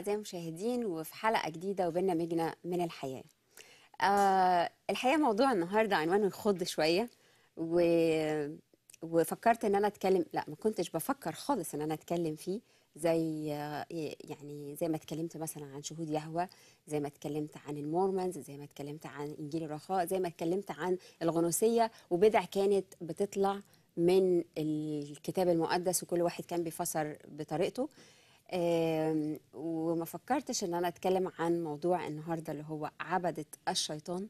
أعزائي المشاهدين وفي حلقة جديدة وبرنامجنا من الحياة آه الحقيقة موضوع النهاردة عنوانه يخض شوية و... وفكرت ان انا اتكلم لا ما كنتش بفكر خالص ان انا اتكلم فيه زي آه، يعني زي ما اتكلمت مثلا عن شهود يهوى زي ما اتكلمت عن المورمنز زي ما اتكلمت عن انجيل الرخاء زي ما اتكلمت عن الغنوسيه وبدع كانت بتطلع من الكتاب المقدس وكل واحد كان بيفسر بطريقته وما فكرتش ان انا اتكلم عن موضوع النهارده اللي هو عبده الشيطان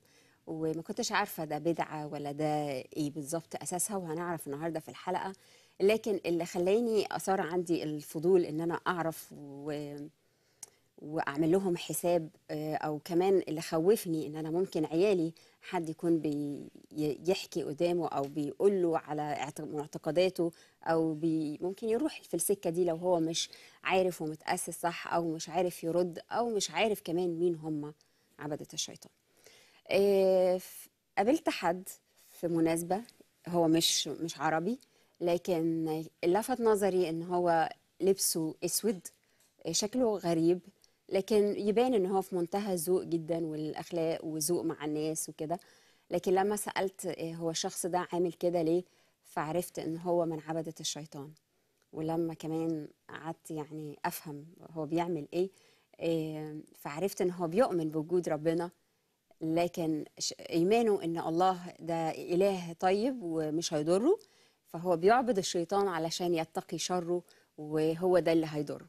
وما كنتش عارفه ده بدعه ولا ده ايه بالظبط اساسها وهنعرف النهارده في الحلقه لكن اللي خلاني اثار عندي الفضول ان انا اعرف و... واعمل لهم حساب آه، او كمان اللي خوفني ان انا ممكن عيالي حد يكون بيحكي قدامه او بيقول له على معتقداته او بي ممكن يروح في السكه دي لو هو مش عارف ومتاسس صح او مش عارف يرد او مش عارف كمان مين هم عبده الشيطان آه، قابلت حد في مناسبه هو مش مش عربي لكن لفت نظري ان هو لبسه اسود شكله غريب لكن يبان ان هو في منتهى الذوق جدا والاخلاق وذوق مع الناس وكده لكن لما سالت آه، هو الشخص ده عامل كده ليه فعرفت ان هو من عبده الشيطان ولما كمان قعدت يعني افهم هو بيعمل ايه آه، فعرفت ان هو بيؤمن بوجود ربنا لكن ايمانه ان الله ده اله طيب ومش هيضره فهو بيعبد الشيطان علشان يتقي شره وهو ده اللي هيضره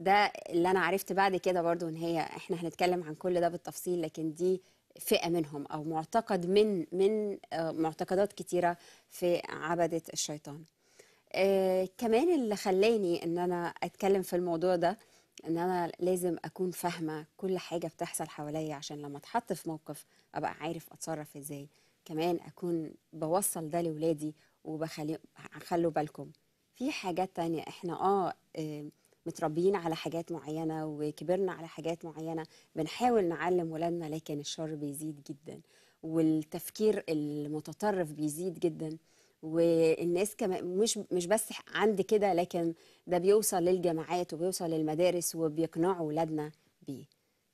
ده اللي انا عرفت بعد كده برضو ان هي احنا هنتكلم عن كل ده بالتفصيل لكن دي فئه منهم او معتقد من من آه، معتقدات كتيره في عبده الشيطان آه كمان اللي خلاني ان انا اتكلم في الموضوع ده ان انا لازم اكون فاهمه كل حاجه بتحصل حواليا عشان لما اتحط في موقف ابقى عارف اتصرف ازاي كمان اكون بوصل ده لاولادي وبخلي خلوا بالكم في حاجات تانية احنا اه, آه متربيين على حاجات معينه وكبرنا على حاجات معينه بنحاول نعلم ولادنا لكن الشر بيزيد جدا والتفكير المتطرف بيزيد جدا والناس كمان مش مش بس عند كده لكن ده بيوصل للجامعات وبيوصل للمدارس وبيقنعوا ولادنا بيه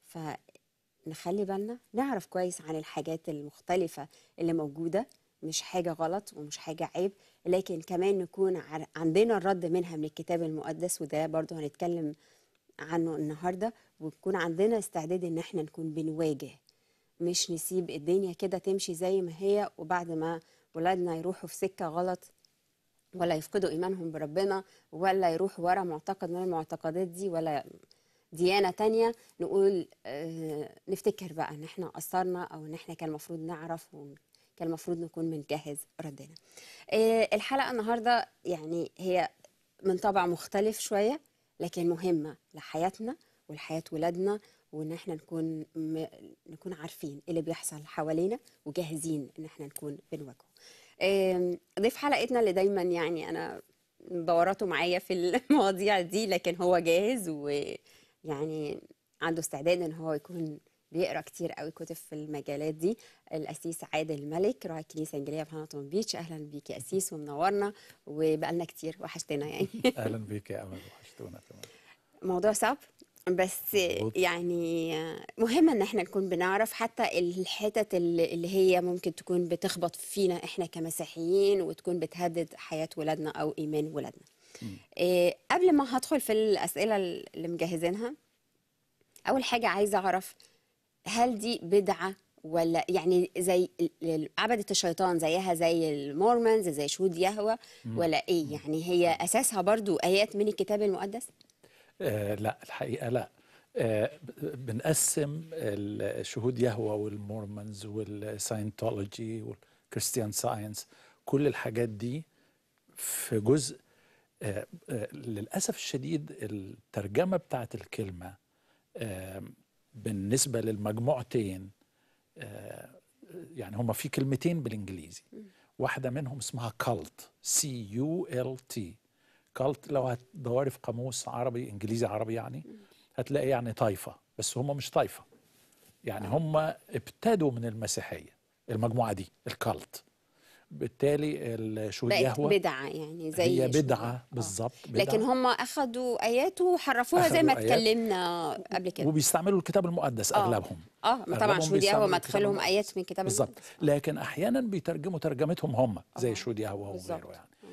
فنخلي بالنا نعرف كويس عن الحاجات المختلفه اللي موجوده مش حاجه غلط ومش حاجه عيب لكن كمان نكون عندنا الرد منها من الكتاب المقدس وده برضو هنتكلم عنه النهاردة ويكون عندنا استعداد ان احنا نكون بنواجه مش نسيب الدنيا كده تمشي زي ما هي وبعد ما ولادنا يروحوا في سكة غلط ولا يفقدوا ايمانهم بربنا ولا يروحوا ورا معتقد من المعتقدات دي ولا ديانة تانية نقول آه، نفتكر بقى ان احنا قصرنا او ان احنا كان المفروض نعرف كان المفروض نكون بنجهز ردنا آه، الحلقه النهارده يعني هي من طبع مختلف شويه لكن مهمه لحياتنا ولحياه ولادنا وان احنا نكون م... نكون عارفين اللي بيحصل حوالينا وجاهزين ان احنا نكون بنواجهه ضيف حلقتنا اللي دايما يعني انا دوراته معايا في المواضيع دي لكن هو جاهز ويعني عنده استعداد ان هو يكون بيقرا كتير قوي كتب في المجالات دي الاسيس عادل ملك راعي الكنيسه الانجيليه في هانتون بيتش اهلا بيك يا اسيس ومنورنا وبقالنا كتير وحشتنا يعني اهلا بيك يا امل وحشتونا كمان موضوع صعب بس يعني آه، مهم ان احنا نكون بنعرف حتى الحتت اللي هي ممكن تكون بتخبط فينا احنا كمسيحيين وتكون بتهدد حياه ولادنا او ايمان ولادنا إيه قبل ما هدخل في الاسئله اللي مجهزينها اول حاجه عايزه اعرف هل دي بدعه ولا يعني زي عبدة الشيطان زيها زي المورمنز زي شهود يهوى ولا ايه يعني هي اساسها برضو ايات من الكتاب المقدس؟ آه لا الحقيقه لا آه بنقسم الشهود يهوى والمورمنز والساينتولوجي والكريستيان ساينس كل الحاجات دي في جزء آه, آه، للاسف الشديد الترجمه بتاعت الكلمه بالنسبه للمجموعتين آه، يعني هما في كلمتين بالانجليزي واحده منهم اسمها كالت سي يو ال تي كالت لو هتدوري في قاموس عربي انجليزي عربي يعني هتلاقي يعني طايفه بس هم مش طايفه يعني آه. هم ابتدوا من المسيحيه المجموعه دي الكالت بالتالي شو بقت بدعة يعني زي هي بدعة آه. بالظبط لكن هم أخذوا آيات وحرفوها زي ما اتكلمنا قبل كده وبيستعملوا الكتاب المقدس أوه. أغلبهم اه طبعا طبعا شوليهوة مدخلهم آيات من كتاب بالظبط لكن أحيانا بيترجموا ترجمتهم هم آه. زي شوليهوة وغيره يعني آه.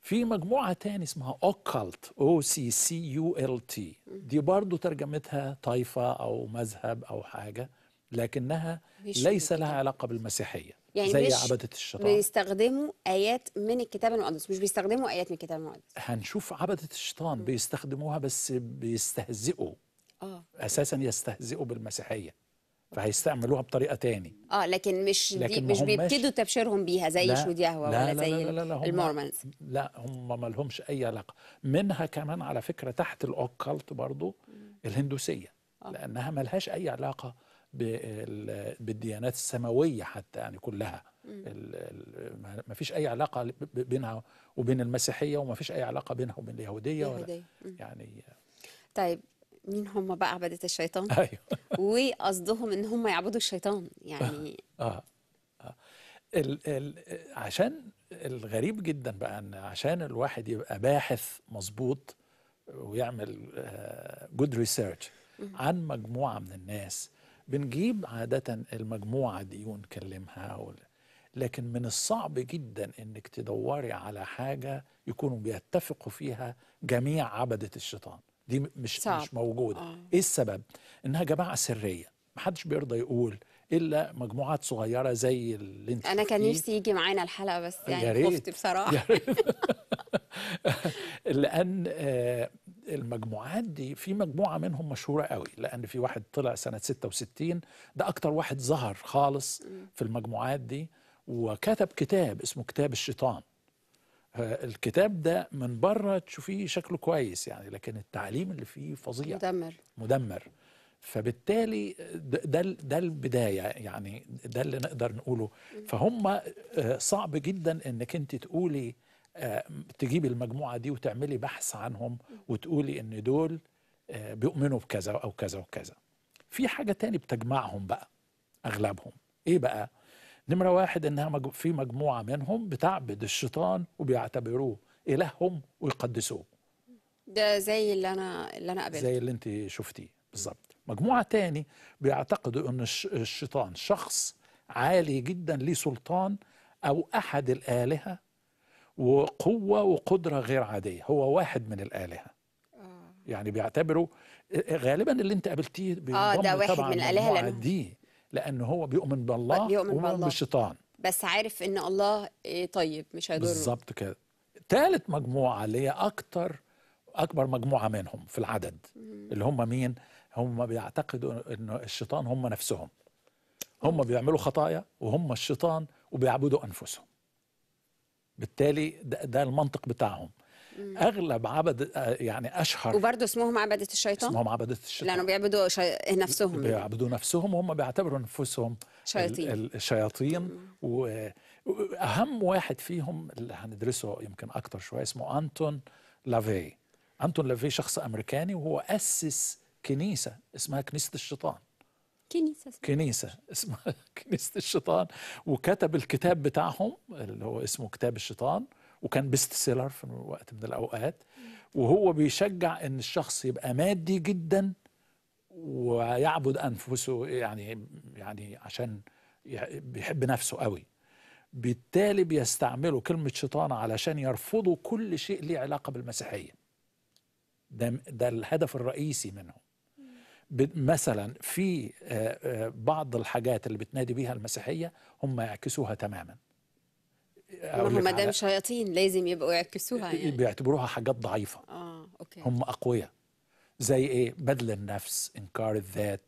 في مجموعة تاني اسمها أوكالت أو سي سي يو ال تي دي برضه ترجمتها طائفة أو مذهب أو حاجة لكنها ليس لها علاقة بالمسيحية يعني زي مش عبدة الشيطان بيستخدموا آيات من الكتاب المقدس مش بيستخدموا آيات من الكتاب المقدس هنشوف عبدة الشيطان م. بيستخدموها بس بيستهزئوا آه. أساسا يستهزئوا بالمسيحية فهيستعملوها بطريقه تاني اه لكن مش لكن مش بيبتدوا تبشيرهم بيها زي شهود يهوه ولا لا زي المورمنز لا هم ما لهمش اي علاقه منها كمان على فكره تحت الاوكالت برضو الهندوسيه آه. لانها ما لهاش اي علاقه بالديانات السماوية حتى يعني كلها ما فيش أي علاقة بينها وبين المسيحية وما فيش أي علاقة بينها وبين اليهودية ولا يعني طيب مين هم بقى عبدة الشيطان أيوه. وقصدهم ان هم يعبدوا الشيطان يعني آه. آه. عشان الغريب جدا بقى ان عشان الواحد يبقى باحث مظبوط ويعمل جود آه، ريسيرش عن مجموعه من الناس بنجيب عادة المجموعة دي ونكلمها ولا لكن من الصعب جدا انك تدوري على حاجة يكونوا بيتفقوا فيها جميع عبدة الشيطان دي مش صعب. مش موجودة آه. ايه السبب؟ انها جماعة سرية محدش بيرضى يقول الا مجموعات صغيره زي اللي انت انا كان نفسي يجي معانا الحلقه بس يعني خفت بصراحه لان آه، المجموعات دي في مجموعه منهم مشهوره قوي لان في واحد طلع سنه 66 ده اكتر واحد ظهر خالص في المجموعات دي وكتب كتاب اسمه كتاب الشيطان آه، الكتاب ده من بره تشوفيه شكله كويس يعني لكن التعليم اللي فيه فظيع مدمر مدمر فبالتالي ده ده البدايه يعني ده اللي نقدر نقوله فهم آه، صعب جدا انك انت تقولي آه، تجيبي المجموعه دي وتعملي بحث عنهم وتقولي ان دول آه، بيؤمنوا بكذا او كذا وكذا في حاجه تاني بتجمعهم بقى اغلبهم ايه بقى نمره واحد انها في مجموعه منهم بتعبد الشيطان وبيعتبروه الههم ويقدسوه ده زي اللي انا اللي انا قابلته زي اللي انت شفتيه بالظبط مجموعه تاني بيعتقدوا ان الشيطان شخص عالي جدا ليه سلطان او احد الالهه وقوة وقدرة غير عادية هو واحد من الآلهة آه. يعني بيعتبره آه، غالبا اللي انت قابلتيه اه ده واحد من الآلهة لأن... دي لأن هو بيؤمن بالله بيؤمن بالله. بالشيطان بس عارف ان الله آه، طيب مش هيضره بالظبط كده ثالث مجموعة اللي هي أكتر أكبر مجموعة منهم في العدد اللي هم مين؟ هم بيعتقدوا إن الشيطان هم نفسهم هم بيعملوا خطايا وهم الشيطان وبيعبدوا أنفسهم بالتالي ده, ده المنطق بتاعهم مم. اغلب عبد يعني اشهر وبرضه اسمهم عبده الشيطان اسمهم عبده الشيطان لانه بيعبدوا شي... نفسهم بيعبدوا نفسهم وهم بيعتبروا نفسهم شياطين الشياطين واهم واحد فيهم اللي هندرسه يمكن اكتر شويه اسمه انتون لافي انتون لافي شخص امريكاني وهو اسس كنيسه اسمها كنيسه الشيطان كنيسة اسمها. كنيسة اسمها كنيسة الشيطان وكتب الكتاب بتاعهم اللي هو اسمه كتاب الشيطان وكان بيست سيلر في وقت من الأوقات وهو بيشجع إن الشخص يبقى مادي جدا ويعبد أنفسه يعني يعني عشان بيحب نفسه قوي بالتالي بيستعملوا كلمة شيطان علشان يرفضوا كل شيء ليه علاقة بالمسيحية ده, ده الهدف الرئيسي منهم مثلا في آه، آه، بعض الحاجات اللي بتنادي بيها المسيحيه هم يعكسوها تماما هم ما دام شياطين لازم يبقوا يعكسوها يعني بيعتبروها حاجات ضعيفه اه اوكي هم اقوياء زي ايه بذل النفس انكار الذات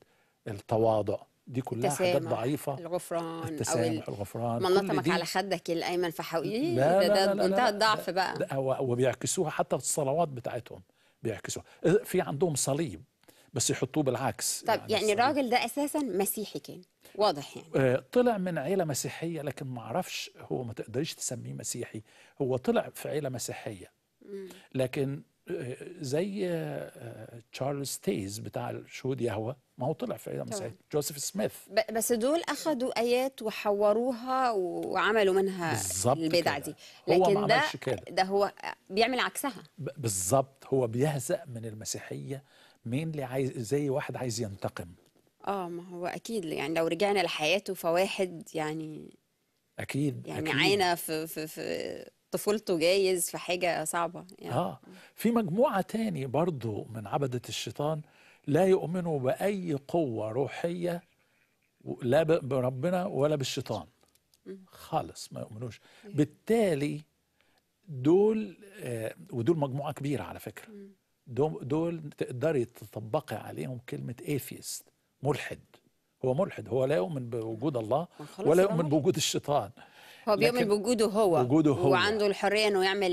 التواضع دي كلها حاجات ضعيفه الغفران التسامح الغفران ما نطمك على خدك الايمن فحقيقي إيه، ده ده منتهى الضعف بقى وبيعكسوها حتى في الصلوات بتاعتهم بيعكسوها في عندهم صليب بس يحطوه بالعكس طب يعني, يعني الراجل ده اساسا مسيحي كان واضح يعني آه، طلع من عيله مسيحيه لكن ما اعرفش هو ما تقدريش تسميه مسيحي هو طلع في عيله مسيحيه لكن آه، زي آه، تشارلز تيز بتاع شهود يهوه ما هو طلع في عيله مسيحيه جوزيف سميث بس دول اخذوا ايات وحوروها وعملوا منها البدع دي لكن ده كده. ده هو بيعمل عكسها بالظبط هو بيهزأ من المسيحيه مين عايز زي واحد عايز ينتقم اه ما هو اكيد يعني لو رجعنا لحياته فواحد يعني اكيد يعني أكيد. عينه في في في طفولته جايز في حاجه صعبه يعني. اه في مجموعه تاني برضو من عبده الشيطان لا يؤمنوا باي قوه روحيه لا بربنا ولا بالشيطان خالص ما يؤمنوش إيه. بالتالي دول آه ودول مجموعه كبيره على فكره دول تقدري تطبقي عليهم كلمه ايفيست ملحد هو ملحد هو لا يؤمن بوجود الله ولا يؤمن بوجود الشيطان هو بيؤمن بوجوده هو وجوده هو وعنده الحريه انه يعمل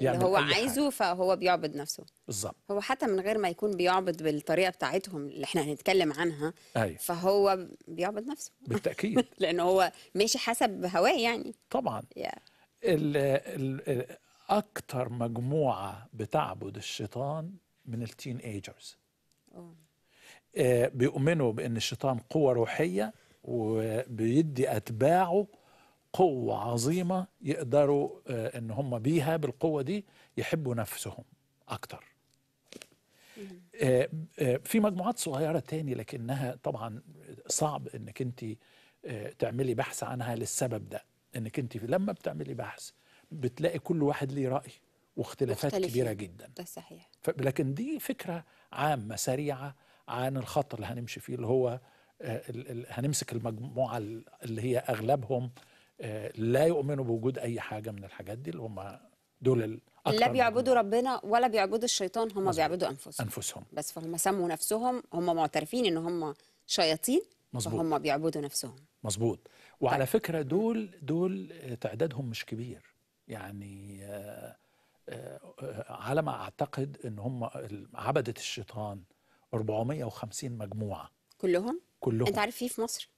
اللي هو عايزه حاجة. فهو بيعبد نفسه بالظبط هو حتى من غير ما يكون بيعبد بالطريقه بتاعتهم اللي احنا هنتكلم عنها أيوة. فهو بيعبد نفسه بالتاكيد لان هو ماشي حسب هواه يعني طبعا yeah. الـ الـ اكثر مجموعه بتعبد الشيطان من التين ايجرز آه بيؤمنوا بان الشيطان قوه روحيه وبيدي اتباعه قوه عظيمه يقدروا آه ان هم بيها بالقوه دي يحبوا نفسهم اكتر آه،, آه في مجموعات صغيره تاني لكنها طبعا صعب انك انت آه، تعملي بحث عنها للسبب ده انك انت لما بتعملي بحث بتلاقي كل واحد ليه راي واختلافات كبيره جدا ده صحيح لكن دي فكره عامه سريعه عن الخط اللي هنمشي فيه اللي هو آه، هنمسك المجموعه اللي هي اغلبهم آه، لا يؤمنوا بوجود اي حاجه من الحاجات دي اللي هم دول لا بيعبدوا ربنا ولا بيعبدوا الشيطان هم مزبوط. بيعبدوا انفسهم انفسهم بس فهم سموا نفسهم هم معترفين ان هم شياطين مظبوط فهم بيعبدوا نفسهم مظبوط طيب. وعلى طيب. فكره دول دول تعدادهم مش كبير يعني آه، آه، على ما اعتقد ان هم عبده الشيطان 450 مجموعه كلهم كلهم انت عارف في في مصر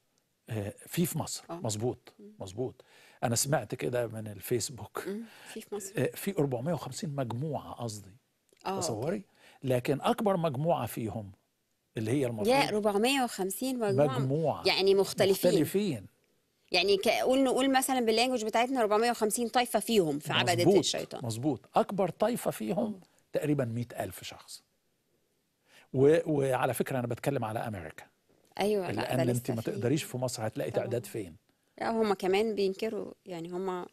آه، في في مصر مظبوط مظبوط انا سمعت كده من الفيسبوك في في مصر في 450 مجموعه قصدي تصوري لكن اكبر مجموعه فيهم اللي هي المفروض يا 450 مجموعه, مجموعة يعني مختلفين مختلفين يعني قول نقول مثلا باللانجوج بتاعتنا 450 طائفه فيهم في عبده الشيطان مظبوط اكبر طائفه فيهم تقريبا 100000 شخص و... وعلى فكره انا بتكلم على امريكا ايوه لان لا انت ما تقدريش في مصر هتلاقي تعداد فين لا هم كمان بينكروا يعني هم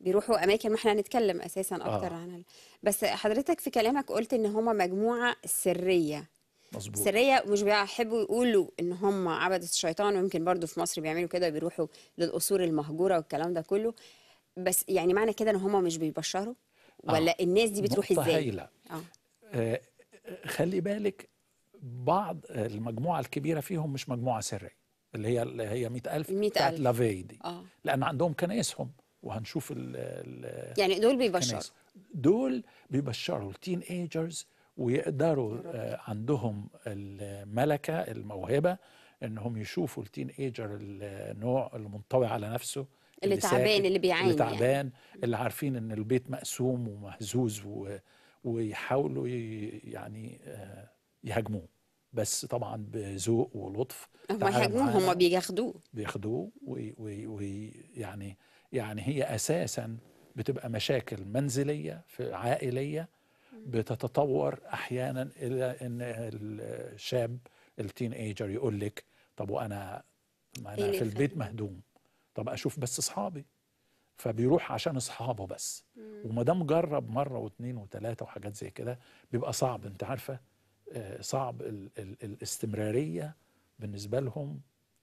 بيروحوا اماكن ما احنا هنتكلم اساسا اكتر آه. عن بس حضرتك في كلامك قلت ان هم مجموعه سريه مظبوط سريه مش بيحبوا يقولوا ان هم عبده الشيطان ويمكن برضو في مصر بيعملوا كده بيروحوا للقصور المهجوره والكلام ده كله بس يعني معنى كده ان هم مش بيبشروا آه. ولا آه. الناس دي بتروح ازاي هايلة. آه. آه خلي بالك بعض المجموعه الكبيره فيهم مش مجموعه سريه اللي هي اللي هي 100000 بتاعت لافي دي آه. لان عندهم كنايسهم وهنشوف ال يعني دول بيبشروا دول بيبشروا التين ايجرز ويقدروا آه، عندهم الملكه الموهبه انهم يشوفوا التين ايجر النوع المنطوي على نفسه اللي, تعبان اللي بيعاني اللي يعني. تعبان يعني. اللي عارفين ان البيت مقسوم ومهزوز و... ويحاولوا يعني آه، يهاجموه بس طبعا بذوق ولطف هم يهاجموه هم بياخدوه بياخدوه ويعني يعني هي اساسا بتبقى مشاكل منزليه في عائليه بتتطور احيانا الى ان الشاب التين ايجر يقول لك طب وانا ما انا في إيه البيت مهدوم طب اشوف بس اصحابي فبيروح عشان اصحابه بس وما دام جرب مره واثنين وثلاثه وحاجات زي كده بيبقى صعب انت عارفه آه، صعب ال ال الاستمراريه بالنسبه لهم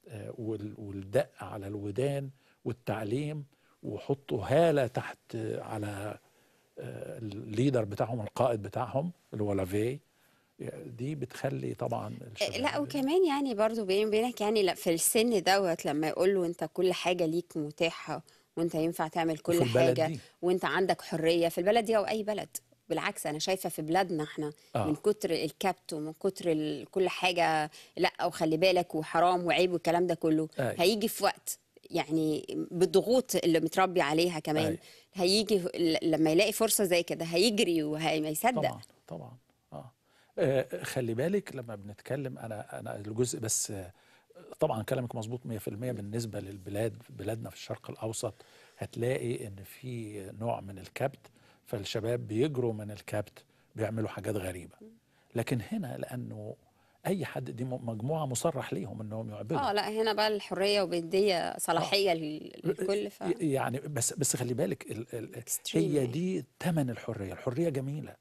آه، والدق على الودان والتعليم وحطوا هاله تحت على الليدر بتاعهم القائد بتاعهم اللي هو لافي دي بتخلي طبعا لا إيه؟ وكمان يعني برضو بيني وبينك يعني لا في السن دوت لما يقول له انت كل حاجه ليك متاحه وانت ينفع تعمل كل حاجه دي. وانت عندك حريه في البلد دي او اي بلد بالعكس انا شايفه في بلادنا احنا آه. من كتر الكبت ومن كتر كل حاجه لا وخلي بالك وحرام وعيب والكلام ده كله آه. هيجي في وقت يعني بالضغوط اللي متربي عليها كمان آه. هيجي لما يلاقي فرصه زي كده هيجري وهيصدق يصدق طبعا طبعا اه, آه خلي بالك لما بنتكلم انا انا الجزء بس آه طبعا كلامك مظبوط 100% بالنسبه للبلاد بلادنا في الشرق الاوسط هتلاقي ان في نوع من الكبت فالشباب بيجروا من الكبت بيعملوا حاجات غريبه لكن هنا لانه اي حد دي مجموعه مصرح ليهم انهم يعبدوا اه لا هنا بقى الحريه وبيديه صلاحيه آه للكل ف... يعني بس بس خلي بالك ال ال هي يعني. دي ثمن الحريه الحريه جميله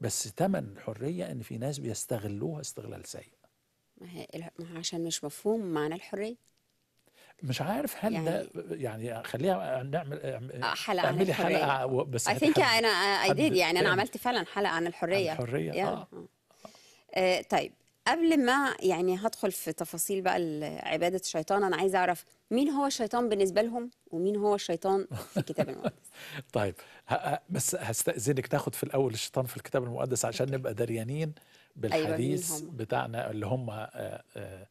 بس ثمن الحريه ان في ناس بيستغلوها استغلال سيء ما هي عشان مش مفهوم معنى الحريه مش عارف هل يعني ده يعني خليها نعمل آه، حلقه عن الحريه حلقه بس اي ثينك انا اي ديد يعني انا عملت فعلا حلقه عن الحريه عن الحريه yeah. آه. آه. آه. طيب قبل ما يعني هدخل في تفاصيل بقى عبادة الشيطان أنا عايز أعرف مين هو الشيطان بالنسبة لهم ومين هو الشيطان في الكتاب المقدس طيب بس هستأذنك تاخد في الأول الشيطان في الكتاب المقدس عشان نبقى دريانين أيوة، بالحديث أيوة بتاعنا اللي هم آه، آه،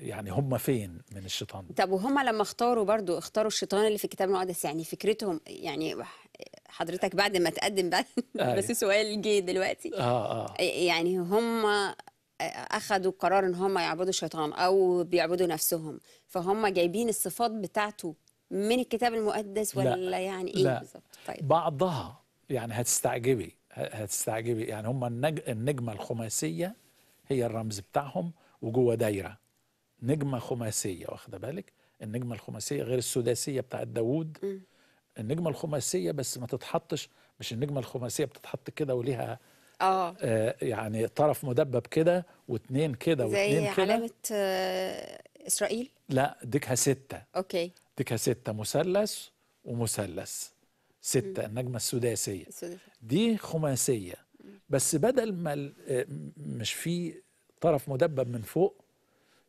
يعني هم فين من الشيطان طب وهم لما اختاروا برضو اختاروا الشيطان اللي في الكتاب المقدس يعني فكرتهم يعني حضرتك بعد ما تقدم بقى أيوة. بس سؤال جه دلوقتي اه اه يعني هم اخذوا قرار ان هم يعبدوا الشيطان او بيعبدوا نفسهم فهم جايبين الصفات بتاعته من الكتاب المقدس ولا لا يعني ايه بالظبط طيب بعضها يعني هتستعجبي هتستعجبي يعني هم النج... النجمه الخماسيه هي الرمز بتاعهم وجوه دايره نجمه خماسيه واخده بالك النجمه الخماسيه غير السداسيه بتاعت داوود النجمه الخماسيه بس ما تتحطش مش النجمه الخماسيه بتتحط كده وليها آه. اه يعني طرف مدبب كده واثنين كده واثنين كده زي علامه آه، اسرائيل لا ديكها ستة اوكي ديكها ستة مثلث ومثلث ستة النجمة السداسية دي خماسية بس بدل ما آه، مش في طرف مدبب من فوق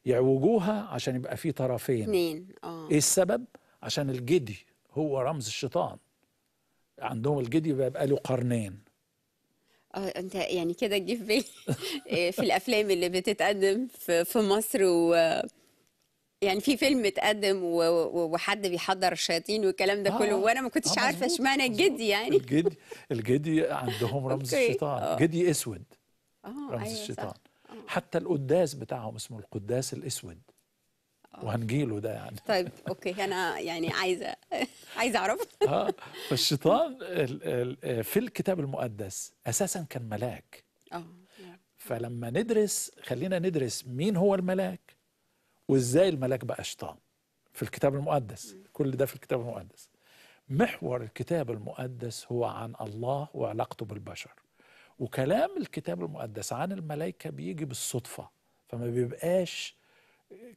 يعوجوها عشان يبقى في طرفين اثنين اه ايه السبب؟ عشان الجدي هو رمز الشيطان عندهم الجدي بيبقى له قرنين اه انت يعني كده جه في بالي آه، في الافلام اللي بتتقدم في في مصر و يعني في فيلم اتقدم وحد بيحضر الشياطين والكلام ده آه كله وانا ما كنتش آه عارفه اشمعنى الجدي يعني الجدي الجدي عندهم رمز الشيطان آه. جدي اسود آه رمز أيوة الشيطان صح. آه. حتى القداس بتاعهم اسمه القداس الاسود آه. وهنجيله ده يعني طيب اوكي انا يعني عايزه عايزه اعرف اه فالشيطان في الكتاب المقدس اساسا كان ملاك اه نعم. فلما ندرس خلينا ندرس مين هو الملاك وازاي الملاك بقى شيطان في الكتاب المقدس كل ده في الكتاب المقدس محور الكتاب المقدس هو عن الله وعلاقته بالبشر وكلام الكتاب المقدس عن الملائكه بيجي بالصدفه فما بيبقاش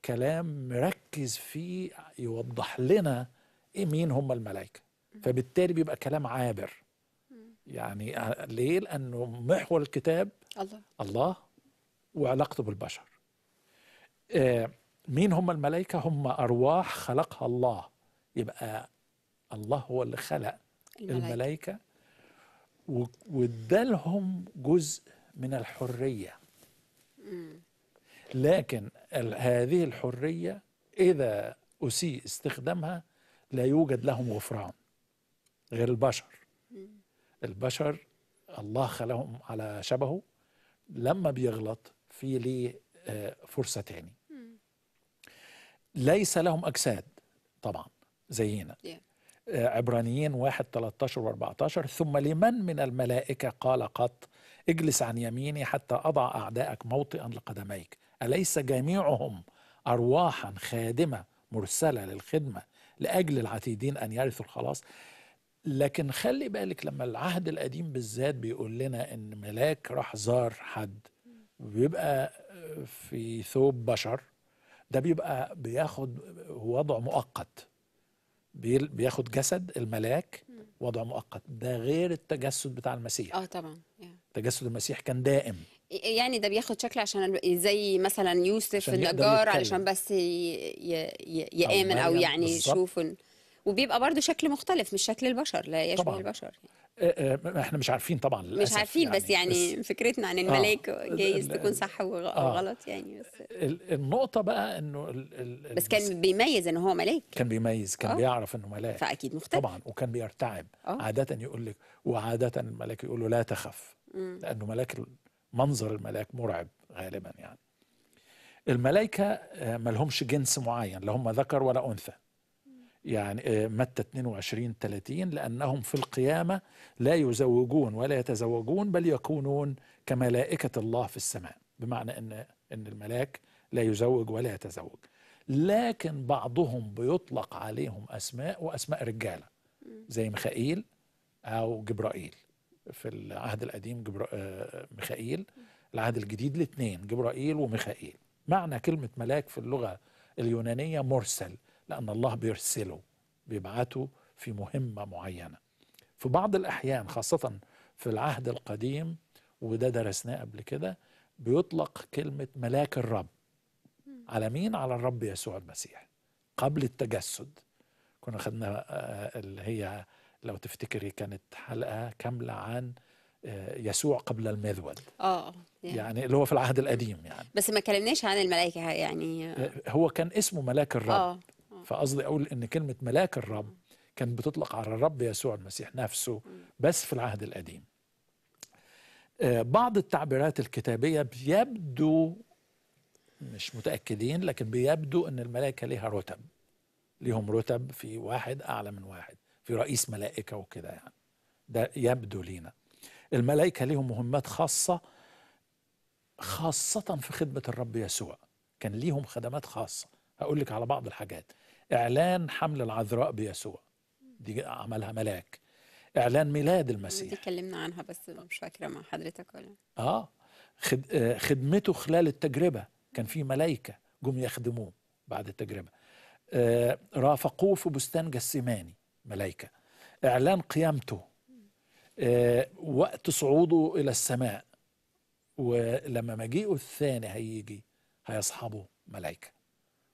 كلام مركز فيه يوضح لنا ايه مين هم الملائكه فبالتالي بيبقى كلام عابر يعني ليه لانه محور الكتاب الله الله وعلاقته بالبشر آه مين هم الملائكه هم ارواح خلقها الله يبقى الله هو اللي خلق الملائكه, الملائكة وادالهم جزء من الحريه مم. لكن هذه الحرية إذا أسيء استخدامها لا يوجد لهم غفران غير البشر البشر الله خلقهم على شبهه لما بيغلط في ليه آه، فرصة تاني ليس لهم أجساد طبعا زينا آه، عبرانيين واحد 13 و 14 ثم لمن من الملائكة قال قط اجلس عن يميني حتى أضع أعدائك موطئا لقدميك أليس جميعهم أرواحا خادمة مرسلة للخدمة لأجل العتيدين أن يرثوا الخلاص لكن خلي بالك لما العهد القديم بالذات بيقول لنا ان ملاك راح زار حد بيبقى في ثوب بشر ده بيبقى بياخد وضع مؤقت بياخد جسد الملاك وضع مؤقت ده غير التجسد بتاع المسيح اه طبعا تجسد المسيح كان دائم يعني ده بياخد شكل عشان زي مثلا يوسف النجار علشان بس يامن او, يعني يشوف وبيبقى برضه شكل مختلف مش شكل البشر لا يشبه طبعاً. البشر يعني. احنا مش عارفين طبعا للأسف مش عارفين يعني بس يعني بس فكرتنا عن آه. الملاك آه جايز تكون صح آه. وغلط آه يعني بس النقطه بقى انه بس كان بيميز ان هو ملاك كان بيميز كان آه بيعرف انه ملاك فاكيد مختلف طبعا وكان بيرتعب آه عاده يقول لك وعاده الملاك يقول له لا تخف لانه ملاك منظر الملاك مرعب غالبا يعني الملائكة آه، ما لهمش جنس معين لا هم ذكر ولا أنثى يعني آه، متى 22 30 لأنهم في القيامة لا يزوجون ولا يتزوجون بل يكونون كملائكة الله في السماء بمعنى أن أن الملاك لا يزوج ولا يتزوج لكن بعضهم بيطلق عليهم أسماء وأسماء رجالة زي ميخائيل أو جبرائيل في العهد القديم جبر... آه، ميخائيل العهد الجديد الاثنين جبرائيل وميخائيل معنى كلمة ملاك في اللغة اليونانية مرسل لأن الله بيرسله بيبعته في مهمة معينة في بعض الأحيان خاصة في العهد القديم وده درسناه قبل كده بيطلق كلمة ملاك الرب على مين؟ على الرب يسوع المسيح قبل التجسد كنا خدنا آه، اللي هي لو تفتكري كانت حلقه كامله عن آه، يسوع قبل المذود اه يعني, يعني اللي هو في العهد القديم يعني بس ما كلمناش عن الملائكه يعني آه. آه، هو كان اسمه ملاك الرب آه. فقصدي اقول ان كلمه ملاك الرب كانت بتطلق على الرب يسوع المسيح نفسه بس في العهد القديم بعض التعبيرات الكتابيه بيبدو مش متاكدين لكن بيبدو ان الملائكه ليها رتب ليهم رتب في واحد اعلى من واحد في رئيس ملائكة وكده يعني ده يبدو لينا الملائكة ليهم مهمات خاصة خاصة في خدمة الرب يسوع كان ليهم خدمات خاصة هقول لك على بعض الحاجات إعلان حمل العذراء بيسوع دي عملها ملاك إعلان ميلاد المسيح دي اتكلمنا عنها بس مش فاكرة مع حضرتك ولا آه, آه، خدمته خلال التجربة كان في ملائكة جم يخدموه بعد التجربة آه رافقوه في بستان جسيماني ملائكة إعلان قيامته آه، وقت صعوده إلى السماء ولما مجيئه الثاني هيجي هيصحبه ملائكة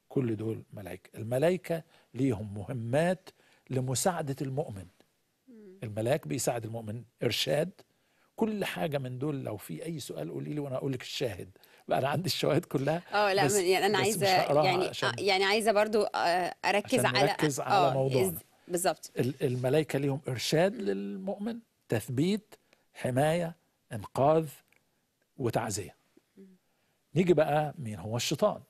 كل دول ملائكة الملائكة ليهم مهمات لمساعدة المؤمن الملاك بيساعد المؤمن إرشاد كل حاجه من دول لو في اي سؤال قولي لي وانا اقول لك الشاهد بقى انا عندي الشواهد كلها اه لا بس يعني انا عايزه يعني يعني عايزه برضو آه، اركز عشان على على آه، موضوعنا بالظبط الملائكه ليهم ارشاد للمؤمن تثبيت حمايه انقاذ وتعزيه نيجي بقى مين هو الشيطان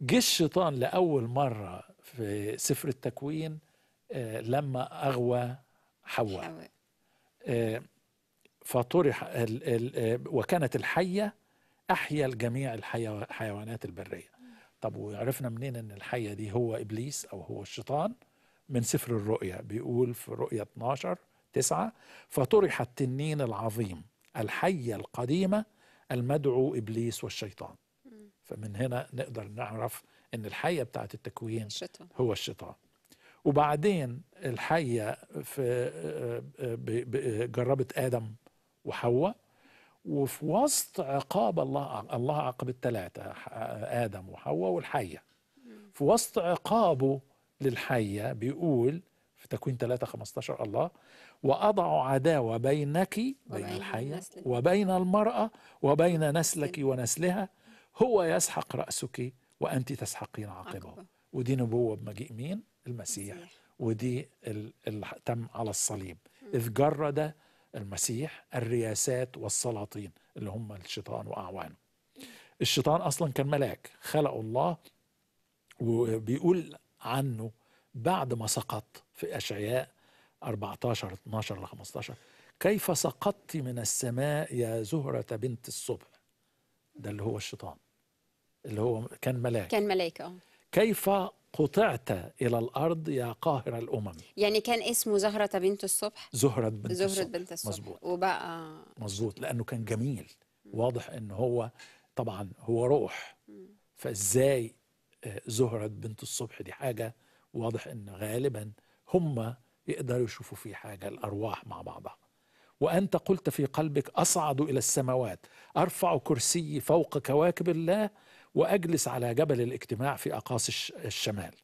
جه الشيطان لاول مره في سفر التكوين آه، لما اغوى حواء آه، فطرح آه، وكانت الحيه احيا الجميع الحيوانات البريه طب وعرفنا منين ان الحيه دي هو ابليس او هو الشيطان من سفر الرؤيا بيقول في رؤيا 12 9 فطرح التنين العظيم الحية القديمة المدعو إبليس والشيطان فمن هنا نقدر نعرف أن الحية بتاعت التكوين الشيطان. هو الشيطان وبعدين الحية في جربت آدم وحواء وفي وسط عقاب الله الله عاقب الثلاثة آدم وحواء والحية في وسط عقابه للحية بيقول في تكوين 3 15 الله وأضع عداوة بينك بين الحية وبين المرأة وبين نسلك ونسلها هو يسحق رأسك وأنت تسحقين عقبه ودي نبوة بمجيء مين؟ المسيح ودي اللي تم على الصليب إذ جرد المسيح الرياسات والسلاطين اللي هم الشيطان وأعوانه الشيطان أصلا كان ملاك خلقه الله وبيقول عنه بعد ما سقط في أشعياء 14 12 ل 15 كيف سقطت من السماء يا زهرة بنت الصبح ده اللي هو الشيطان اللي هو كان ملاك كان ملاك اه كيف قطعت إلى الأرض يا قاهر الأمم يعني كان اسمه زهرة بنت الصبح زهرة بنت زهرة الصبح بنت الصبح مظبوط وبقى مظبوط لأنه كان جميل واضح إن هو طبعا هو روح فإزاي زهرة بنت الصبح دي حاجة واضح ان غالبا هم يقدروا يشوفوا في حاجة الأرواح مع بعضها وأنت قلت في قلبك أصعد إلى السماوات أرفع كرسيي فوق كواكب الله وأجلس على جبل الاجتماع في أقاصي الشمال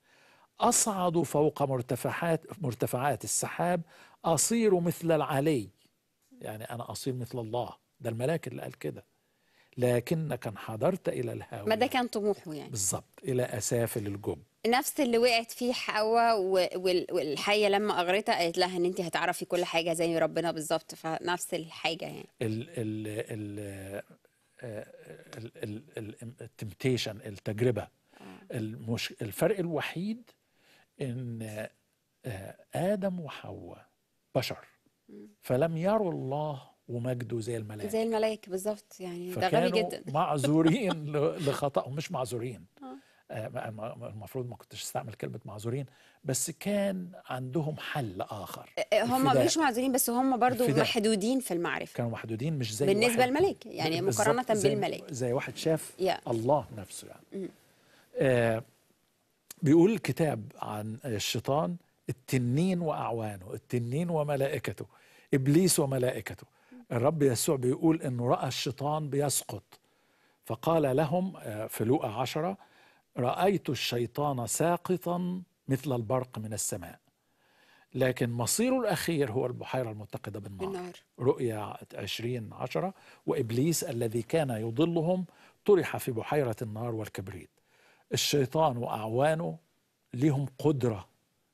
أصعد فوق مرتفعات مرتفعات السحاب أصير مثل العلي يعني أنا أصير مثل الله ده الملاك اللي قال كده لكنك انحدرت إلى الهاوية ما ده كان طموحه يعني بالظبط إلى أسافل الجب نفس اللي وقعت فيه حواء والحية لما أغرتها قالت لها إن أنت هتعرفي كل حاجة زي ربنا بالظبط فنفس الحاجة يعني ال ال ال التمتيشن التجربة آه. المش... الفرق الوحيد ان آه، ادم وحواء بشر فلم يروا الله ومجده زي الملائكه زي الملائكه بالظبط يعني ده غبي جدا معذورين لخطأهم مش معذورين آه. آه، المفروض ما كنتش استعمل كلمه معذورين بس كان عندهم حل اخر آه، هم مش معذورين بس هم برضو الفداء. محدودين في المعرفه كانوا محدودين مش زي بالنسبه للملائكه يعني مقارنه بالملائكه زي, زي واحد شاف yeah. الله نفسه يعني mm. آه بيقول الكتاب عن الشيطان التنين واعوانه التنين وملائكته ابليس وملائكته الرب يسوع بيقول انه راى الشيطان بيسقط فقال لهم آه، في لوقا عشرة رايت الشيطان ساقطا مثل البرق من السماء لكن مصيره الأخير هو البحيرة المتقدة بالنار, بالنار. رؤيا عشرين عشرة وإبليس الذي كان يضلهم طرح في بحيرة النار والكبريت الشيطان وأعوانه لهم قدرة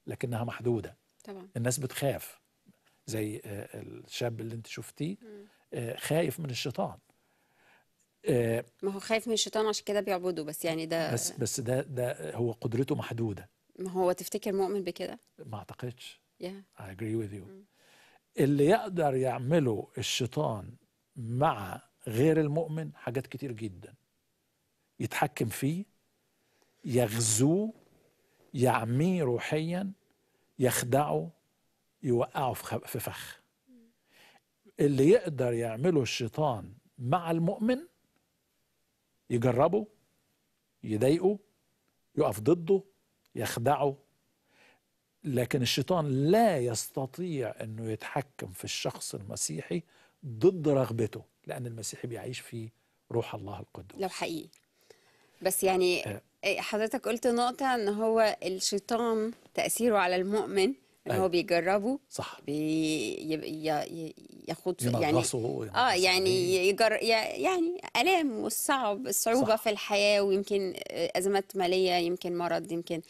لكنها محدودة طبعا. الناس بتخاف زي آه، الشاب اللي انت شفتيه آه، خايف من الشيطان آه، ما هو خايف من الشيطان عشان كده بيعبده بس يعني ده بس بس ده ده هو قدرته محدوده ما هو تفتكر مؤمن بكده؟ ما اعتقدش yeah. I agree with you م. اللي يقدر يعمله الشيطان مع غير المؤمن حاجات كتير جدا يتحكم فيه يغزوه يعميه روحيا يخدعه يوقعه في فخ اللي يقدر يعمله الشيطان مع المؤمن يجربه يضايقه يقف ضده يخدعه لكن الشيطان لا يستطيع انه يتحكم في الشخص المسيحي ضد رغبته لان المسيحي بيعيش في روح الله القدوس لو حقيقي بس يعني آه. حضرتك قلت نقطه ان هو الشيطان تاثيره على المؤمن ان هو أيوة. بيجربوا صح بي ياخد يعني اه يعني يجر يعني الام والصعب الصعوبه صح. في الحياه ويمكن ازمات ماليه يمكن مرض يمكن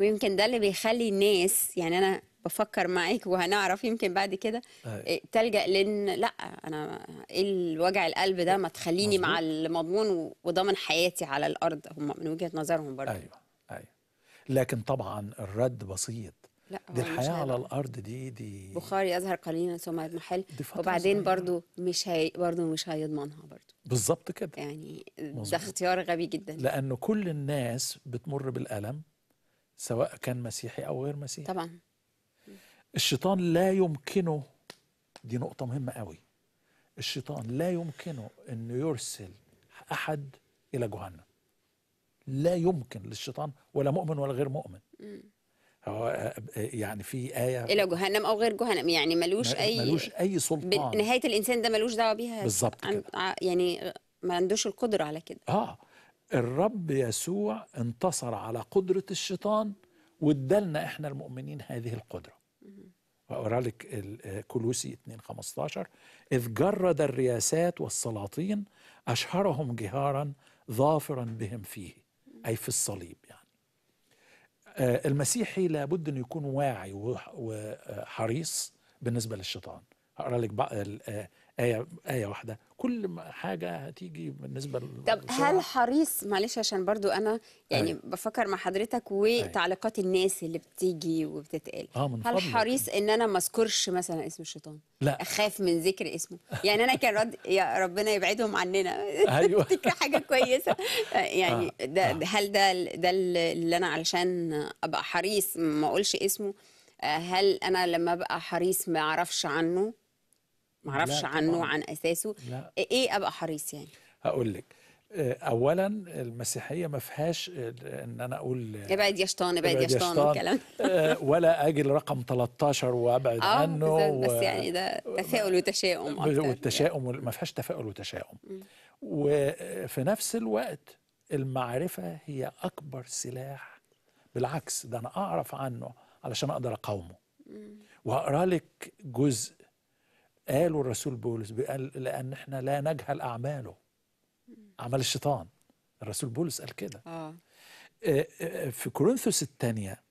ويمكن ده اللي بيخلي الناس يعني انا بفكر معاك وهنعرف يمكن بعد كده أيوة. أيه. تلجا لان لا انا ايه الوجع القلب ده ما تخليني مع المضمون وضامن حياتي على الارض هم من وجهه نظرهم برضه ايوه ايوه لكن طبعا الرد بسيط لا دي الحياه على الارض دي دي بخار يظهر قليلا ثم يضمحل وبعدين برضو مش هي برضو مش هيضمنها برضو بالظبط كده يعني مزبط. ده اختيار غبي جدا لانه كل الناس بتمر بالالم سواء كان مسيحي او غير مسيحي طبعا الشيطان لا يمكنه دي نقطه مهمه قوي الشيطان لا يمكنه انه يرسل احد الى جهنم لا يمكن للشيطان ولا مؤمن ولا غير مؤمن م. هو آه، يعني في آية إلى جهنم أو غير جهنم يعني ملوش أي ملوش أي سلطان نهاية الإنسان ده ملوش دعوة بيها بالظبط يعني ما عندوش القدرة على كده آه الرب يسوع انتصر على قدرة الشيطان وادالنا احنا المؤمنين هذه القدرة وأقرأ لك 2 15 آه، إذ جرد الرياسات والسلاطين أشهرهم جهارا ظافرا بهم فيه أي في الصليب آه، المسيحي لابد انه يكون واعي وحريص بالنسبه للشيطان هقرا لك آه، ايه ايه واحده كل حاجه هتيجي بالنسبه طب هل حريص معلش عشان برضو انا يعني أي. أيوة. بفكر مع حضرتك أيوة. وتعليقات الناس اللي بتيجي وبتتقال آه من هل يعني. حريص ان انا ما اذكرش مثلا اسم الشيطان لا اخاف من ذكر اسمه يعني انا كان رد يا ربنا يبعدهم عننا ايوه حاجه كويسه يعني آه. ده آه. هل ده ده اللي انا علشان ابقى حريص ما اقولش اسمه آه، هل انا لما ابقى حريص ما اعرفش عنه ما اعرفش عنه وعن اساسه لا. إيه،, ايه ابقى حريص يعني هقول لك آه، اولا المسيحيه ما فيهاش ان انا اقول ابعد يا شيطان ابعد يا شيطان والكلام آه، ولا اجي لرقم 13 وابعد آه، عنه بس يعني ده تفاؤل وتشاؤم اكتر والتشاؤم يعني. ما فيهاش تفاؤل وتشاؤم وفي نفس الوقت المعرفه هي اكبر سلاح بالعكس ده انا اعرف عنه علشان اقدر اقاومه وهقرا لك جزء قالوا الرسول بولس قال لأن احنا لا نجهل أعماله أعمال الشيطان الرسول بولس قال كده آه. آه،, آه، في كورنثوس الثانية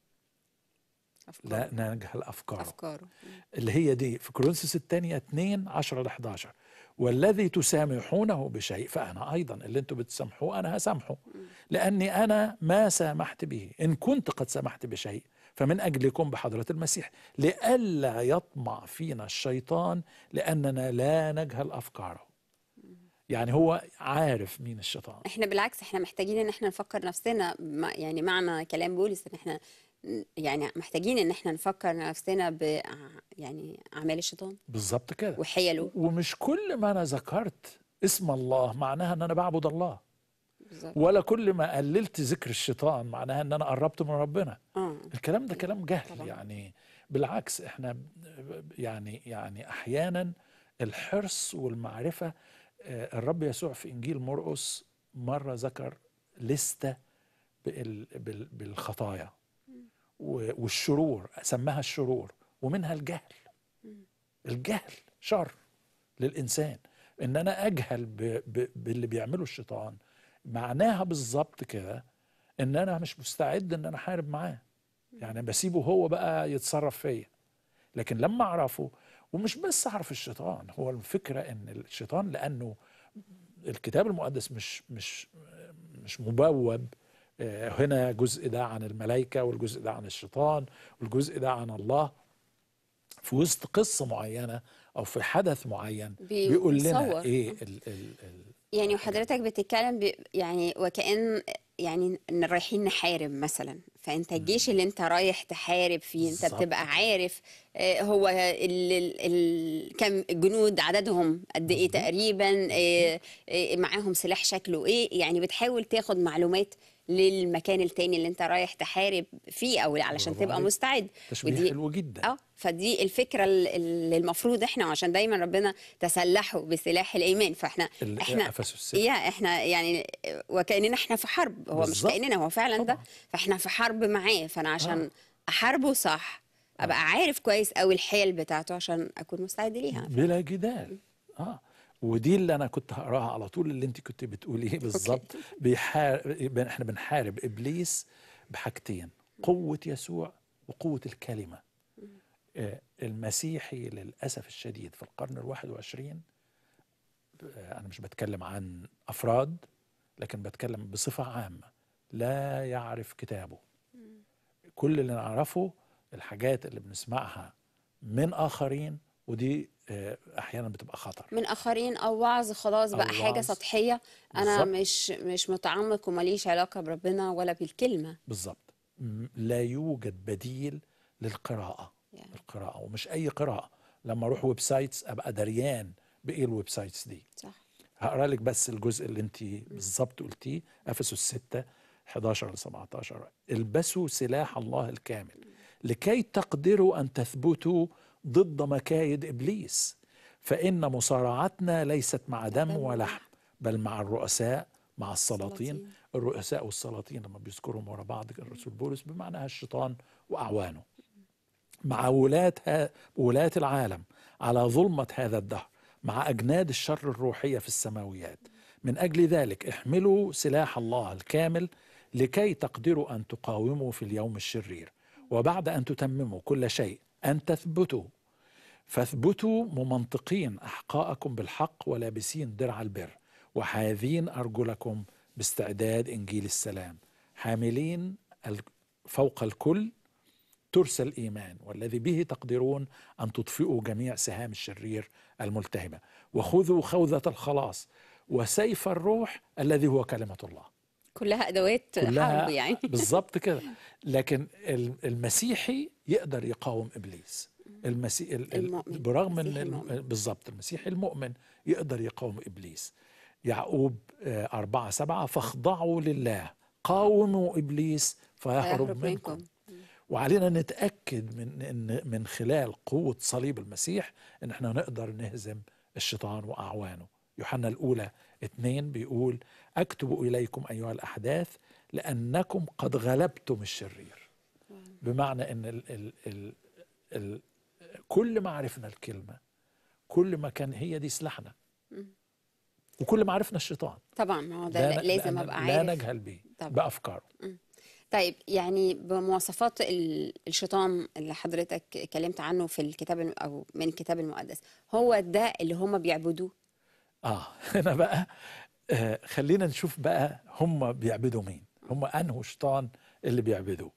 لا نجهل أفكاره, أفكاره. اللي هي دي في كورنثوس الثانية 2 10 ل 11 والذي تسامحونه بشيء فأنا أيضا اللي أنتم بتسامحوه أنا هسامحه لأني أنا ما سامحت به إن كنت قد سامحت بشيء فمن أجلكم بحضرة المسيح لئلا يطمع فينا الشيطان لأننا لا نجهل أفكاره يعني هو عارف مين الشيطان احنا بالعكس احنا محتاجين ان احنا نفكر نفسنا يعني معنى كلام بولس ان احنا يعني محتاجين ان احنا نفكر نفسنا ب يعني اعمال الشيطان بالظبط كده وحيله ومش كل ما انا ذكرت اسم الله معناها ان انا بعبد الله ولا كل ما قللت ذكر الشيطان معناها ان انا قربت من ربنا آه. الكلام ده كلام جهل طبعا. يعني بالعكس احنا يعني يعني احيانا الحرص والمعرفه آه، الرب يسوع في انجيل مرقس مره ذكر لسته بالخطايا والشرور سماها الشرور ومنها الجهل الجهل شر للانسان ان انا اجهل باللي بيعمله الشيطان معناها بالظبط كده ان انا مش مستعد ان انا احارب معاه يعني بسيبه هو بقى يتصرف فيا لكن لما اعرفه ومش بس اعرف الشيطان هو الفكره ان الشيطان لانه الكتاب المقدس مش مش مش مبوب آه، هنا جزء ده عن الملائكه والجزء ده عن الشيطان والجزء ده عن الله في وسط قصه معينه او في حدث معين بيقول لنا ايه ال ال ال يعني وحضرتك بتتكلم يعني وكأن يعني رايحين نحارب مثلا فانت الجيش اللي انت رايح تحارب فيه انت بتبقى عارف آه، هو ال ال كم جنود عددهم قد ايه تقريبا آه، آه، معاهم سلاح شكله ايه يعني بتحاول تاخد معلومات للمكان التاني اللي انت رايح تحارب فيه او علشان تبقى مستعد تشويه ودي حلو جدا اه فدي الفكره اللي المفروض احنا عشان دايما ربنا تسلحوا بسلاح الايمان فاحنا احنا يا احنا يعني وكاننا احنا في حرب هو بالزبط. مش كاننا هو فعلا طبعا. ده فاحنا في حرب معاه فانا آه. عشان آه. احاربه صح ابقى آه. عارف كويس قوي الحيل بتاعته عشان اكون مستعد ليها بلا جدال اه ودي اللي انا كنت هقراها على طول اللي انت كنت بتقوليه بالظبط بيحارب احنا بنحارب ابليس بحاجتين قوه يسوع وقوه الكلمه آه، المسيحي للاسف الشديد في القرن الواحد وعشرين آه، انا مش بتكلم عن افراد لكن بتكلم بصفه عامه لا يعرف كتابه كل اللي نعرفه الحاجات اللي بنسمعها من اخرين ودي آه، احيانا بتبقى خطر من اخرين او وعظ خلاص بقى حاجه سطحيه انا بالزبط. مش مش متعمق وماليش علاقه بربنا ولا بالكلمه بالظبط لا يوجد بديل للقراءه yeah. القراءه ومش اي قراءه لما اروح ويب سايتس ابقى دريان بايه الويب سايتس دي صح هقرا لك بس الجزء اللي انت بالظبط قلتيه افسس 6 11 ل 17 البسوا سلاح الله الكامل لكي تقدروا ان تثبتوا ضد مكايد ابليس فان مصارعتنا ليست مع دم ولحم بل مع الرؤساء مع السلاطين الرؤساء والسلاطين لما بيذكرهم ورا بعض الرسول بولس بمعنى الشيطان واعوانه مع ولاة ولاة العالم على ظلمة هذا الدهر مع أجناد الشر الروحية في السماويات من أجل ذلك احملوا سلاح الله الكامل لكي تقدروا أن تقاوموا في اليوم الشرير وبعد أن تتمموا كل شيء أن تثبتوا فاثبتوا ممنطقين أحقاءكم بالحق ولابسين درع البر وحاذين أرجلكم باستعداد إنجيل السلام حاملين فوق الكل ترس الإيمان والذي به تقدرون أن تطفئوا جميع سهام الشرير الملتهمة وخذوا خوذة الخلاص وسيف الروح الذي هو كلمة الله كلها ادوات كلها حرب يعني بالظبط كده لكن المسيحي يقدر يقاوم ابليس المسيح المؤمن. برغم ان بالظبط المسيحي المؤمن يقدر يقاوم ابليس يعقوب آه، أربعة سبعة فاخضعوا لله قاوموا إبليس فيهرب منكم وعلينا نتأكد من إن من خلال قوة صليب المسيح إن إحنا نقدر نهزم الشيطان وأعوانه يوحنا الأولى اثنين بيقول اكتب اليكم ايها الاحداث لانكم قد غلبتم الشرير بمعنى ان الـ الـ الـ الـ كل ما عرفنا الكلمه كل ما كان هي دي سلاحنا وكل ما عرفنا الشيطان طبعا ما هو ده لازم ابقى عارف لا نجهل به بافكاره طيب يعني بمواصفات الشيطان اللي حضرتك اتكلمت عنه في الكتاب او من الكتاب المقدس هو ده اللي هم بيعبدوه اه هنا بقى آه، خلينا نشوف بقى هم بيعبدوا مين هم أنهوا شيطان اللي بيعبدوه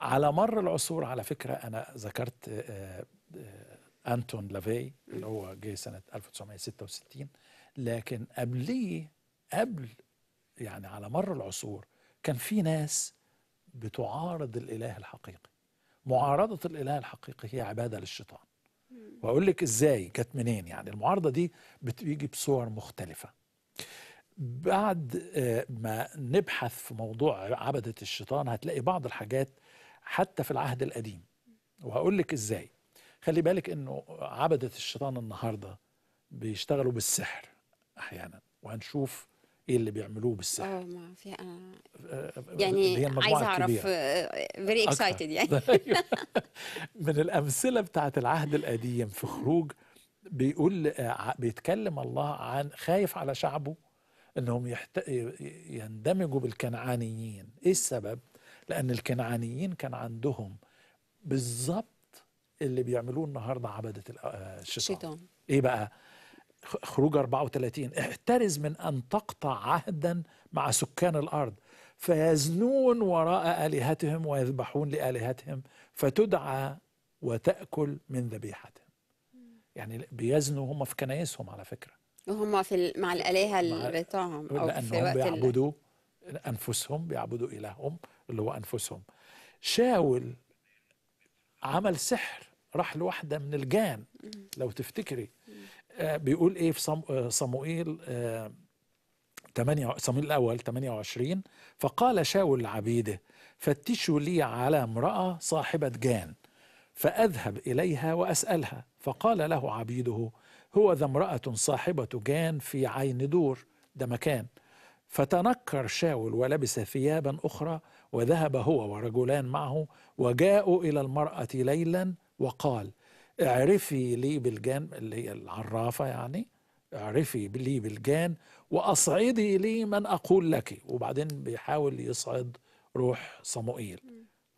على مر العصور على فكرة أنا ذكرت آه، آه، أنتون لافي اللي هو جه سنة 1966 لكن قبليه قبل يعني على مر العصور كان في ناس بتعارض الإله الحقيقي معارضة الإله الحقيقي هي عبادة للشيطان وأقول لك إزاي جت منين يعني المعارضة دي بتيجي بصور مختلفة بعد آه، ما نبحث في موضوع عبدة الشيطان هتلاقي بعض الحاجات حتى في العهد القديم وهقول لك ازاي خلي بالك انه عبدة الشيطان النهارده بيشتغلوا بالسحر احيانا وهنشوف ايه اللي بيعملوه بالسحر اه ما في انا آه، آه، يعني عايز اعرف فيري اكسايتد يعني أيوه. من الامثله بتاعه العهد القديم في خروج بيقول بيتكلم الله عن خايف على شعبه انهم يحت... يندمجوا بالكنعانيين ايه السبب لان الكنعانيين كان عندهم بالظبط اللي بيعملوه النهارده عبده آه، الشيطان شيطان. ايه بقى خروج 34 احترز من ان تقطع عهدا مع سكان الارض فيزنون وراء الهتهم ويذبحون لالهتهم فتدعى وتاكل من ذبيحتهم يعني بيزنوا هم في كنايسهم على فكره وهم في مع الالهه بتاعهم او في وقت بيعبدوا انفسهم بيعبدوا الههم اللي هو انفسهم شاول عمل سحر راح لواحده من الجان لو تفتكري آه بيقول ايه في آه، صموئيل آه 8 صموئيل الاول 28 فقال شاول لعبيده فتشوا لي على امراه صاحبه جان فأذهب إليها وأسألها فقال له عبيده هو ذا امرأة صاحبة جان في عين دور ده مكان فتنكر شاول ولبس ثيابا أخرى وذهب هو ورجلان معه وجاءوا إلى المرأة ليلا وقال اعرفي لي بالجان اللي هي العرافة يعني اعرفي لي بالجان وأصعدي لي من أقول لك وبعدين بيحاول يصعد روح صموئيل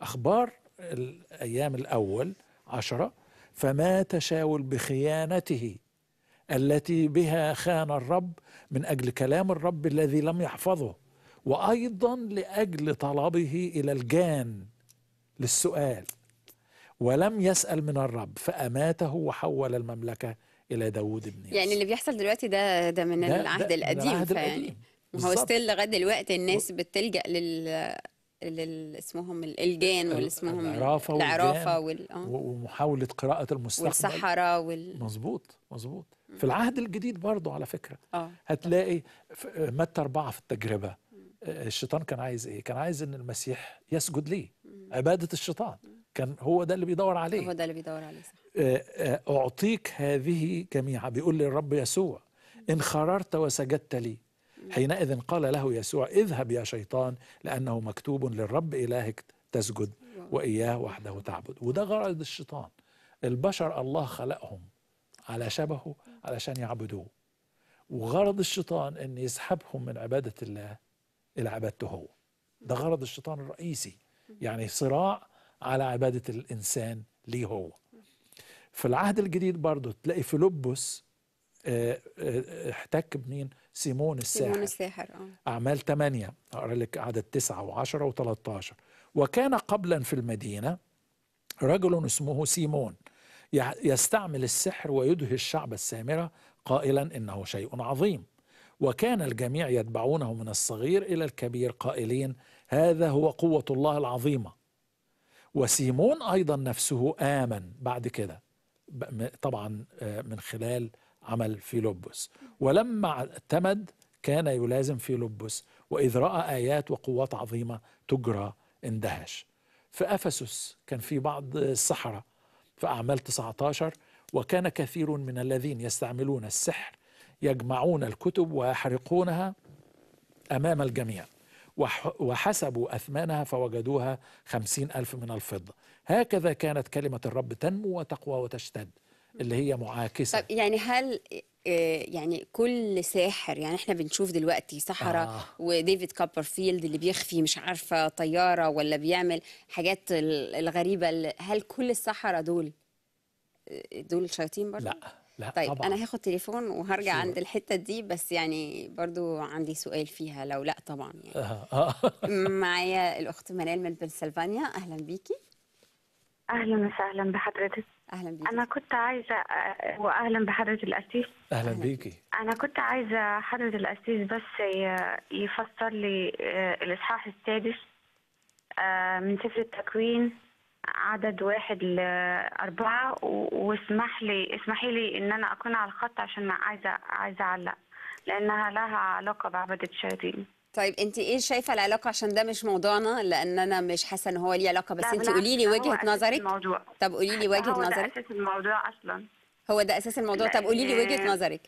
أخبار الأيام الأول عشرة فمات شاول بخيانته التي بها خان الرب من أجل كلام الرب الذي لم يحفظه وأيضا لأجل طلبه إلى الجان للسؤال ولم يسأل من الرب فأماته وحول المملكة إلى داوود بن يعني اللي بيحصل دلوقتي ده ده من ده العهد ده القديم ده العهد فيعني هو ستيل لغايه دلوقتي الناس بتلجأ لل اللي اسمهم الجان واللي اسمهم العرافه العرافه وال... آه. ومحاوله قراءه المستقبل والصحراء وال مظبوط مظبوط في العهد الجديد برضه على فكره آه. هتلاقي متى اربعه في التجربه آه، الشيطان كان عايز ايه؟ كان عايز ان المسيح يسجد ليه عباده الشيطان كان هو ده اللي بيدور عليه هو ده اللي بيدور عليه صح آه، اعطيك هذه جميعا بيقول للرب يسوع ان خررت وسجدت لي حينئذ قال له يسوع اذهب يا شيطان لأنه مكتوب للرب إلهك تسجد وإياه وحده تعبد وده غرض الشيطان البشر الله خلقهم على شبهه علشان يعبدوه وغرض الشيطان أن يسحبهم من عبادة الله إلى عبادته هو ده غرض الشيطان الرئيسي يعني صراع على عبادة الإنسان ليه هو في العهد الجديد برضه تلاقي فيلبس آه، آه، احتك بمين؟ سيمون الساحر سيمون الساحر آه. أعمال 8 أقرأ لك عدد 9 و10 و13 وكان قبلا في المدينة رجل اسمه سيمون يستعمل السحر ويدهي الشعب السامرة قائلا إنه شيء عظيم وكان الجميع يتبعونه من الصغير إلى الكبير قائلين هذا هو قوة الله العظيمة وسيمون أيضا نفسه آمن بعد كده طبعا آه، من خلال عمل فيلبس ولما اعتمد كان يلازم فيلبس وإذ رأى آيات وقوات عظيمة تجرى اندهش في أفسس كان في بعض السحرة في أعمال 19 وكان كثير من الذين يستعملون السحر يجمعون الكتب ويحرقونها أمام الجميع وحسبوا أثمانها فوجدوها خمسين ألف من الفضة هكذا كانت كلمة الرب تنمو وتقوى وتشتد اللي هي معاكسه طب يعني هل آه، يعني كل ساحر يعني احنا بنشوف دلوقتي سحرة آه. وديفيد كوبرفيلد اللي بيخفي مش عارفة طيارة ولا بيعمل حاجات الغريبة هل كل السحرة دول آه، دول شياطين برضه؟ لا لا طيب طبعا. انا هاخد تليفون وهرجع شو. عند الحته دي بس يعني برضو عندي سؤال فيها لو لا طبعا يعني آه. آه. معايا الاخت منال من بنسلفانيا اهلا بيكي اهلا وسهلا بحضرتك اهلا بيكي انا كنت عايزه آه، واهلا بحضره الاسيس اهلا بيكي انا كنت عايزه حضره الاسيس بس يفسر لي آه، الاصحاح السادس آه، من سفر التكوين عدد واحد لأربعة واسمح لي اسمحي لي إن أنا أكون على الخط عشان عايزة عايزة أعلق لأنها لها علاقة بعبادة الشياطين طيب انت ايه شايفه العلاقه عشان ده مش موضوعنا لان انا مش حاسه ان هو ليه علاقه بس انت قولي لي وجهه نظرك الموضوع. طب قولي لي وجهه نظرك هو ده اساس الموضوع اصلا هو ده اساس الموضوع طب قولي لي وجهه نظرك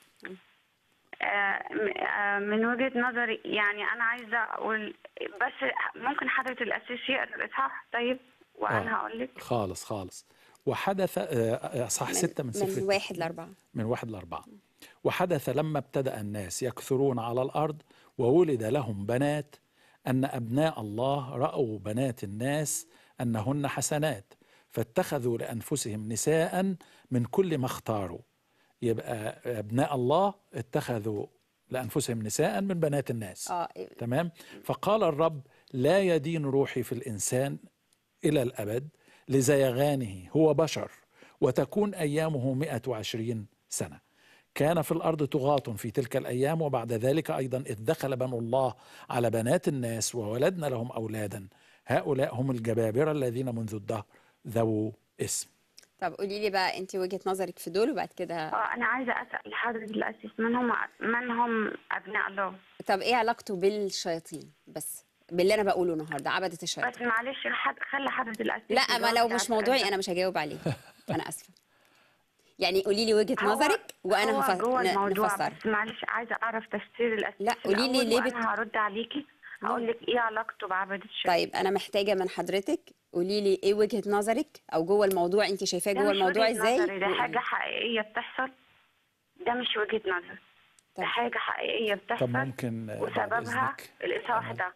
آه، آه، من وجهه نظري يعني انا عايزه اقول بس ممكن حدث الاساس يقرا الاصحاح طيب وانا آه. هقول لك خالص خالص وحدث اصحاح آه، ستة من سفر من واحد لأربعة من واحد لأربعة وحدث لما ابتدأ الناس يكثرون على الأرض وولد لهم بنات أن أبناء الله رأوا بنات الناس أنهن حسنات فاتخذوا لأنفسهم نساء من كل ما اختاروا يبقى أبناء الله اتخذوا لأنفسهم نساء من بنات الناس آه. إيه. تمام فقال الرب لا يدين روحي في الإنسان إلى الأبد لزيغانه هو بشر وتكون أيامه 120 سنة كان في الأرض طغاة في تلك الأيام وبعد ذلك أيضا إذ دخل بنو الله على بنات الناس وولدنا لهم أولادا هؤلاء هم الجبابرة الذين منذ الدهر ذو اسم طب قولي لي بقى انت وجهه نظرك في دول وبعد كده اه انا عايزه اسال حضرتك الاساس من هم من هم ابناء الله طب ايه علاقته بالشياطين بس باللي انا بقوله النهارده عبده الشياطين بس معلش خلي حضرتك الاساس لا ما لو مش موضوعي انا مش هجاوب عليه انا اسفه يعني قولي لي وجهه نظرك وانا هو جوه الموضوع نفسر. بس معلش عايزه اعرف تفسير الاسئله لا قولي لي ليه بت... هرد عليكي هقول لك ايه علاقته بعبد الشيخ طيب انا محتاجه من حضرتك قولي لي ايه وجهه نظرك او جوه الموضوع انت شايفاه جوه الموضوع ازاي ده حاجه حقيقيه بتحصل ده مش وجهه نظر طيب. ده حاجه حقيقيه بتحصل طب ممكن وسببها الاصابه واحده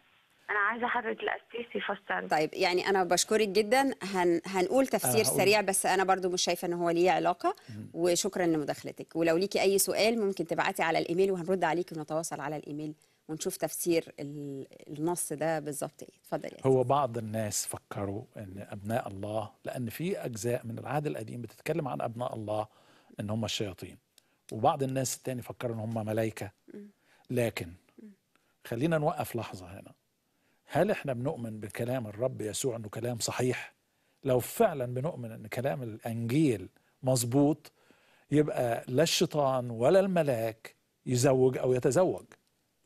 انا عايزه حضرتك القسيس يفسر طيب يعني انا بشكرك جدا هن... هنقول تفسير سريع بس انا برضو مش شايفه ان هو ليه علاقه وشكرا لمداخلتك ولو ليكي اي سؤال ممكن تبعتي على الايميل وهنرد عليكي ونتواصل على الايميل ونشوف تفسير النص ده بالظبط ايه اتفضلي هو بعض الناس فكروا ان ابناء الله لان في اجزاء من العهد القديم بتتكلم عن ابناء الله ان هم الشياطين وبعض الناس التاني فكروا ان هم ملائكه لكن خلينا نوقف لحظه هنا هل احنا بنؤمن بكلام الرب يسوع انه كلام صحيح لو فعلا بنؤمن ان كلام الانجيل مظبوط يبقى لا الشيطان ولا الملاك يزوج او يتزوج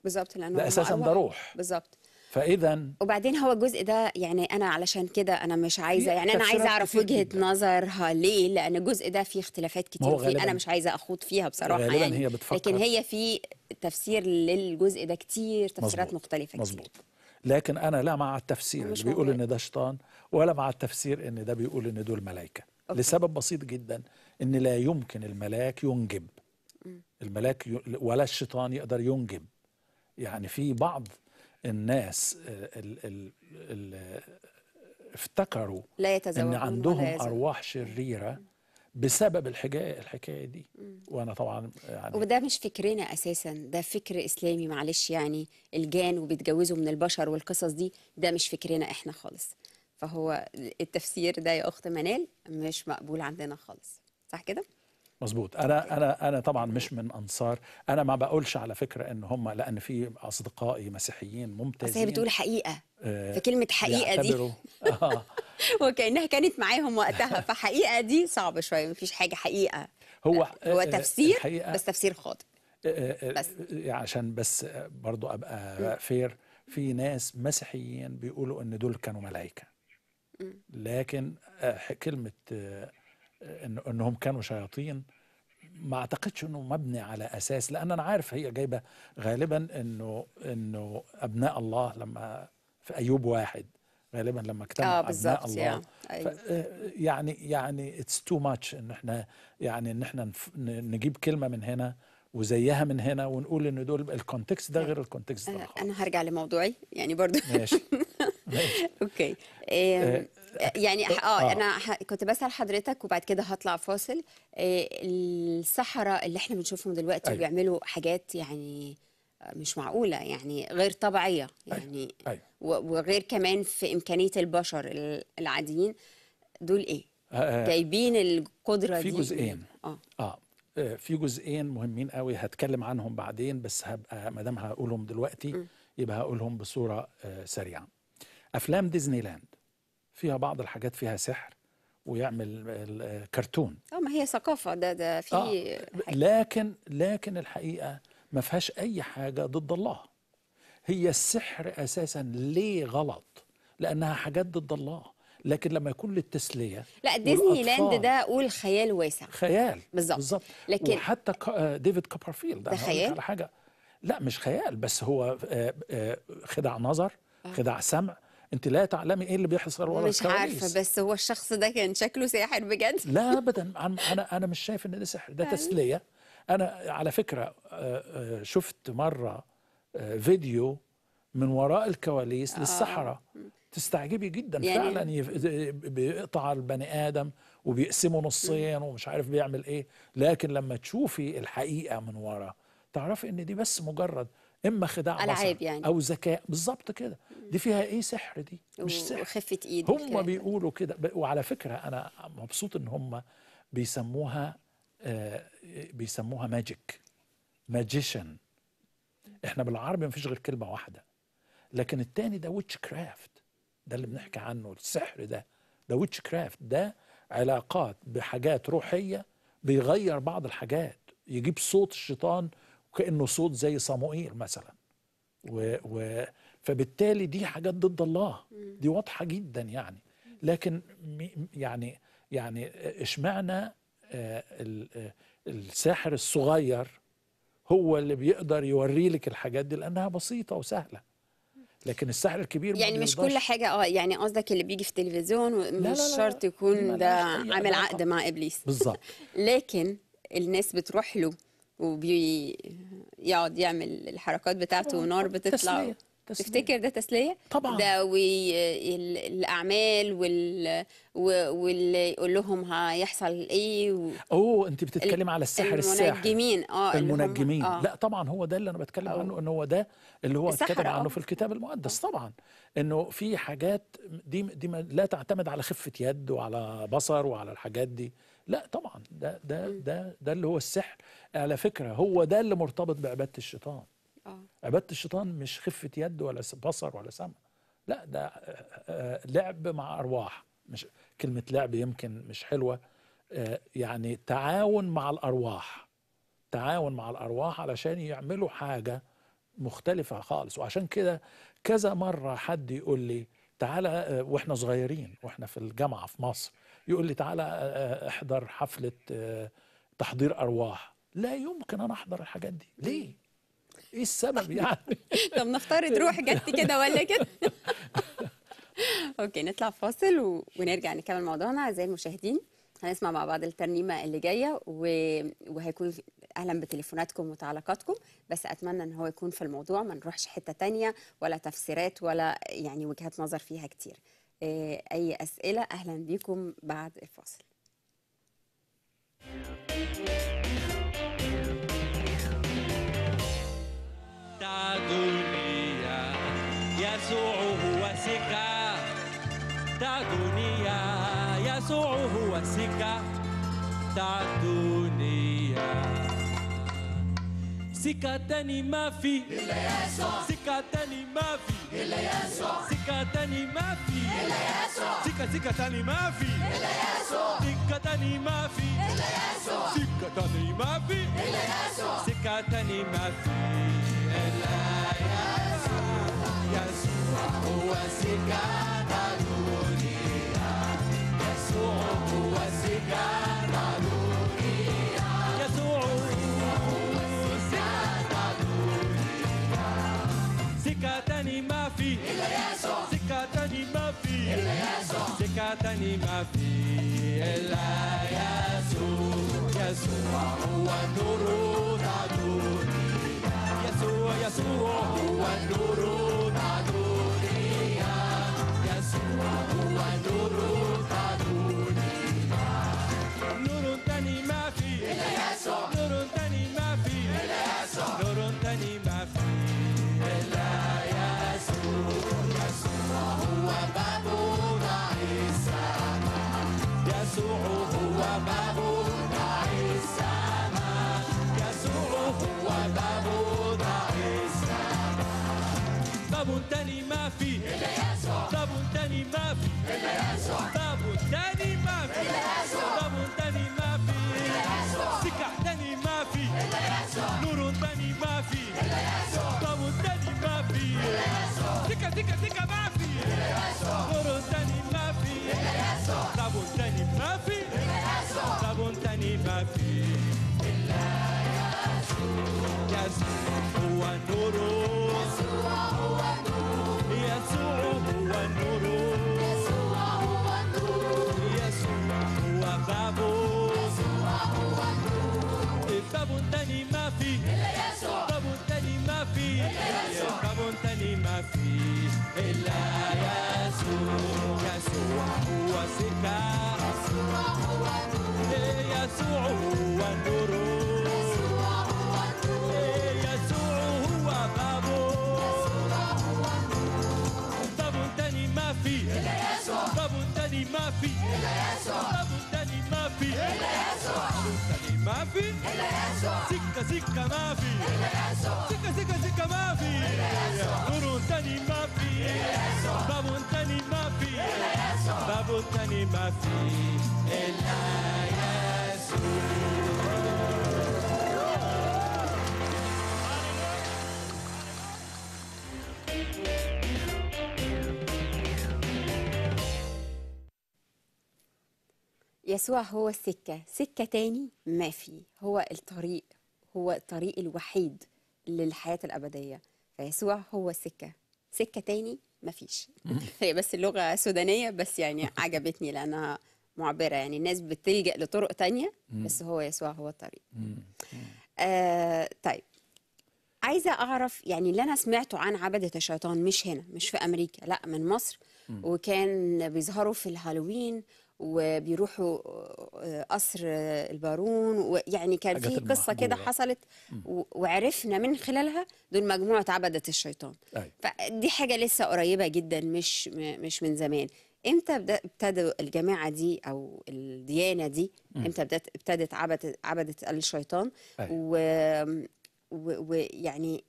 بالظبط لانه ده اساسا ده روح بالظبط فاذا وبعدين هو الجزء ده يعني انا علشان كده انا مش عايزه يعني انا عايزه اعرف وجهه جدا. نظرها ليه لان الجزء ده فيه اختلافات كتير فيه انا مش عايزه اخوض فيها بصراحه يعني هي بتفكر لكن هي في تفسير للجزء ده كتير تفسيرات مزبوط. مختلفه مزبوط. مظبوط. لكن انا لا مع التفسير اللي بيقول ان ده شيطان ولا مع التفسير ان ده بيقول ان دول ملائكه أوكي. لسبب بسيط جدا ان لا يمكن الملاك ينجب الملاك ي... ولا الشيطان يقدر ينجب يعني في بعض الناس آه، ال ال ال افتكروا لا ان عندهم ارواح شريره بسبب الحكايه الحكايه دي وانا طبعا يعني وده مش فكرنا اساسا ده فكر اسلامي معلش يعني الجان وبيتجوزوا من البشر والقصص دي ده مش فكرنا احنا خالص فهو التفسير ده يا اخت منال مش مقبول عندنا خالص صح كده مظبوط انا انا انا طبعا مش من انصار انا ما بقولش على فكره ان هم لان في اصدقائي مسيحيين ممتازين بس هي بتقول حقيقه آه، فكلمه حقيقه دي آه. وكانها كانت معاهم وقتها فحقيقه دي صعبه شويه مفيش حاجه حقيقه هو آه، هو آه، تفسير بس تفسير خاطئ بس عشان بس برضو ابقى فير في ناس مسيحيين بيقولوا ان دول كانوا ملائكه لكن كلمه انهم كانوا شياطين ما اعتقدش انه مبني على اساس لان انا عارف هي جايبه غالبا انه انه ابناء الله لما في ايوب واحد غالبا لما اجتمع آه ابناء الله أيوة. آه، يعني يعني اتس تو ماتش ان احنا يعني ان احنا نجيب كلمه من هنا وزيها من هنا ونقول ان دول الكونتكست ده غير الكونتكست ده انا هرجع لموضوعي يعني برضو ماشي ماشي اوكي آه، يعني إيه، آه،, اه, انا كنت بسال حضرتك وبعد كده هطلع فاصل آه، الصحراء اللي احنا بنشوفهم دلوقتي أيوة. بيعملوا حاجات يعني آه، مش معقوله يعني غير طبيعيه أيوه، يعني أيوة. أيوة. وغير كمان في امكانيه البشر العاديين دول ايه آه. جايبين القدره في دي في جزئين اه, آه. في جزئين مهمين قوي هتكلم عنهم بعدين بس هبقى ما دام هقولهم دلوقتي يبقى هقولهم بصوره سريعه افلام ديزني لاند فيها بعض الحاجات فيها سحر ويعمل آه، كرتون اه ما هي ثقافه ده ده في آه. لكن لكن الحقيقه ما فيهاش اي حاجه ضد الله هي السحر اساسا ليه غلط لانها حاجات ضد الله لكن لما يكون للتسليه لا ديزني لاند ده قول خيال واسع خيال بالظبط بالظبط لكن وحتى آه، ديفيد كوبرفيلد ده خيال على حاجه لا مش خيال بس هو آه، خدع نظر خدع سمع انت لا تعلمي ايه اللي بيحصل ورا مش عارفه بس هو الشخص ده كان شكله ساحر بجد لا ابدا انا انا مش شايف ان ده سحر ده أيوه. تسليه انا على فكره آه، آه، شفت مره آه، فيديو من وراء الكواليس آه. للسحره تستعجبي جدا يعني فعلا بيقطع البني ادم وبيقسمه نصين ومش عارف بيعمل ايه لكن لما تشوفي الحقيقه من ورا تعرفي ان دي بس مجرد اما خداع العاب يعني او ذكاء بالظبط كده دي فيها ايه سحر دي مش سحر وخفه ايد هم بيقولوا كده وعلى فكره انا مبسوط ان هم بيسموها آه بيسموها ماجيك ماجيشن احنا بالعربي ما فيش غير كلمه واحده لكن التاني ده ويتش كرافت ده اللي بنحكي عنه السحر ده ده ويتش كرافت ده علاقات بحاجات روحيه بيغير بعض الحاجات يجيب صوت الشيطان كانه صوت زي صموئيل مثلا و و فبالتالي دي حاجات ضد الله دي واضحه جدا يعني لكن يعني يعني اشمعنى آه، آه، الساحر الصغير هو اللي بيقدر يوري لك الحاجات دي لانها بسيطه وسهله لكن السحر الكبير يعني مش كل حاجه اه يعني قصدك اللي بيجي في التلفزيون مش شرط يكون ده عامل عقد مع ابليس بالظبط لكن الناس بتروح له وبيقعد يعمل الحركات بتاعته ونار بتطلع تسلية. تسلية. تفتكر ده تسليه طبعا ده والاعمال وال... واللي يقول لهم هيحصل ايه و... اوه انت بتتكلم على السحر الساحر المنجمين اه المنجمين هم... آه. لا طبعا هو ده اللي انا بتكلم أوه. عنه ان هو ده اللي هو اتكتب عنه آه. في الكتاب المقدس آه. طبعا انه في حاجات دي دي لا تعتمد على خفه يد وعلى بصر وعلى الحاجات دي لا طبعا ده ده ده ده اللي هو السحر على فكره هو ده اللي مرتبط بعباده الشيطان آه. عباده الشيطان مش خفه يد ولا بصر ولا سمع لا ده آه، آه، لعب مع ارواح مش كلمه لعب يمكن مش حلوه آه، يعني تعاون مع الارواح تعاون مع الارواح علشان يعملوا حاجه مختلفه خالص وعشان كده كذا مره حد يقول لي تعالى آه، واحنا صغيرين واحنا في الجامعه في مصر يقول لي تعالى آه، آه، احضر حفله تحضير ارواح لا يمكن انا احضر الحاجات دي ليه ايه السبب يعني طب نفترض روح جت كده ولا كده اوكي نطلع فاصل ونرجع نكمل موضوعنا اعزائي المشاهدين هنسمع مع بعض الترنيمه اللي جايه وهيكون اهلا بتليفوناتكم وتعليقاتكم بس اتمنى ان هو يكون في الموضوع ما نروحش حته تانية ولا تفسيرات ولا يعني وجهات نظر فيها كتير آه، اي اسئله اهلا بيكم بعد الفاصل تعدونيا يسوع هو سكة تعدونيا يسوع هو سكة تعدوني Sikatani Mafi, ile Yesu. Sikatani Mafi, ile Yesu. Sikatani Mafi, ile Yesu. Sika sikatani Mafi, ile Yesu. Sikatani Mafi, ile Yesu. Sikatani Mafi, ile Yesu. Sikatani Mafi, ile Yesu. Yesu, uwasikata dunia. Yesu, uwasikata سكة تاني ما في إلا يسوع سكة تاني ما في إلا يسوع سكة تاني ما في إلا يسوع يسوع هو النور تعدوني يسوع يسوع هو النور mavi. Eleso. Zika zika mavi. Eleso. Zika zika zika mavi. Eleso. Buruntani mavi. Eleso. Babuntani mavi. Eleso. يسوع هو السكة سكة تاني ما في هو الطريق هو الطريق الوحيد للحياة الأبدية فيسوع هو السكة سكة تاني ما فيش هي بس اللغة سودانية بس يعني عجبتني لأنها معبرة يعني الناس بتلجأ لطرق تانية بس هو يسوع هو الطريق آه طيب عايزة أعرف يعني اللي أنا سمعته عن عبدة الشيطان مش هنا مش في أمريكا لا من مصر وكان بيظهروا في الهالوين وبيروحوا آه، قصر البارون ويعني كان في قصه كده حصلت وعرفنا من خلالها دول مجموعه عبده الشيطان أي. أيوة. فدي حاجه لسه قريبه جدا مش مش من زمان امتى ابتدوا الجماعه دي او الديانه دي امتى ابتدت ابتدت عبده عبده الشيطان أيوة. ويعني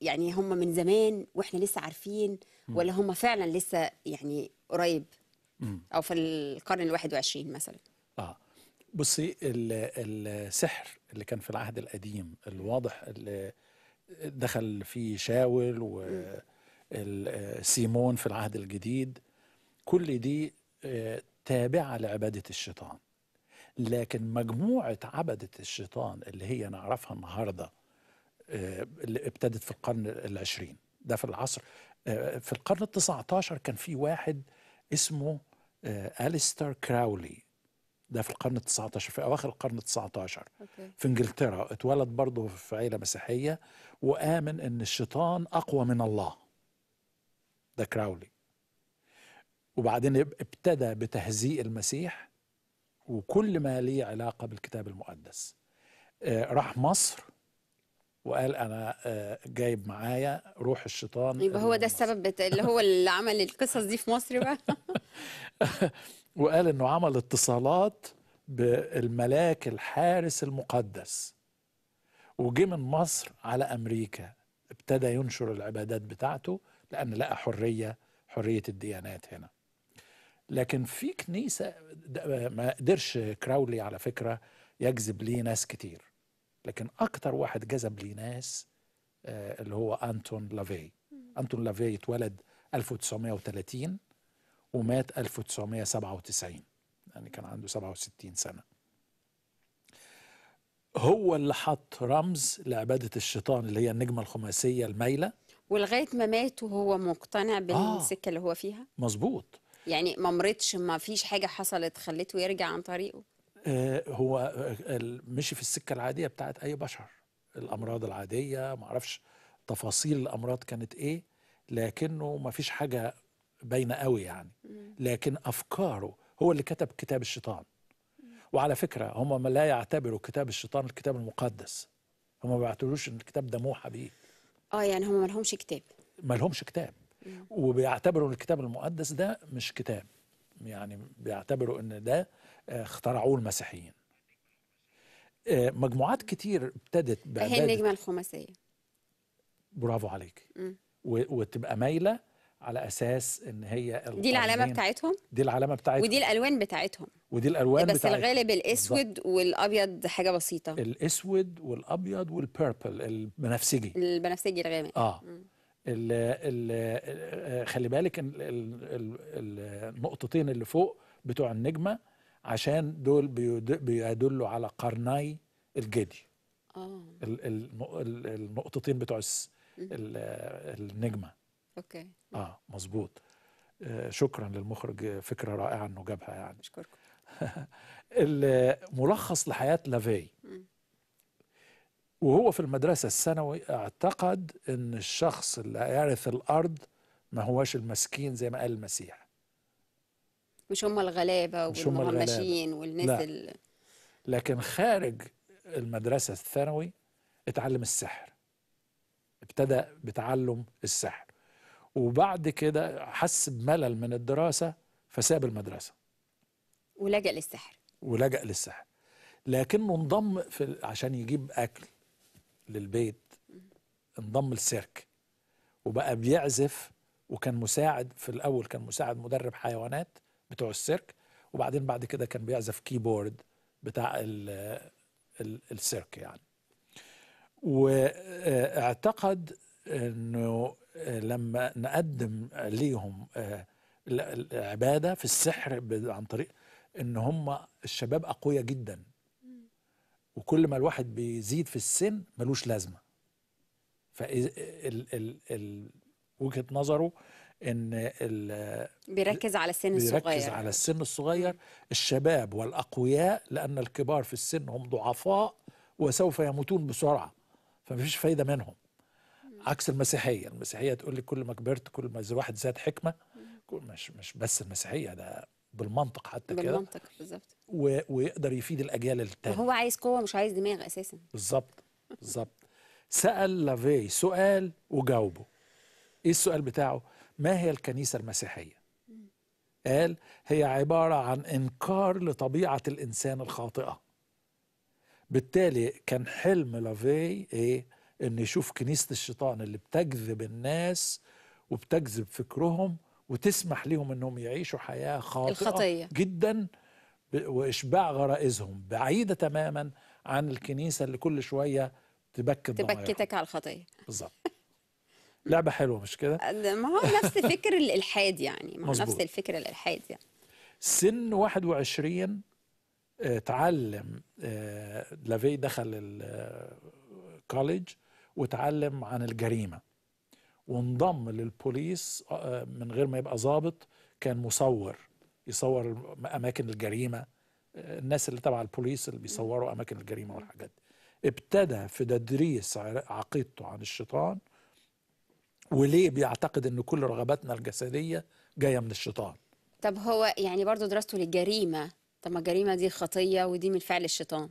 يعني هم من زمان واحنا لسه عارفين ولا هم فعلا لسه يعني قريب او في القرن الواحد وعشرين مثلا اه بصي السحر اللي كان في العهد القديم الواضح اللي دخل فيه شاول وسيمون في العهد الجديد كل دي آه، تابعة لعبادة الشيطان لكن مجموعة عبدة الشيطان اللي هي نعرفها النهاردة آه، اللي ابتدت في القرن العشرين ده في العصر آه، في القرن ال19 كان في واحد اسمه آه، أليستر كراولي ده في القرن ال19 في اواخر القرن ال19 في انجلترا اتولد برضه في عيله مسيحيه وامن ان الشيطان اقوى من الله ده كراولي وبعدين ابتدى بتهزيء المسيح وكل ما ليه علاقه بالكتاب المقدس آه، راح مصر وقال انا آه، جايب معايا روح الشيطان يبقى هو ده السبب اللي هو اللي عمل القصص دي في مصر بقى وقال انه عمل اتصالات بالملاك الحارس المقدس وجه من مصر على امريكا ابتدى ينشر العبادات بتاعته لان لقى حريه حريه الديانات هنا لكن في كنيسه ما قدرش كراولي على فكره يجذب ليه ناس كتير لكن اكتر واحد جذب لي ناس آه، اللي هو انتون لافي انتون لافي اتولد 1930 ومات 1997 يعني كان عنده 67 سنه هو اللي حط رمز لعبادة الشيطان اللي هي النجمة الخماسية المايلة ولغاية ما مات وهو مقتنع بالسكة آه اللي هو فيها مظبوط يعني ما مرضش ما فيش حاجة حصلت خلته يرجع عن طريقه آه، هو آه، مشي في السكه العاديه بتاعت اي بشر الامراض العاديه ما اعرفش تفاصيل الامراض كانت ايه لكنه ما فيش حاجه باينه قوي يعني لكن افكاره هو اللي كتب كتاب الشيطان وعلى فكره هم لا يعتبروا كتاب الشيطان الكتاب المقدس هم ما بيعتبروش ان الكتاب ده موحى بيه اه يعني هم ما لهمش كتاب ما لهمش كتاب وبيعتبروا الكتاب المقدس ده مش كتاب يعني بيعتبروا ان ده اخترعوه المسيحيين آه، مجموعات كتير ابتدت هي النجمة الخماسية برافو عليك وتبقى مايلة على أساس إن هي دي العلامة بتاعتهم دي العلامة بتاعتهم ودي الألوان بتاعتهم ودي الألوان بس بتاعتهم. الغالب الأسود بالضبط. والأبيض حاجة بسيطة الأسود والأبيض والبيربل البنفسجي البنفسجي الغامق آه الـ الـ آه، خلي بالك النقطتين اللي فوق بتوع النجمة عشان دول بيدلوا على قرني الجدي آه. النقطتين بتوع النجمه اوكي اه مظبوط آه شكرا للمخرج آه، فكره رائعه انه جابها يعني اشكركم ملخص لحياه لافي وهو في المدرسه الثانوي اعتقد ان الشخص اللي يرث الارض ما هواش المسكين زي ما قال المسيح مش هم الغلابه والمهمشين والناس لا. ال... لكن خارج المدرسه الثانوي اتعلم السحر ابتدى بتعلم السحر وبعد كده حس بملل من الدراسه فساب المدرسه ولجأ للسحر ولجأ للسحر لكنه انضم في عشان يجيب اكل للبيت انضم للسيرك وبقى بيعزف وكان مساعد في الاول كان مساعد مدرب حيوانات بتوع السيرك وبعدين بعد كده كان بيعزف كيبورد بتاع الـ السيرك يعني واعتقد انه لما نقدم ليهم آه، العباده في السحر عن طريق ان هم الشباب اقوياء جدا وكل ما الواحد بيزيد في السن ملوش لازمه فوجهه نظره ان بيركز على السن بيركز الصغير بيركز على السن الصغير الشباب والاقوياء لان الكبار في السن هم ضعفاء وسوف يموتون بسرعه فمفيش فايده منهم عكس المسيحيه المسيحيه تقول لي كل ما كبرت كل ما الواحد زاد حكمه مش مش بس المسيحيه ده بالمنطق حتى كده بالمنطق بالظبط ويقدر يفيد الاجيال التانية هو عايز قوه مش عايز دماغ اساسا بالظبط بالظبط سال لافي سؤال وجاوبه ايه السؤال بتاعه ما هي الكنيسة المسيحية قال هي عبارة عن إنكار لطبيعة الإنسان الخاطئة بالتالي كان حلم لافي إيه؟ إن يشوف كنيسة الشيطان اللي بتجذب الناس وبتجذب فكرهم وتسمح لهم انهم يعيشوا حياه خاطئه الخطية. جدا واشباع غرائزهم بعيده تماما عن الكنيسه اللي كل شويه تبكت تبكتك على الخطيه بالظبط لعبه حلوه مش كده ما هو نفس فكر الالحاد يعني ما هو نفس الفكر الالحاد يعني سن 21 آه، تعلم آه، لافي دخل الكوليج وتعلم عن الجريمه وانضم للبوليس آه، من غير ما يبقى ظابط كان مصور يصور اماكن الجريمه الناس اللي تبع البوليس اللي بيصوروا اماكن الجريمه والحاجات دي ابتدى في تدريس عقيدته عن الشيطان وليه بيعتقد ان كل رغباتنا الجسديه جايه من الشيطان طب هو يعني برضه دراسته للجريمه طب ما الجريمه دي خطيه ودي من فعل الشيطان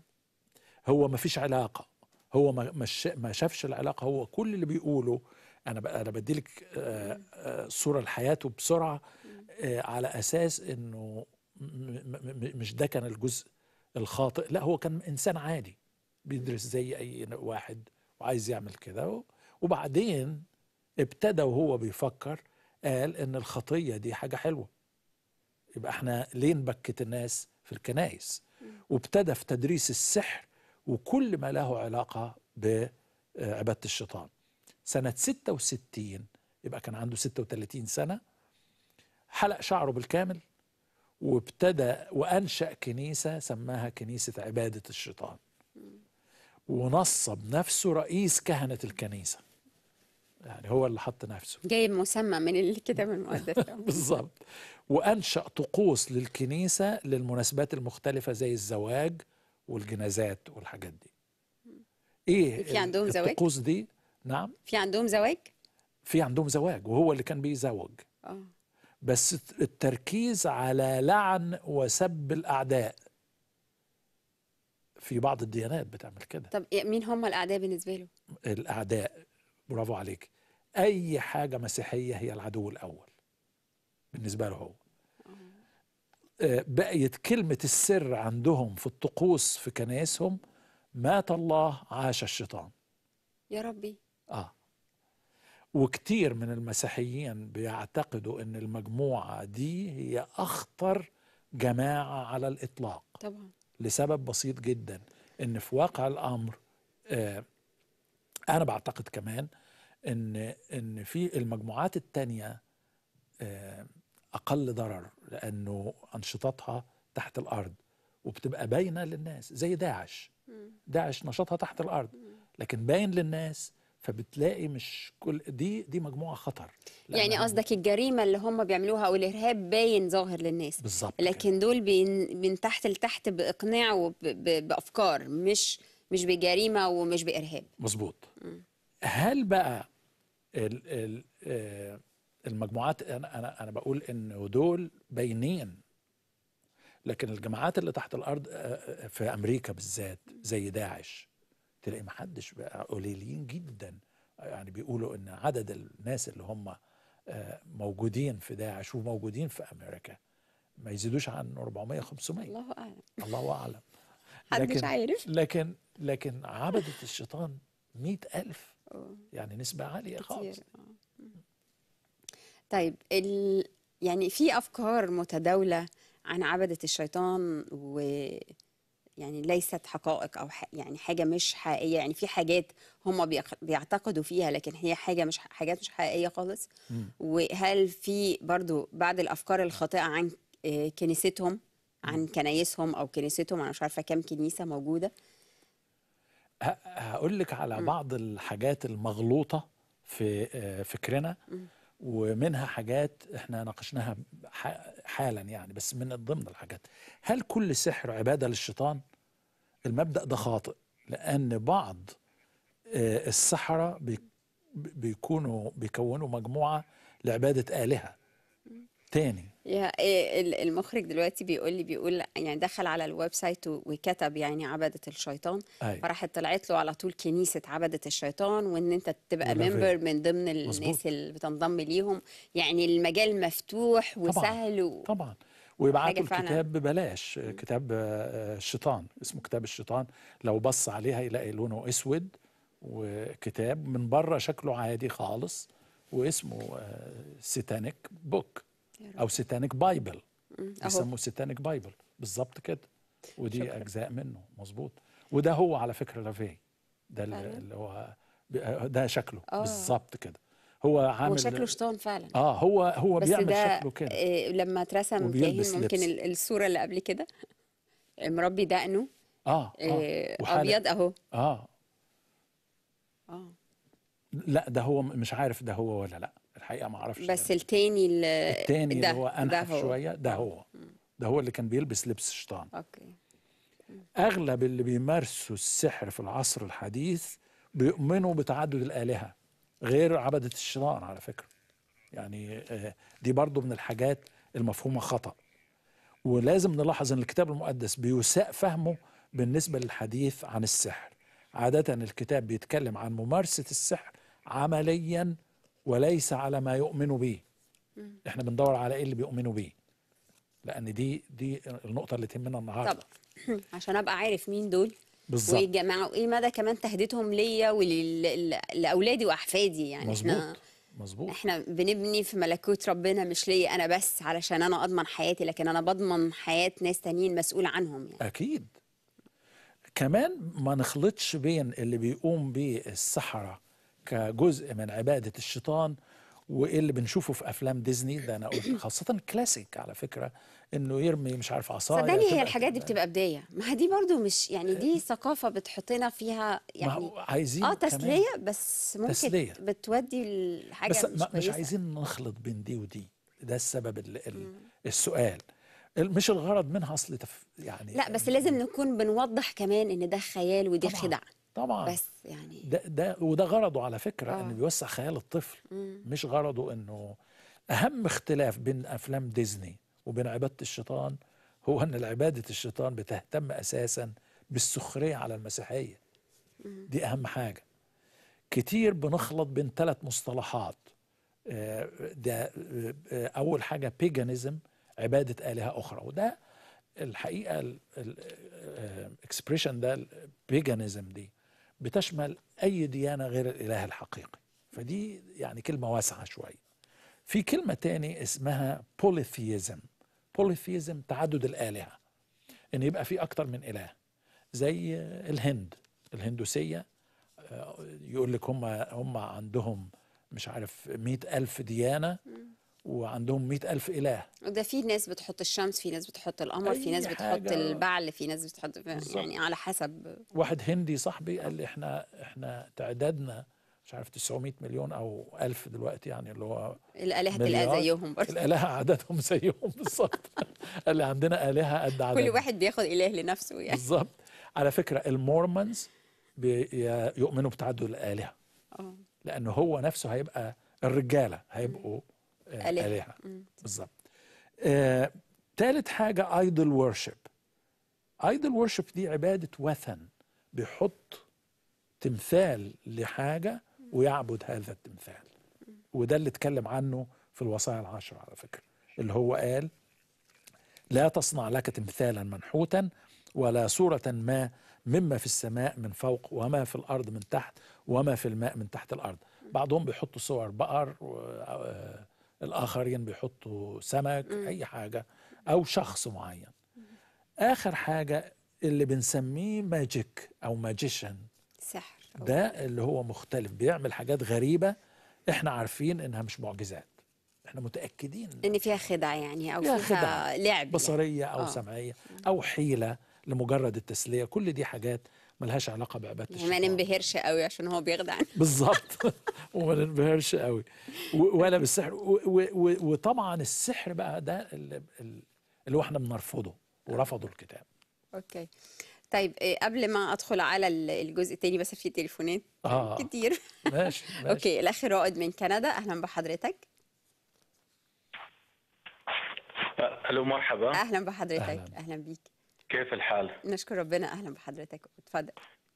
هو ما فيش علاقه هو ما ما شافش العلاقه هو كل اللي بيقوله انا انا بديلك آه، آه، صوره لحياته بسرعه آه، على اساس انه مش ده كان الجزء الخاطئ لا هو كان انسان عادي بيدرس زي اي واحد وعايز يعمل كده وبعدين ابتدى وهو بيفكر قال ان الخطيه دي حاجه حلوه يبقى احنا ليه نبكت الناس في الكنائس وابتدى في تدريس السحر وكل ما له علاقه بعباده الشيطان سنه 66 يبقى كان عنده 36 سنه حلق شعره بالكامل وابتدى وانشا كنيسه سماها كنيسه عباده الشيطان ونصب نفسه رئيس كهنه الكنيسه يعني هو اللي حط نفسه جايب مسمى من الكتاب المقدس بالظبط وانشا طقوس للكنيسه للمناسبات المختلفه زي الزواج والجنازات والحاجات دي ايه في عندهم زواج الطقوس دي نعم في عندهم زواج في عندهم زواج وهو اللي كان بيزوج اه بس التركيز على لعن وسب الاعداء في بعض الديانات بتعمل كده طب إيه- مين هم الاعداء بالنسبه له الاعداء برافو عليك اي حاجه مسيحيه هي العدو الاول بالنسبه له هو آه. آه، بقيت كلمه السر عندهم في الطقوس في كنايسهم مات الله عاش الشيطان يا ربي اه وكتير من المسيحيين بيعتقدوا ان المجموعه دي هي اخطر جماعه على الاطلاق طبعا لسبب بسيط جدا ان في واقع الامر آه انا بعتقد كمان ان ان في المجموعات الثانيه آه، اقل ضرر لانه انشطتها تحت الارض وبتبقى باينه للناس زي داعش داعش نشاطها تحت الارض لكن باين للناس فبتلاقي مش كل دي دي مجموعه خطر يعني قصدك الجريمه اللي هم بيعملوها او الارهاب باين ظاهر للناس بالظبط لكن كده. دول من تحت لتحت باقناع وبافكار مش مش بجريمه ومش بارهاب مظبوط هل بقى الـ الـ آه، المجموعات انا انا انا بقول ان دول باينين لكن الجماعات اللي تحت الارض آه، آه، في امريكا بالذات زي داعش تلاقي ما حدش بقى قليلين جدا يعني بيقولوا ان عدد الناس اللي هم موجودين في داعش وموجودين في امريكا ما يزيدوش عن 400 500 الله اعلم الله اعلم لكن مش عارف لكن لكن عبدة الشيطان مئة ألف يعني نسبة عالية خالص آه. طيب ال... يعني في أفكار متداولة عن عبدة الشيطان و يعني ليست حقائق او ح... يعني حاجه مش حقيقيه يعني في حاجات هم بيعتقدوا فيها لكن هي حاجه مش حاجات مش حقيقيه خالص وهل في برضو بعض الافكار الخاطئه عن آه، كنيستهم عن كنايسهم او كنيستهم انا مش عارفه كم كنيسه موجوده هقول لك على م. بعض الحاجات المغلوطه في آه، فكرنا م. ومنها حاجات احنا ناقشناها حالا يعني بس من ضمن الحاجات هل كل سحر عباده للشيطان المبدا ده خاطئ لان بعض آه، السحره بيكونوا بيكونوا مجموعه لعباده الهه تاني يا آه، المخرج دلوقتي بيقول لي بيقول يعني دخل على الويب سايت وكتب يعني عبده الشيطان أي. أيوة. فراحت طلعت له على طول كنيسه عبده الشيطان وان انت تبقى ممبر من ضمن الناس اللي بتنضم ليهم يعني المجال مفتوح وسهل طبعا, طبعا. ويبعتوا الكتاب ببلاش كتاب آه، الشيطان اسمه كتاب الشيطان لو بص عليها يلاقي لونه اسود وكتاب من بره شكله عادي خالص واسمه سيتانيك آه، بوك او سيتانيك بايبل يسموه سيتانيك بايبل بالظبط كده ودي شكرا. اجزاء منه مظبوط وده هو على فكره لافي ده اللي هو ده شكله آه. بالظبط كده هو عامل وشكله شيطان فعلا اه هو هو بس بيعمل ده شكله كده إيه لما اترسم تلاقيه ممكن لبس. الصوره اللي قبل كده مربي دقنه اه, آه, آه، ابيض اهو اه اه لا ده هو مش عارف ده هو ولا لا الحقيقه ما اعرفش بس يعني. التاني التاني اللي هو انحف شويه ده هو ده هو اللي كان بيلبس لبس شيطان اوكي اغلب اللي بيمارسوا السحر في العصر الحديث بيؤمنوا بتعدد الالهه غير عبده الشيطان على فكره يعني آه، دي برضو من الحاجات المفهومه خطا ولازم نلاحظ ان الكتاب المقدس بيساء فهمه بالنسبه للحديث عن السحر عاده الكتاب بيتكلم عن ممارسه السحر عمليا وليس على ما يؤمنوا به احنا بندور على ايه اللي بيؤمنوا به لان دي دي النقطه اللي تهمنا النهارده طبعا عشان ابقى عارف مين دول بالظبط ويجمعوا وايه مدى كمان تهديدهم ليا ولاولادي واحفادي يعني مظبوط احنا مظبوط احنا بنبني في ملكوت ربنا مش ليا انا بس علشان انا اضمن حياتي لكن انا بضمن حياه ناس تانيين مسؤول عنهم يعني اكيد كمان ما نخلطش بين اللي بيقوم بيه السحره كجزء من عباده الشيطان وايه اللي بنشوفه في افلام ديزني ده انا قلت خاصه الكلاسيك على فكره انه يرمي مش عارف عصايه صدقني هي الحاجات دي بتبقى بدايه ما دي برضو مش يعني دي آه، ثقافه بتحطنا فيها يعني عايزين اه تسليه بس ممكن تسلية. بتودي الحاجه بس مش, مش عايزين نخلط بين دي ودي ده السبب السؤال مش الغرض منها اصل يعني لا بس لازم نكون بنوضح كمان ان ده خيال ودي خدعه طبعا بس يعني ده, ده وده غرضه على فكره آه. انه بيوسع خيال الطفل مم. مش غرضه انه اهم اختلاف بين افلام ديزني وبين عباده الشيطان هو ان عباده الشيطان بتهتم اساسا بالسخريه على المسيحيه مم. دي اهم حاجه كتير بنخلط بين ثلاث مصطلحات آه، ده آه، اول حاجه بيجانيزم عباده الهه اخرى وده الحقيقه الاكسبريشن آه، ده البيجانيزم دي بتشمل أي ديانة غير الإله الحقيقي فدي يعني كلمة واسعة شوية في كلمة تاني اسمها بوليثيزم بوليثيزم تعدد الآلهة إن يبقى في أكتر من إله زي الهند الهندوسية آه، يقول لك هم هم عندهم مش عارف مئة ألف ديانة وعندهم مئة ألف إله وده في ناس بتحط الشمس في ناس بتحط القمر في ناس بتحط البعل في ناس بتحط يعني على حسب واحد هندي صاحبي قال لي احنا احنا تعدادنا مش عارف 900 مليون او 1000 دلوقتي يعني اللي هو الالهه تلقى زيهم برضه الالهه عددهم زيهم بالظبط قال لي عندنا الهه قد عدد كل واحد بياخد اله لنفسه يعني بالظبط على فكره المورمنز يؤمنوا بتعدد الالهه اه لان هو نفسه هيبقى الرجاله هيبقوا آه، الهه, آلهة. بالظبط آه، تالت حاجه ايدل ورشيب ايدل ورشيب دي عباده وثن بيحط تمثال لحاجه ويعبد هذا التمثال وده اللي اتكلم عنه في الوصايا العشره على فكره اللي هو قال لا تصنع لك تمثالا منحوتا ولا صورة ما مما في السماء من فوق وما في الأرض من تحت وما في الماء من تحت الأرض بعضهم بيحطوا صور بقر آه، الآخرين بيحطوا سمك م. أي حاجة أو شخص معين آخر حاجة اللي بنسميه ماجيك أو ماجيشن سحر ده اللي هو مختلف بيعمل حاجات غريبة احنا عارفين انها مش معجزات احنا متاكدين ان فيها خدع يعني او فيها, فيها لعب يعني. بصريه او أوه. سمعيه او حيله لمجرد التسليه كل دي حاجات ملهاش علاقه بعباده الشيطان وما ننبهرش قوي عشان هو بيخدعنا بالظبط وما ننبهرش قوي ولا بالسحر وطبعا السحر بقى ده اللي هو احنا بنرفضه ورفضوا الكتاب اوكي طيب إيه، قبل ما ادخل على الجزء الثاني بس في تليفونات آه. كتير ماشي, ماشي. اوكي الاخ رائد من كندا اهلا بحضرتك الو مرحبا اهلا بحضرتك اهلا, أهلا بيك كيف الحال؟ نشكر ربنا اهلا بحضرتك اتفضل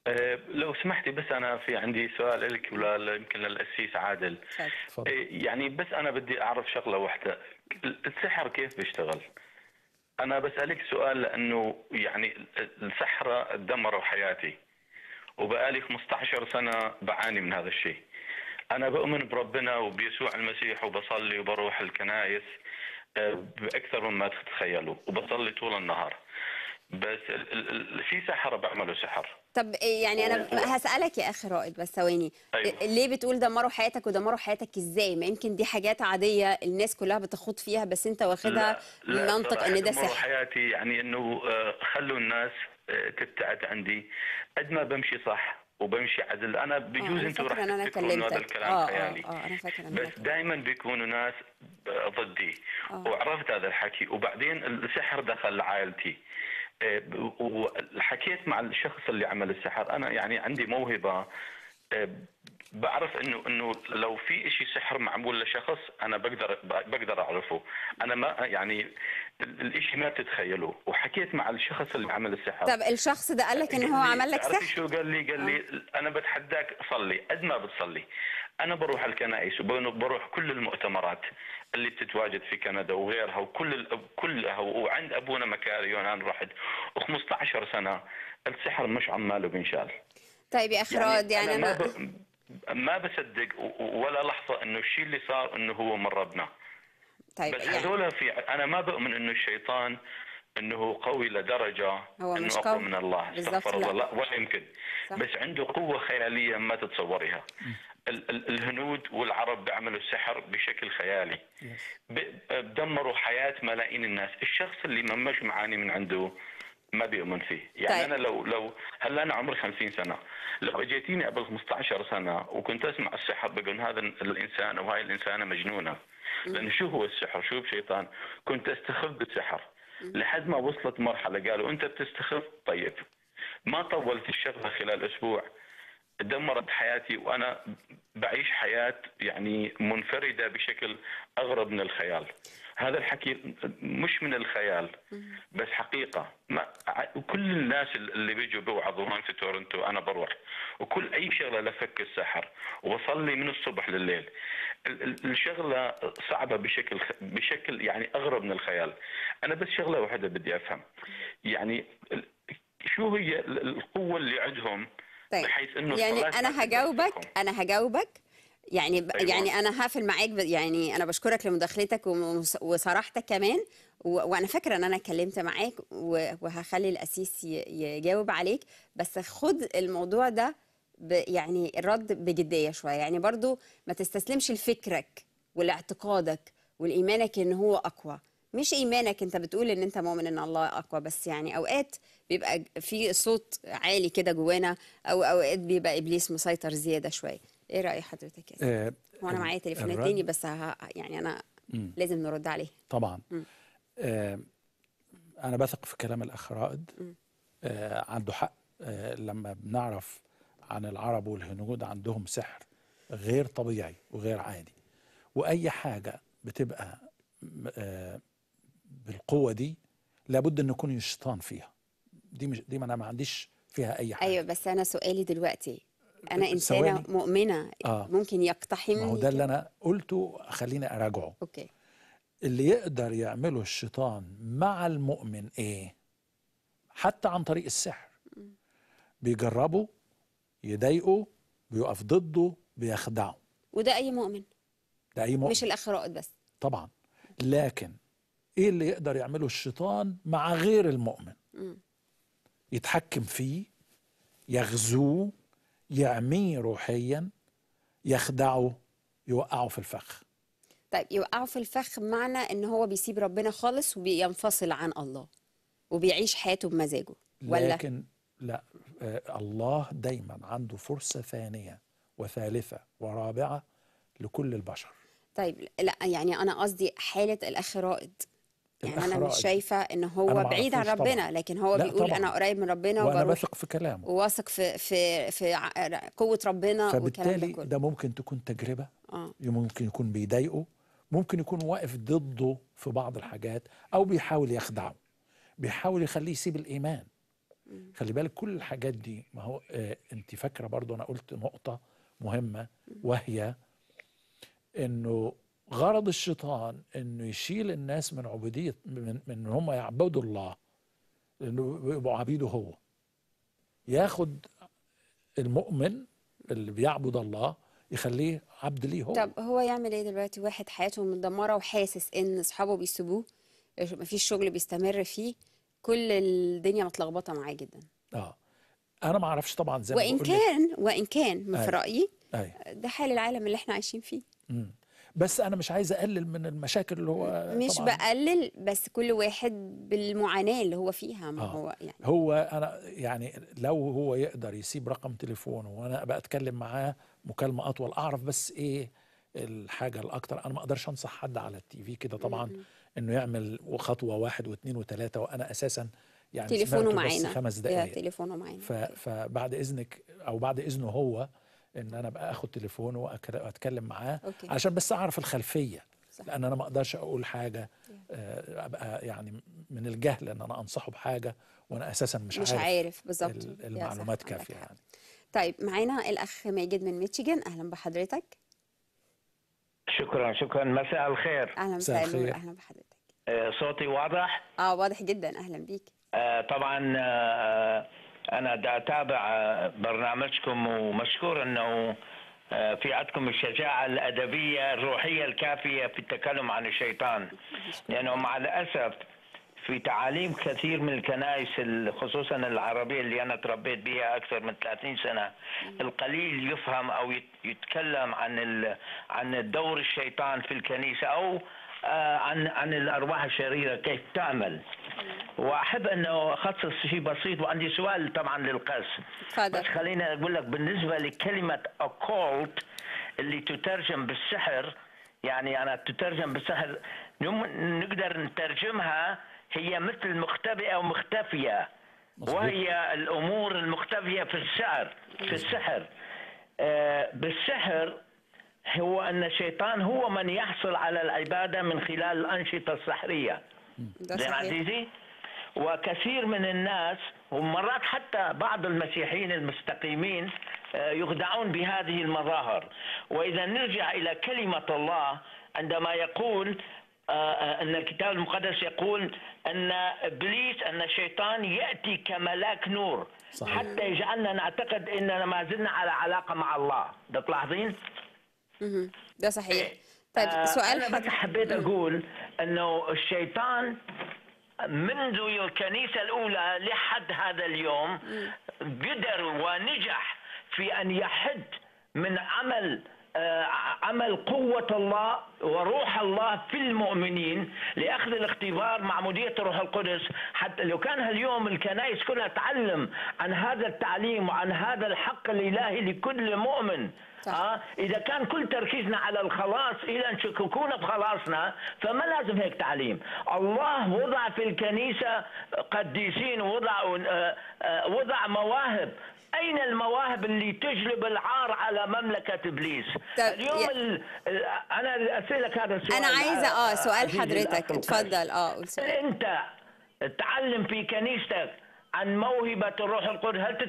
آه، لو سمحتي بس انا في عندي سؤال لك ولا يمكن للاسيس عادل أه يعني بس انا بدي اعرف شغله واحده السحر كيف بيشتغل؟ انا بسالك سؤال لانه يعني السحره دمروا حياتي وبقالي 15 سنه بعاني من هذا الشيء انا بؤمن بربنا وبيسوع المسيح وبصلي وبروح الكنائس آه، باكثر مما تتخيلوا وبصلي طول النهار بس في سحره بعمله سحر طب إيه يعني انا هسالك يا اخي رائد بس ثواني أيوة. إيه ليه بتقول دمروا حياتك ودمروا حياتك ازاي ما يمكن دي حاجات عاديه الناس كلها بتخوض فيها بس انت واخدها منطق ان ده سحر دمروا حياتي يعني انه آه، خلوا الناس آه، تبتعد عندي قد ما بمشي صح وبمشي عدل انا آه، بجوز انتوا انتم راح هذا الكلام آه خيالي آه آه أنا فاكر بس دائما بيكونوا ناس ضدي آه. وعرفت هذا الحكي وبعدين السحر دخل عائلتي وحكيت مع الشخص اللي عمل السحر انا يعني عندي موهبه آه، بعرف انه انه لو في شيء سحر معمول لشخص انا بقدر بقدر اعرفه انا ما يعني الشيء ما تتخيلوه وحكيت مع الشخص اللي عمل السحر طب الشخص ده قال لك انه هو عمل لك سحر شو قال لي قال لي آه. انا بتحداك صلي قد ما بتصلي انا بروح الكنائس وبروح كل المؤتمرات اللي بتتواجد في كندا وغيرها وكل كلها وعند ابونا مكاري انا رحت 15 سنه السحر مش عماله بنشال طيب يا اخراد يعني, يعني أنا ما, ب... ما بصدق ولا لحظه انه الشيء اللي صار انه هو من ربنا طيب بس يعني... هذول في انا ما بؤمن انه الشيطان انه قوي لدرجه هو انه قوي من الله استغفر الله لا, ولا يمكن صح. بس عنده قوه خياليه ما تتصوريها الهنود والعرب بعملوا السحر بشكل خيالي دمروا حياه ملايين الناس الشخص اللي ما مش معاني من عنده ما بيؤمن فيه يعني طيب. انا لو لو هلا انا عمري 50 سنه لو اجيتيني قبل 15 سنه وكنت اسمع السحر بقول هذا الانسان او هاي الانسانه مجنونه لانه شو هو السحر شو بشيطان كنت استخف بالسحر لحد ما وصلت مرحله قالوا انت بتستخف طيب ما طولت الشغله خلال اسبوع دمرت حياتي وانا بعيش حياه يعني منفرده بشكل اغرب من الخيال. هذا الحكي مش من الخيال بس حقيقه ما كل الناس اللي بيجوا بيوعظوا هون في تورنتو انا بروح وكل اي شغله لفك السحر وبصلي من الصبح لليل الشغله صعبه بشكل بشكل يعني اغرب من الخيال انا بس شغله واحده بدي افهم يعني شو هي القوه اللي عندهم طيب بحيث انه يعني انا هجاوبك انا هجاوبك يعني أيوة. يعني انا هقفل معاك يعني انا بشكرك لمداخلتك وصراحتك كمان وانا فاكره ان انا اتكلمت معاك وهخلي الاسيس يجاوب عليك بس خد الموضوع ده يعني الرد بجديه شويه يعني برضو ما تستسلمش لفكرك ولاعتقادك ولايمانك ان هو اقوى مش ايمانك انت بتقول ان انت مؤمن ان الله اقوى بس يعني اوقات بيبقى في صوت عالي كده جوانا او اوقات بيبقى ابليس مسيطر زياده شويه ايه راي حضرتك يا أه وانا معايا تليفون تاني بس يعني انا مم. لازم نرد عليه طبعا أه انا بثق في كلام الاخ رائد أه عنده حق أه لما بنعرف عن العرب والهنود عندهم سحر غير طبيعي وغير عادي واي حاجه بتبقى أه بالقوه دي لابد ان يكون الشيطان فيها دي مش دي ما انا ما عنديش فيها اي حاجه ايوه بس انا سؤالي دلوقتي انا انسانه مؤمنه آه. ممكن يقتحم ما هو ده اللي انا قلته خليني اراجعه اوكي اللي يقدر يعمله الشيطان مع المؤمن ايه حتى عن طريق السحر بيجربه يضايقه بيقف ضده بيخدعه وده اي مؤمن ده اي مؤمن مش الاخرات بس طبعا لكن ايه اللي يقدر يعمله الشيطان مع غير المؤمن يتحكم فيه يغزوه يعميه روحيا يخدعه يوقعه في الفخ طيب يوقعه في الفخ معنى ان هو بيسيب ربنا خالص وبينفصل عن الله وبيعيش حياته بمزاجه ولا لكن لا آه، الله دايما عنده فرصه ثانيه وثالثه ورابعه لكل البشر طيب لا يعني انا قصدي حاله الاخ رائد يعني انا مش شايفه ان هو بعيد عن ربنا طبعًا. لكن هو بيقول طبعًا. انا قريب من ربنا وانا واثق في كلامه وواثق في في في قوه ربنا فبالتالي ده, ده ممكن تكون تجربه آه. ممكن يكون بيضايقه ممكن يكون واقف ضده في بعض الحاجات او بيحاول يخدعه بيحاول يخليه يسيب الايمان مم. خلي بالك كل الحاجات دي ما هو آه انت فاكره برضه انا قلت نقطه مهمه مم. وهي انه غرض الشيطان انه يشيل الناس من عبوديه من ان هم يعبدوا الله لانه يبقوا عبيده هو ياخد المؤمن اللي بيعبد الله يخليه عبد ليه هو طب هو يعمل ايه دلوقتي واحد حياته متدمره وحاسس ان اصحابه بيسيبوه مفيش شغل بيستمر فيه كل الدنيا متلخبطه معاه جدا اه انا ما اعرفش طبعا زي وان كان وان كان في رايي أي. ده حال العالم اللي احنا عايشين فيه امم بس انا مش عايز اقلل من المشاكل اللي هو مش طبعاً بقلل بس كل واحد بالمعاناه اللي هو فيها ما آه. هو يعني هو انا يعني لو هو يقدر يسيب رقم تليفونه وانا ابقى اتكلم معاه مكالمه اطول اعرف بس ايه الحاجه الاكتر انا ما اقدرش انصح حد على التي في كده طبعا انه يعمل خطوه واحد واثنين وثلاثه وانا اساسا يعني تليفونه معانا خمس دقائق تليفونه معانا فبعد اذنك او بعد اذنه هو ان انا بقى اخد تليفونه واتكلم معاه أوكي. عشان بس اعرف الخلفيه صح. لان انا ما اقدرش اقول حاجه آه، ابقى يعني من الجهل ان انا انصحه بحاجه وانا اساسا مش, مش عارف, عارف بالظبط المعلومات كافيه يعني طيب معانا الاخ ماجد من ميتشيجن اهلا بحضرتك شكرا شكرا مساء الخير اهلا مساء الخير اهلا بحضرتك آه، صوتي واضح اه واضح جدا اهلا بيك آه طبعا آه انا دا اتابع برنامجكم ومشكور انه آه، في عندكم الشجاعة الأدبية الروحية الكافية في التكلم عن الشيطان لأنه مع الأسف في تعاليم كثير من الكنائس خصوصا العربية اللي أنا تربيت بها أكثر من 30 سنة القليل يفهم أو يتكلم عن عن دور الشيطان في الكنيسة أو آه، عن عن الأرواح الشريرة كيف تعمل واحب انه اخصص شيء بسيط وعندي سؤال طبعا للقس تفضل بس خليني اقول لك بالنسبه لكلمه اوكولت اللي تترجم بالسحر يعني انا تترجم بالسحر نقدر نترجمها هي مثل مختبئه ومختفيه وهي الامور المختفيه في السحر في السحر آه بالسحر هو ان الشيطان هو من يحصل على العباده من خلال الانشطه السحريه زين عزيزي وكثير من الناس ومرات حتى بعض المسيحيين المستقيمين آه، يخدعون بهذه المظاهر وإذا نرجع إلى كلمة الله عندما يقول آه، آه، أن الكتاب المقدس يقول أن إبليس أن الشيطان يأتي كملاك نور صحيح. حتى يجعلنا نعتقد أننا ما زلنا على علاقة مع الله ده تلاحظين؟ ده صحيح إيه. طيب آه، سؤال أنا بس حبيت أقول أنه الشيطان منذ الكنيسة الأولى لحد هذا اليوم قدر ونجح في أن يحد من عمل آه، عمل قوة الله وروح الله في المؤمنين لأخذ الاختبار مع الروح القدس حتى لو كان اليوم الكنائس كلها تعلم عن هذا التعليم وعن هذا الحق الإلهي لكل مؤمن صح. آه إذا كان كل تركيزنا على الخلاص إذا شككونا بخلاصنا فما لازم هيك تعليم الله وضع في الكنيسة قديسين وضع آه، آه، وضع مواهب أين المواهب اللي تجلب العار على مملكة إبليس اليوم ال... آه، أنا أسألك هذا السؤال أنا عايزة آه سؤال حضرتك اتفضل آه أنت تعلم في كنيستك عن موهبة الروح القدس هل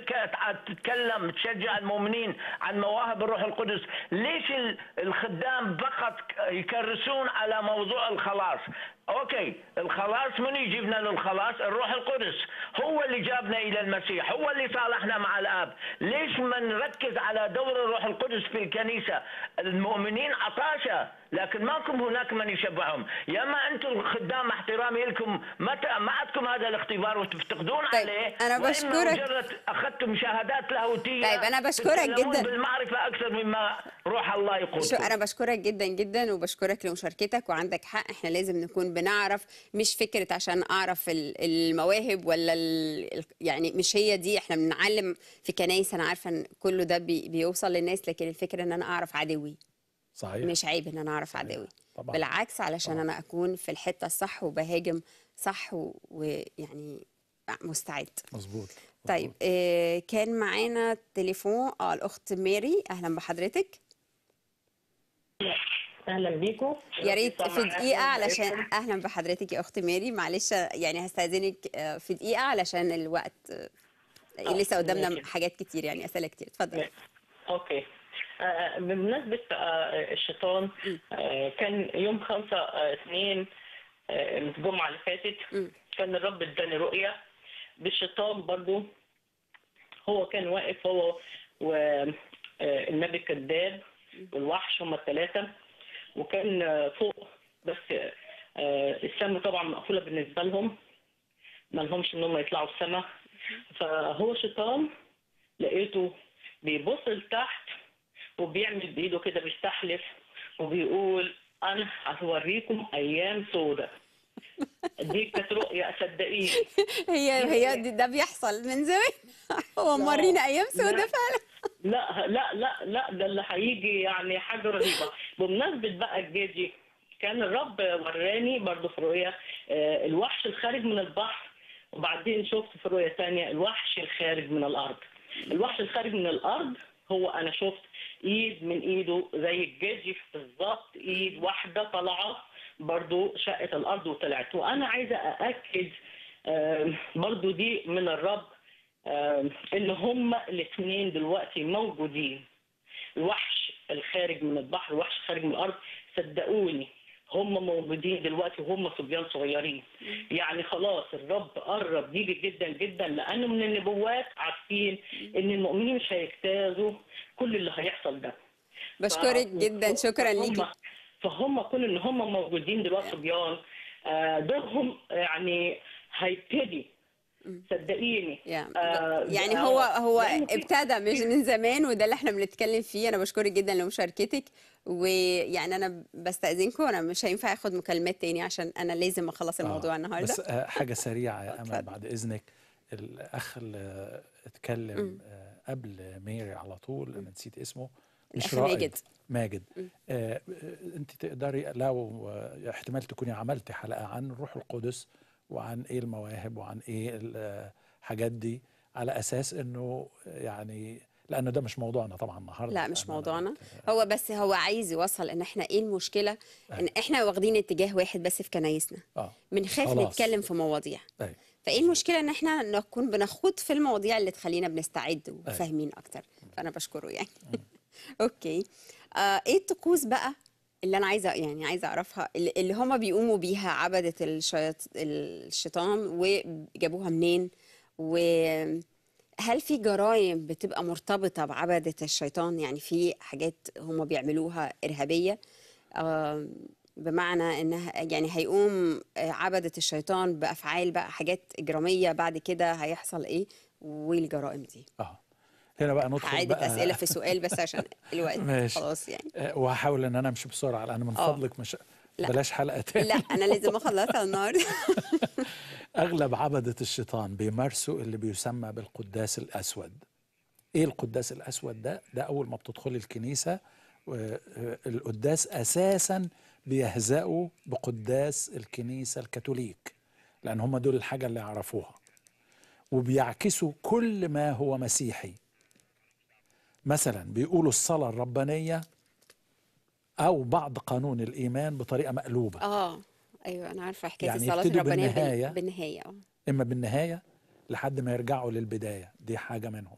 تتكلم تشجع المؤمنين عن مواهب الروح القدس ليش الخدام فقط يكرسون على موضوع الخلاص اوكي الخلاص من يجيبنا للخلاص الروح القدس هو اللي جابنا الى المسيح هو اللي صالحنا مع الاب ليش ما نركز على دور الروح القدس في الكنيسه المؤمنين عطاشه لكن ماكم هناك من يشبعهم يا اما انتم خدام احترامي لكم متى ما عندكم هذا الاختبار وتفتقدون طيب. عليه انا بشكرك مجرد اخذتم شهادات لاهوتيه طيب انا بشكرك جدا بالمعرفه اكثر مما روح الله يقول انا بشكرك جدا جدا وبشكرك لمشاركتك وعندك حق احنا لازم نكون بنعرف مش فكره عشان اعرف المواهب ولا يعني مش هي دي احنا بنعلم في كنايس انا عارفه ان كله ده بي... بيوصل للناس لكن الفكره ان انا اعرف عدوي صحيح مش عيب ان انا اعرف عدوي طبعا. بالعكس علشان طبعا. انا اكون في الحته الصح وبهاجم صح ويعني مستعد مظبوط طيب إيه كان معانا تليفون اه الاخت ماري اهلا بحضرتك اهلا بيكم يا ريت في دقيقه علشان اهلا بحضرتك يا اختي ماري معلش يعني هستاذنك آه، في دقيقه علشان الوقت آه، آه، لسه قدامنا حاجات كتير يعني اسئله كتير اتفضل اوكي بمناسبه الشيطان كان يوم 5 2 الجمعه اللي فاتت كان الرب اداني رؤيه بالشيطان برضو هو كان واقف هو والنبي الكذاب والوحش هما الثلاثه وكان فوق بس آه، السما طبعا مقفوله بالنسبه لهم ما لهمش ان هم يطلعوا السما فهو شيطان لقيته بيبص لتحت وبيعمل بايده كده بيستحلف وبيقول انا هوريكم ايام سوداء دي كانت رؤيا صدقيني هي هي ده بيحصل من زمان هو مورينا ايام سوداء فعلا لا لا لا لا ده اللي هيجي يعني حاجه رهيبه بمناسبه بقى الجدي كان الرب وراني برضه في رؤيه آه، الوحش الخارج من البحر وبعدين شفت في رؤيه ثانيه الوحش الخارج من الارض الوحش الخارج من الارض هو انا شفت ايد من ايده زي الجدي بالظبط ايد واحده طالعه برضه شقت الارض وطلعت وانا عايزه ااكد آه، برضه دي من الرب اللي هم الاثنين دلوقتي موجودين الوحش الخارج من البحر الوحش خارج من الارض صدقوني هم موجودين دلوقتي وهم صبيان صغيرين يعني خلاص الرب قرب يجي جدا جدا لانه من النبوات عارفين ان المؤمنين مش هيجتازوا كل اللي هيحصل ده بشكرك ف... جدا شكرا ليكي فهم كل ان هم موجودين دلوقتي صبيان آه، دورهم يعني هيبتدي صدقيني yeah. آه يعني آه، هو هو ابتدى مش من زمان وده اللي احنا بنتكلم فيه انا بشكرك جدا لمشاركتك ويعني انا بستاذنكم انا مش هينفع اخد مكالمات تاني عشان انا لازم اخلص آه، الموضوع آه. النهارده بس آه، حاجه سريعه يا امل بعد اذنك الاخ اللي اتكلم قبل ميري على طول انا نسيت اسمه مش رائد ماجد ماجد آه انت تقدري لو احتمال تكوني عملتي حلقه عن روح القدس وعن ايه المواهب وعن ايه الحاجات دي على اساس انه يعني لانه ده مش موضوعنا طبعا النهارده لا مش موضوعنا هو بس هو عايز يوصل ان احنا ايه المشكله ان احنا واخدين اتجاه واحد بس في كنايسنا بنخاف آه. نتكلم في مواضيع أي. فايه المشكله ان احنا نكون بنخوض في المواضيع اللي تخلينا بنستعد وفاهمين اكتر فانا بشكره يعني أمم. اوكي آه ايه الطقوس بقى اللي انا عايزه يعني عايزه اعرفها اللي هما بيقوموا بيها عبده الشيط... الشيطان وجابوها منين وهل في جرائم بتبقى مرتبطه بعبده الشيطان يعني في حاجات هما بيعملوها ارهابيه بمعنى انها يعني هيقوم آه، عبده الشيطان بافعال بقى حاجات اجراميه بعد كده هيحصل ايه والجرائم دي اه هنا بقى ندخل عادة بقى اسئله في سؤال بس عشان الوقت ماشي. خلاص يعني آه، وهحاول ان انا امشي بسرعه لان من آه. فضلك مش لا. بلاش حلقه تاني لا انا لازم اخلصها النهارده اغلب عبده الشيطان بيمارسوا اللي بيسمى بالقداس الاسود ايه القداس الاسود ده ده اول ما بتدخلي الكنيسه آه، القداس اساسا بيهزأوا بقداس الكنيسه الكاثوليك لان هم دول الحاجه اللي يعرفوها وبيعكسوا كل ما هو مسيحي مثلا بيقولوا الصلاة الربانية أو بعض قانون الإيمان بطريقة مقلوبة آه أيوة أنا عارفة حكاية يعني الصلاة الربانية بالنهاية, بالنهاية. آه. إما بالنهاية لحد ما يرجعوا للبداية دي حاجة منهم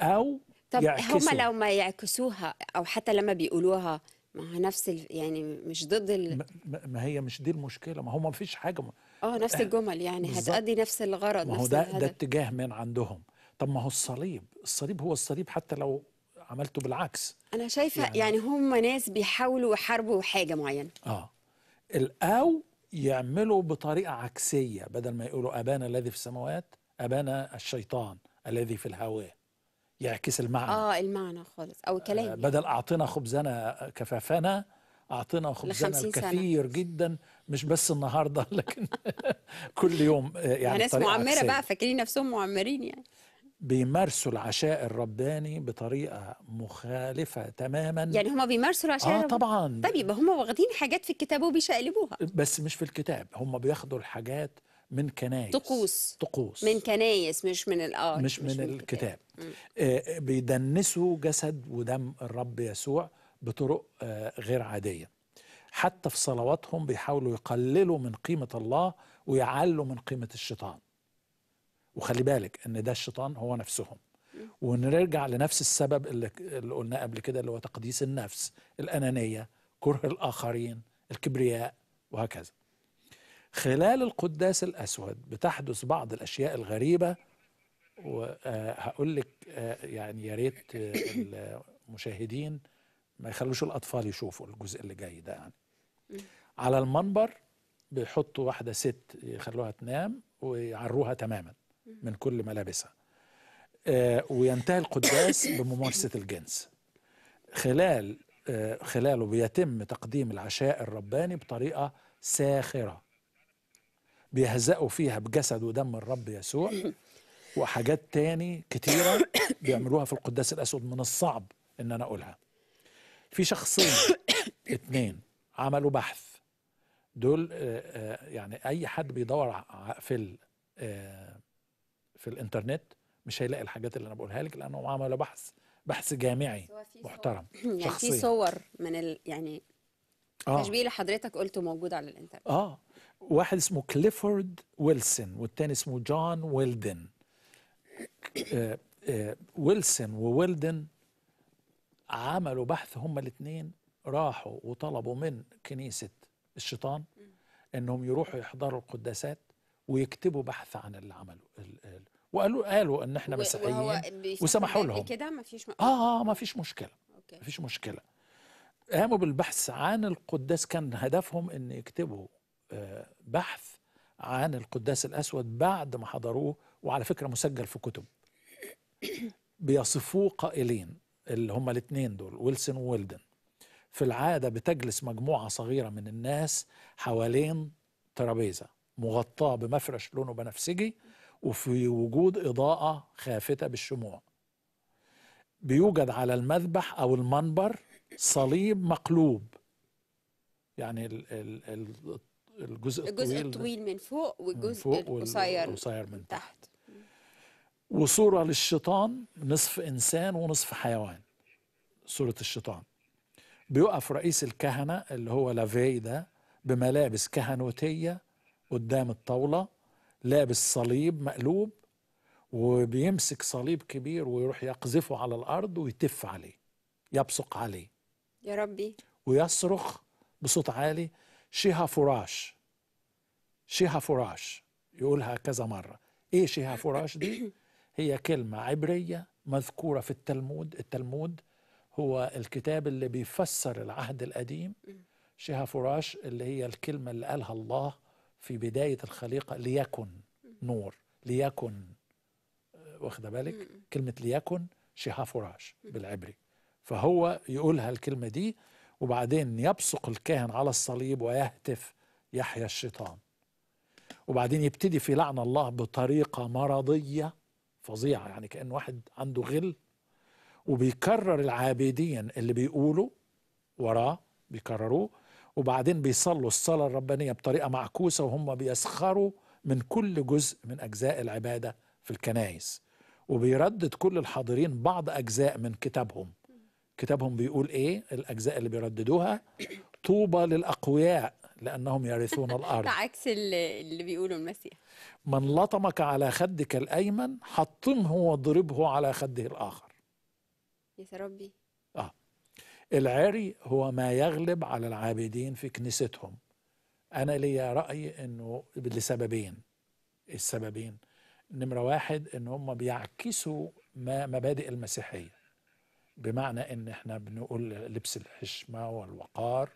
أو طب هم هما لو ما يعكسوها أو حتى لما بيقولوها ما نفس ال... يعني مش ضد ال... ما هي مش دي المشكله ما هو ما فيش حاجه اه نفس أه، الجمل يعني هتؤدي نفس الغرض ما هو ده ده اتجاه من عندهم طب ما هو الصليب الصليب هو الصليب حتى لو عملته بالعكس انا شايفه يعني, يعني هم ناس بيحاولوا يحاربوا حاجه معينه اه او يعملوا بطريقه عكسيه بدل ما يقولوا ابانا الذي في السماوات ابانا الشيطان الذي في الهواء يعكس المعنى اه المعنى خالص او الكلام آه يعني. بدل اعطينا خبزنا كفافنا اعطينا خبزنا كثير جدا مش بس النهارده لكن كل يوم آه، يعني ناس معمره بقى فاكرين نفسهم معمرين يعني بيمارسوا العشاء الرباني بطريقه مخالفه تماما يعني هم بيمارسوا العشاء اه طبعا طب يبقى هم واخدين حاجات في الكتاب وبيشقلبوها بس مش في الكتاب هم بياخدوا الحاجات من كنايس طقوس طقوس من كنايس مش من الارض آه، مش, مش من, من الكتاب, الكتاب. آه بيدنسوا جسد ودم الرب يسوع بطرق آه غير عاديه حتى في صلواتهم بيحاولوا يقللوا من قيمه الله ويعلوا من قيمه الشيطان وخلي بالك ان ده الشيطان هو نفسهم ونرجع لنفس السبب اللي, اللي قلناه قبل كده اللي هو تقديس النفس الانانيه كره الاخرين الكبرياء وهكذا خلال القداس الاسود بتحدث بعض الاشياء الغريبه وهقول آه، لك آه، يعني يا ريت آه، المشاهدين ما يخلوش الاطفال يشوفوا الجزء اللي جاي ده يعني على المنبر بيحطوا واحده ست يخلوها تنام ويعروها تماما من كل ملابسها آه، وينتهي القداس بممارسة الجنس خلال آه، خلاله بيتم تقديم العشاء الرباني بطريقة ساخرة بيهزأوا فيها بجسد ودم الرب يسوع وحاجات تاني كتيرة بيعملوها في القداس الأسود من الصعب إن أنا أقولها في شخصين اتنين عملوا بحث دول آه، يعني أي حد بيدور في في الانترنت مش هيلاقي الحاجات اللي انا بقولها لك لانهم عملوا بحث بحث جامعي محترم يعني شخصي. في صور من ال... يعني آه. تشبيه اللي حضرتك قلته موجود على الانترنت اه واحد اسمه كليفورد ويلسون والتاني اسمه جون ويلدن آه، آه، ويلسون وويلدن عملوا بحث هما الاثنين راحوا وطلبوا من كنيسة الشيطان انهم يروحوا يحضروا القداسات ويكتبوا بحث عن اللي عمله وقالوا قالوا ان احنا مسيحيين وسمحوا لهم كده ما فيش اه اه ما فيش مشكله ما فيش مشكله قاموا بالبحث عن القداس كان هدفهم ان يكتبوا آه، بحث عن القداس الاسود بعد ما حضروه وعلى فكره مسجل في كتب بيصفوه قائلين اللي هما الاثنين دول ويلسون وويلدن في العاده بتجلس مجموعه صغيره من الناس حوالين ترابيزه مغطاه بمفرش لونه بنفسجي وفي وجود اضاءه خافته بالشموع بيوجد على المذبح او المنبر صليب مقلوب يعني ال ال ال الجزء, الجزء الطويل, الطويل من فوق والجزء القصير القصير من تحت وصورة للشيطان نصف إنسان ونصف حيوان صورة الشيطان بيقف رئيس الكهنة اللي هو لافي ده بملابس كهنوتية قدام الطاولة لابس صليب مقلوب وبيمسك صليب كبير ويروح يقذفه على الأرض ويتف عليه يبصق عليه يا ربي ويصرخ بصوت عالي شيها فراش شيها فراش يقولها كذا مرة إيه شيها فراش دي؟ هي كلمة عبرية مذكورة في التلمود التلمود هو الكتاب اللي بيفسر العهد القديم شيها فراش اللي هي الكلمة اللي قالها الله في بداية الخليقة ليكن نور ليكن آه، واخدة بالك كلمة ليكن شهافوراش بالعبري فهو يقولها الكلمة دي وبعدين يبصق الكاهن على الصليب ويهتف يحيى الشيطان وبعدين يبتدي في لعن الله بطريقة مرضية فظيعة يعني كأن واحد عنده غل وبيكرر العابدين اللي بيقولوا وراه بيكرروه وبعدين بيصلوا الصلاة الربانية بطريقة معكوسة وهم بيسخروا من كل جزء من أجزاء العبادة في الكنائس وبيردد كل الحاضرين بعض أجزاء من كتابهم كتابهم بيقول إيه الأجزاء اللي بيرددوها طوبى للأقوياء لأنهم يرثون الأرض عكس اللي بيقوله المسيح من لطمك على خدك الأيمن حطمه واضربه على خده الآخر يا ربي العري هو ما يغلب على العابدين في كنيستهم أنا ليا رأي أنه لسببين السببين نمرة واحد أن هم بيعكسوا ما مبادئ المسيحية بمعنى أن احنا بنقول لبس الحشمة والوقار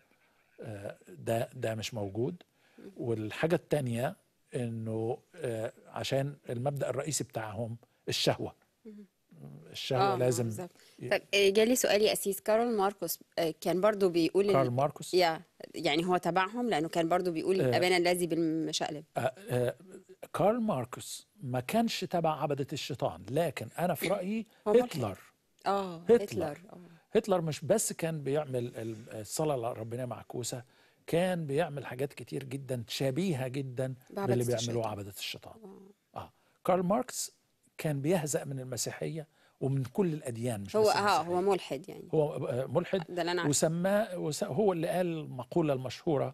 آه، ده ده مش موجود والحاجة الثانية أنه آه، عشان المبدأ الرئيسي بتاعهم الشهوة الشهوه آه لازم بالظبط طب آه، جالي يا اسيس كارل ماركوس آه، كان برضو بيقول كارل ماركوس يا يعني هو تبعهم لانه كان برضو بيقول آه ابانا الذي بالمشقلب آه آه كارل ماركوس ما كانش تبع عبده الشيطان لكن انا في رايي هتلر اه هتلر هتلر, آه. هتلر مش بس كان بيعمل الصلاه الربانيه معكوسه كان بيعمل حاجات كتير جدا شبيهه جدا باللي بيعملوه عبده الشيطان اه كارل ماركس كان بيهزأ من المسيحية ومن كل الأديان مش هو اه هو ملحد يعني هو آه، ملحد ده أنا وسماه هو اللي قال المقولة المشهورة آه،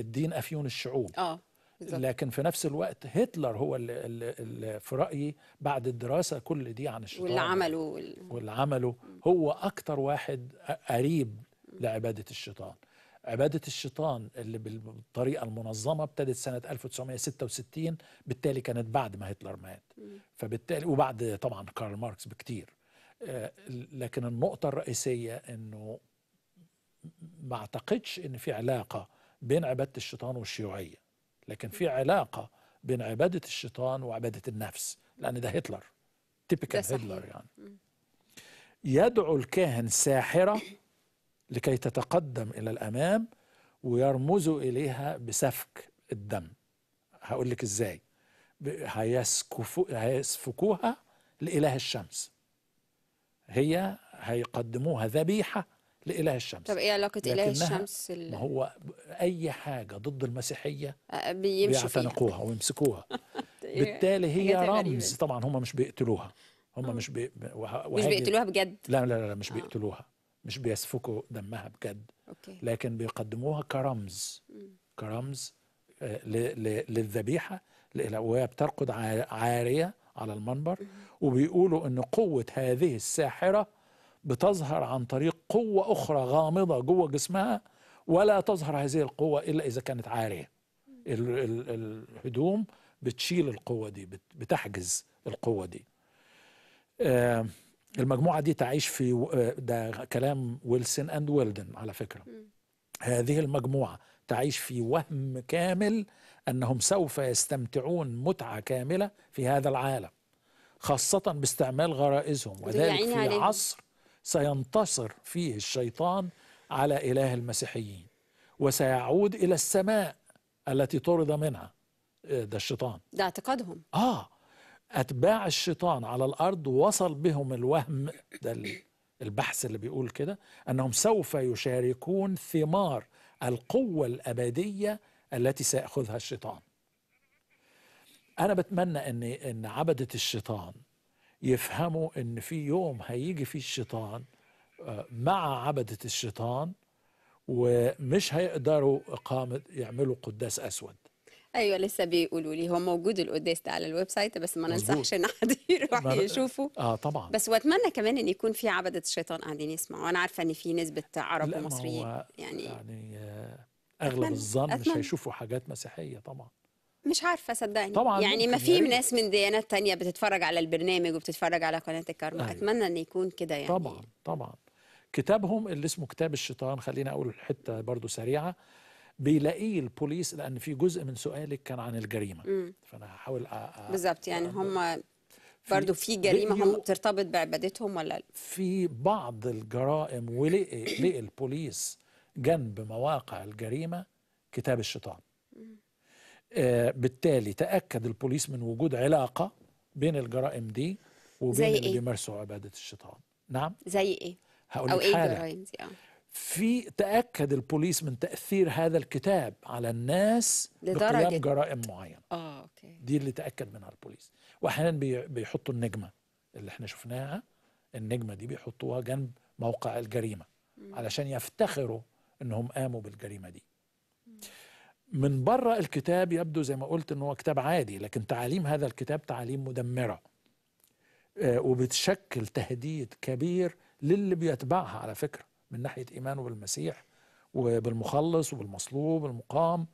الدين أفيون الشعوب اه لكن في نفس الوقت هتلر هو اللي, في رأيي بعد الدراسة كل دي عن الشيطان واللي عمله وال... واللي عمله هو أكتر واحد قريب لعبادة الشيطان عبادة الشيطان اللي بالطريقة المنظمة ابتدت سنة 1966 بالتالي كانت بعد ما هتلر مات فبالتالي وبعد طبعا كارل ماركس بكتير آه، لكن النقطة الرئيسية أنه ما اعتقدش أن في علاقة بين عبادة الشيطان والشيوعية لكن في علاقة بين عبادة الشيطان وعبادة النفس لأن ده هتلر تيبيكال هتلر يعني يدعو الكاهن ساحرة لكي تتقدم إلى الأمام ويرمز إليها بسفك الدم هقول لك إزاي هيسفكوها لإله الشمس هي هيقدموها ذبيحة لإله الشمس طب إيه علاقة إله الشمس ما هو أي حاجة ضد المسيحية بيعتنقوها ويمسكوها بالتالي هي رمز طبعا هم مش بيقتلوها هم آه. مش بي... وه... مش بيقتلوها بجد لا لا لا مش آه. بيقتلوها مش بيسفكوا دمها بجد أوكي. لكن بيقدموها كرمز م. كرمز آه، للذبيحه وهي بترقد عاريه على المنبر وبيقولوا ان قوه هذه الساحره بتظهر عن طريق قوه اخرى غامضه جوه جسمها ولا تظهر هذه القوه الا اذا كانت عاريه الهدوم بتشيل القوه دي بتحجز القوه دي آه المجموعة دي تعيش في آه، ده كلام ويلسون أند ويلدن على فكرة هذه المجموعة تعيش في وهم كامل أنهم سوف يستمتعون متعة كاملة في هذا العالم خاصة باستعمال غرائزهم وذلك في عصر سينتصر فيه الشيطان على إله المسيحيين وسيعود إلى السماء التي طرد منها آه، ده الشيطان ده اعتقادهم آه أتباع الشيطان على الأرض وصل بهم الوهم ده البحث اللي بيقول كده أنهم سوف يشاركون ثمار القوة الأبدية التي سيأخذها الشيطان أنا بتمنى أن أن عبدة الشيطان يفهموا أن في يوم هيجي فيه الشيطان آه، مع عبدة الشيطان ومش هيقدروا إقامة يعملوا قداس أسود ايوه لسه بيقولوا لي هو موجود القداس ده على الويب سايت بس ما ننصحش ان حد يروح يشوفه اه طبعا بس واتمنى كمان ان يكون في عبده الشيطان قاعدين يسمعوا انا عارفه ان في نسبه عرب ومصريين يعني يعني آه، اغلب أتمنى. الظن مش هيشوفوا حاجات مسيحيه طبعا مش عارفه صدقني طبعا يعني ما في ناس من ديانات تانية بتتفرج على البرنامج وبتتفرج على قناه الكرم أيوة. اتمنى ان يكون كده يعني طبعا طبعا كتابهم اللي اسمه كتاب الشيطان خلينا اقول الحته برضو سريعه بيلاقيه البوليس لان في جزء من سؤالك كان عن الجريمه مم. فانا هحاول بالظبط يعني هم برضه في جريمه هم بترتبط بعبادتهم ولا لا؟ في بعض الجرائم ولقي لقي البوليس جنب مواقع الجريمه كتاب الشيطان آه بالتالي تاكد البوليس من وجود علاقه بين الجرائم دي وبين اللي إيه؟ بيمارسوا عباده الشيطان نعم زي ايه هقول او ايه الجرائم دي اه في تاكد البوليس من تاثير هذا الكتاب على الناس لدرجه جرائم معينه اه اوكي دي اللي تاكد منها البوليس واحيانا بيحطوا النجمه اللي احنا شفناها النجمه دي بيحطوها جنب موقع الجريمه علشان يفتخروا انهم قاموا بالجريمه دي من بره الكتاب يبدو زي ما قلت ان هو كتاب عادي لكن تعاليم هذا الكتاب تعاليم مدمره آه، وبتشكل تهديد كبير للي بيتبعها على فكره من ناحية إيمانه بالمسيح وبالمخلص وبالمصلوب والمقام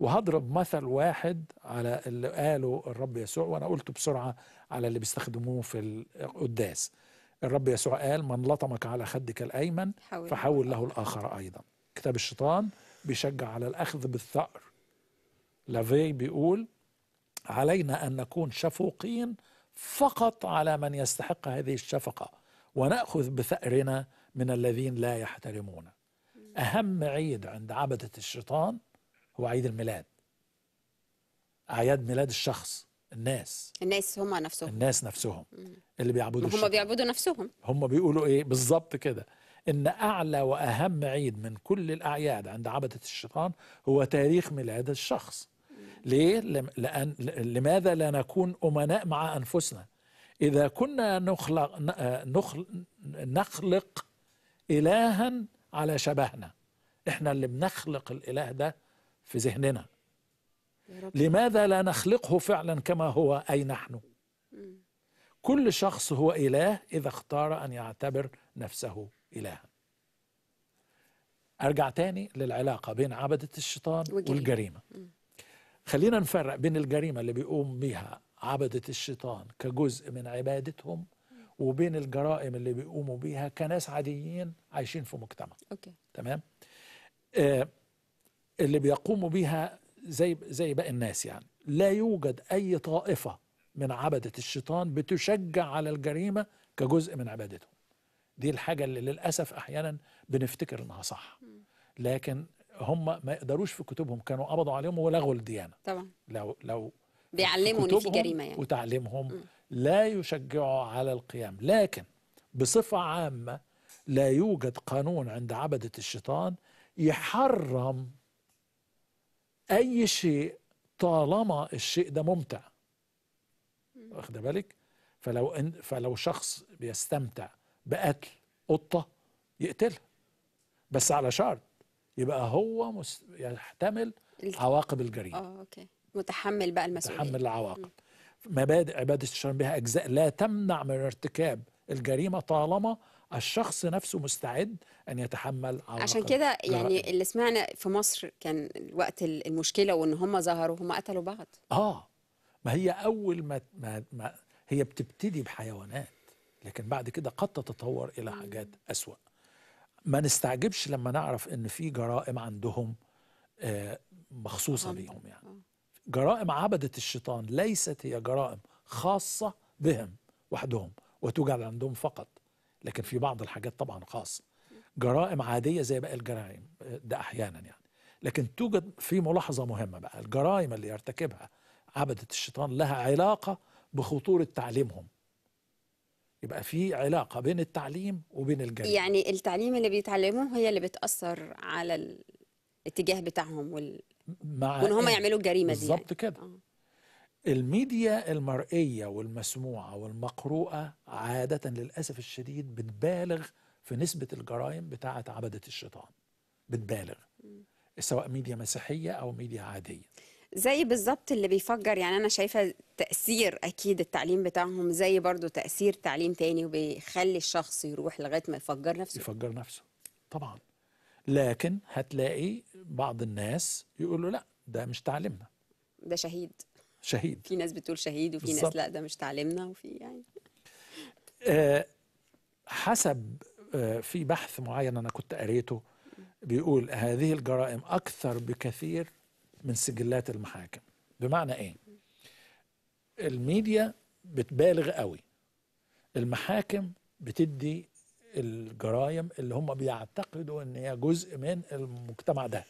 وهضرب مثل واحد على اللي قاله الرب يسوع وأنا قلته بسرعة على اللي بيستخدموه في القداس الرب يسوع قال من لطمك على خدك الأيمن فحول له الآخر أيضا كتاب الشيطان بيشجع على الأخذ بالثأر لافي بيقول علينا أن نكون شفوقين فقط على من يستحق هذه الشفقة ونأخذ بثأرنا من الذين لا يحترمون أهم عيد عند عبدة الشيطان هو عيد الميلاد أعياد ميلاد الشخص الناس الناس هم نفسهم الناس نفسهم مم. اللي بيعبدوا هم بيعبدوا نفسهم هم بيقولوا ايه بالظبط كده ان اعلى واهم عيد من كل الاعياد عند عبده الشيطان هو تاريخ ميلاد الشخص مم. ليه لأن لماذا لا نكون امناء مع انفسنا اذا كنا نخلق نخلق إلها على شبهنا احنا اللي بنخلق الإله ده في ذهننا لماذا لا نخلقه فعلا كما هو أي نحن كل شخص هو إله إذا اختار أن يعتبر نفسه إلها أرجع تاني للعلاقة بين عبدة الشيطان والجريمة, والجريمة. خلينا نفرق بين الجريمة اللي بيقوم بيها عبدة الشيطان كجزء من عبادتهم وبين الجرائم اللي بيقوموا بيها كناس عاديين عايشين في مجتمع أوكي. تمام آه اللي بيقوموا بيها زي زي باقي الناس يعني لا يوجد اي طائفه من عبده الشيطان بتشجع على الجريمه كجزء من عبادتهم دي الحاجه اللي للاسف احيانا بنفتكر انها صح لكن هم ما يقدروش في كتبهم كانوا قبضوا عليهم ولغوا الديانه طبعا لو لو بيعلموا ان في جريمه يعني وتعليمهم م. لا يشجعه على القيام لكن بصفة عامة لا يوجد قانون عند عبدة الشيطان يحرم أي شيء طالما الشيء ده ممتع واخد بالك فلو إن فلو شخص بيستمتع بقتل قطة يقتلها بس على شرط يبقى هو يحتمل عواقب الجريمة اه اوكي متحمل بقى المسؤولية متحمل العواقب م. مبادئ عباده الشرم بها اجزاء لا تمنع من ارتكاب الجريمه طالما الشخص نفسه مستعد ان يتحمل على عشان كده إيه يعني اللي سمعنا في مصر كان وقت المشكله وان هم ظهروا هم قتلوا بعض اه ما هي اول ما, ما, ما هي بتبتدي بحيوانات لكن بعد كده قد تتطور الى حاجات اسوا ما نستعجبش لما نعرف ان في جرائم عندهم آه، مخصوصه ليهم يعني آه. جرائم عبدة الشيطان ليست هي جرائم خاصة بهم وحدهم وتوجد عندهم فقط لكن في بعض الحاجات طبعا خاصة جرائم عادية زي باقي الجرائم ده أحيانا يعني لكن توجد في ملاحظة مهمة بقى الجرائم اللي يرتكبها عبدة الشيطان لها علاقة بخطورة تعليمهم يبقى في علاقة بين التعليم وبين الجريمة يعني التعليم اللي بيتعلموه هي اللي بتأثر على الاتجاه بتاعهم وال... مع وان هم يعملوا الجريمه دي بالظبط يعني. كده آه. الميديا المرئيه والمسموعه والمقروءه عاده للاسف الشديد بتبالغ في نسبه الجرائم بتاعه عبده الشيطان بتبالغ سواء ميديا مسيحيه او ميديا عاديه زي بالظبط اللي بيفجر يعني انا شايفه تاثير اكيد التعليم بتاعهم زي برضو تاثير تعليم تاني وبيخلي الشخص يروح لغايه ما يفجر نفسه يفجر نفسه طبعا لكن هتلاقي بعض الناس يقولوا لا ده مش تعليمنا ده شهيد شهيد في ناس بتقول شهيد وفي بالزبط. ناس لا ده مش تعليمنا وفي يعني آه حسب آه في بحث معين انا كنت قريته بيقول هذه الجرائم اكثر بكثير من سجلات المحاكم بمعنى ايه الميديا بتبالغ قوي المحاكم بتدي الجرائم اللي هم بيعتقدوا ان هي جزء من المجتمع ده